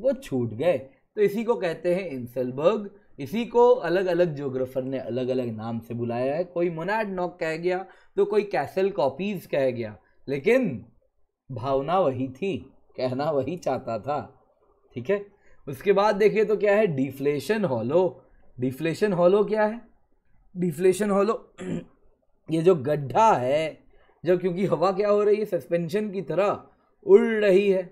वो छूट गए तो इसी को कहते हैं इंसलबर्ग इसी को अलग अलग जोग्राफर ने अलग अलग नाम से बुलाया है कोई मोनाड नॉक कह गया तो कोई कैसल कॉपीज कह गया लेकिन भावना वही थी कहना वही चाहता था ठीक है उसके बाद देखिए तो क्या है डिफ्लेशन हॉलो डिफ्लेशन हॉलो क्या है डिफ्लेशन हॉलो ये जो गड्ढा है जब क्योंकि हवा क्या हो रही है सस्पेंशन की तरह उड़ रही है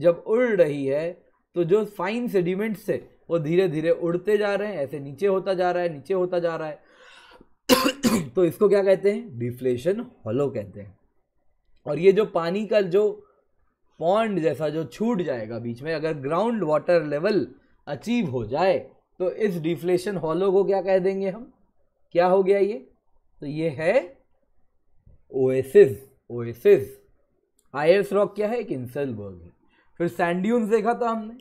जब उड़ रही है तो जो फाइन सेडिमेंट्स है वो धीरे धीरे उड़ते जा रहे हैं ऐसे नीचे होता जा रहा है नीचे होता जा रहा है तो इसको क्या कहते हैं डिफ्लेशन हॉलो कहते हैं और ये जो पानी का जो पॉन्ड जैसा जो छूट जाएगा बीच में अगर ग्राउंड वाटर लेवल अचीव हो जाए तो इस डिफ्लेशन हॉलो को क्या कह देंगे हम क्या हो गया ये तो ये है ओएसिस ओएसिस आयर्स रॉक क्या है एक इंसलबर्ग है फिर सैंड्यून्स देखा था हमने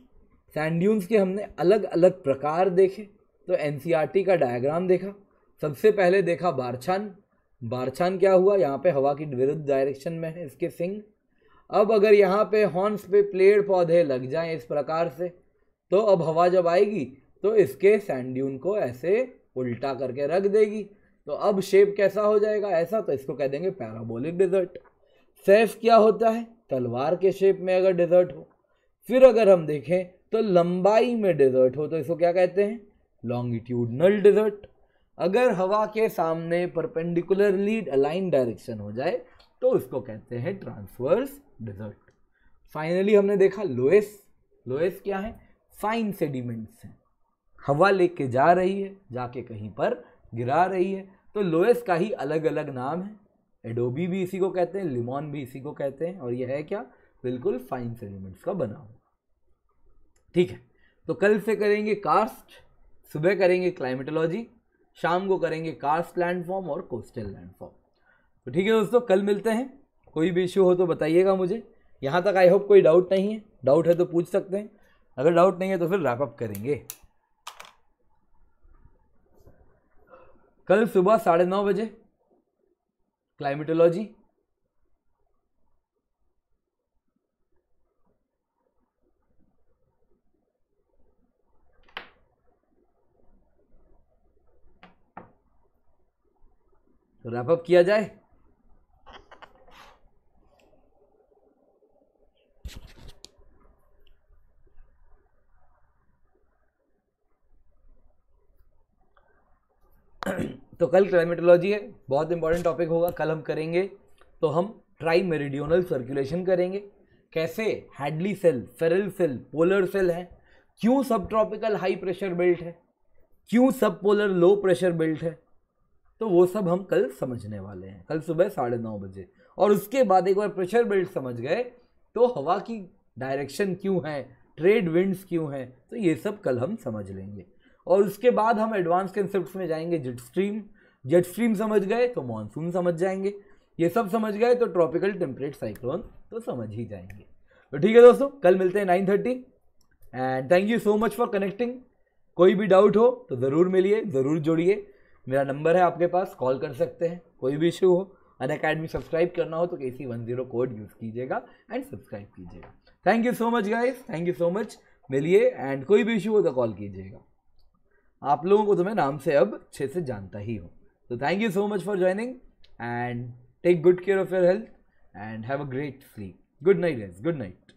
सैंड्यून्स के हमने अलग अलग प्रकार देखे तो एन e का डायग्राम देखा सबसे पहले देखा बारछान बारछान क्या हुआ यहाँ पे हवा की विरुद्ध डायरेक्शन में है इसके सिंह अब अगर यहाँ पे हॉर्न्स पे पेड़ पौधे लग जाएं इस प्रकार से तो अब हवा जब आएगी तो इसके सैंड्यून को ऐसे उल्टा करके रख देगी तो अब शेप कैसा हो जाएगा ऐसा तो इसको कह देंगे पैराबोलिक डिजर्ट सैफ क्या होता है तलवार के शेप में अगर डिजर्ट हो फिर अगर हम देखें तो लंबाई में डिजर्ट हो तो इसको क्या कहते हैं लॉन्गिट्यूडनल डिजर्ट अगर हवा के सामने परपेंडिकुलरली अलाइन डायरेक्शन हो जाए तो उसको कहते हैं ट्रांसवर्स डेजर्ट फाइनली हमने देखा लोएस लोएस क्या है फाइन सेडिमेंट्स हैं हवा लेके जा रही है जाके कहीं पर गिरा रही है तो लोएस का ही अलग अलग नाम है एडोबी भी इसी को कहते हैं लिमोन भी इसी को कहते हैं और यह है क्या बिल्कुल फाइन सेडिमेंट्स का बना हुआ ठीक है तो कल से करेंगे कास्ट सुबह करेंगे क्लाइमेटोलॉजी शाम को करेंगे कास्ट लैंडफॉर्म और कोस्टल लैंडफॉर्म तो ठीक है दोस्तों कल मिलते हैं कोई भी इश्यू हो तो बताइएगा मुझे यहाँ तक आई होप कोई डाउट नहीं है डाउट है तो पूछ सकते हैं अगर डाउट नहीं है तो फिर रैपअप करेंगे कल सुबह साढ़े नौ बजे क्लाइमेटोलॉजी तो रैपअप किया जाए तो कल क्लाइमेटोलॉजी है बहुत इंपॉर्टेंट टॉपिक होगा कल हम करेंगे तो हम ट्राई मेरिडियोनल सर्कुलेशन करेंगे कैसे Hadley cell Ferrel cell polar cell है क्यों सब ट्रॉपिकल हाई प्रेशर बेल्ट है क्यों सब पोलर लो प्रेशर बेल्ट है तो वो सब हम कल समझने वाले हैं कल सुबह साढ़े नौ बजे और उसके बाद एक बार प्रेशर बेल्ट समझ गए तो हवा की डायरेक्शन क्यों है ट्रेड विंड्स क्यों हैं तो ये सब कल हम समझ लेंगे और उसके बाद हम एडवांस कंसेप्ट में जाएंगे जेट स्ट्रीम जेट स्ट्रीम समझ गए तो मानसून समझ जाएंगे ये सब समझ गए तो ट्रॉपिकल टेम्परेट साइक्लोन तो समझ ही जाएंगे तो ठीक है दोस्तों कल मिलते हैं nine thirty and thank you so much for connecting कोई भी डाउट हो तो ज़रूर मिलिए ज़रूर जोड़िए मेरा नंबर है आपके पास कॉल कर सकते हैं कोई भी इशू हो अन अकेडमी सब्सक्राइब करना हो तो K C one zero code use कीजिएगा एंड सब्सक्राइब कीजिएगा thank you so much guys thank you so much मिलिए एंड कोई भी इशू हो तो कॉल कीजिएगा आप लोगों को तो मैं नाम से अब अच्छे से जानता ही हूँ तो thank you so much for joining and take good care of your health and have a great sleep good night good night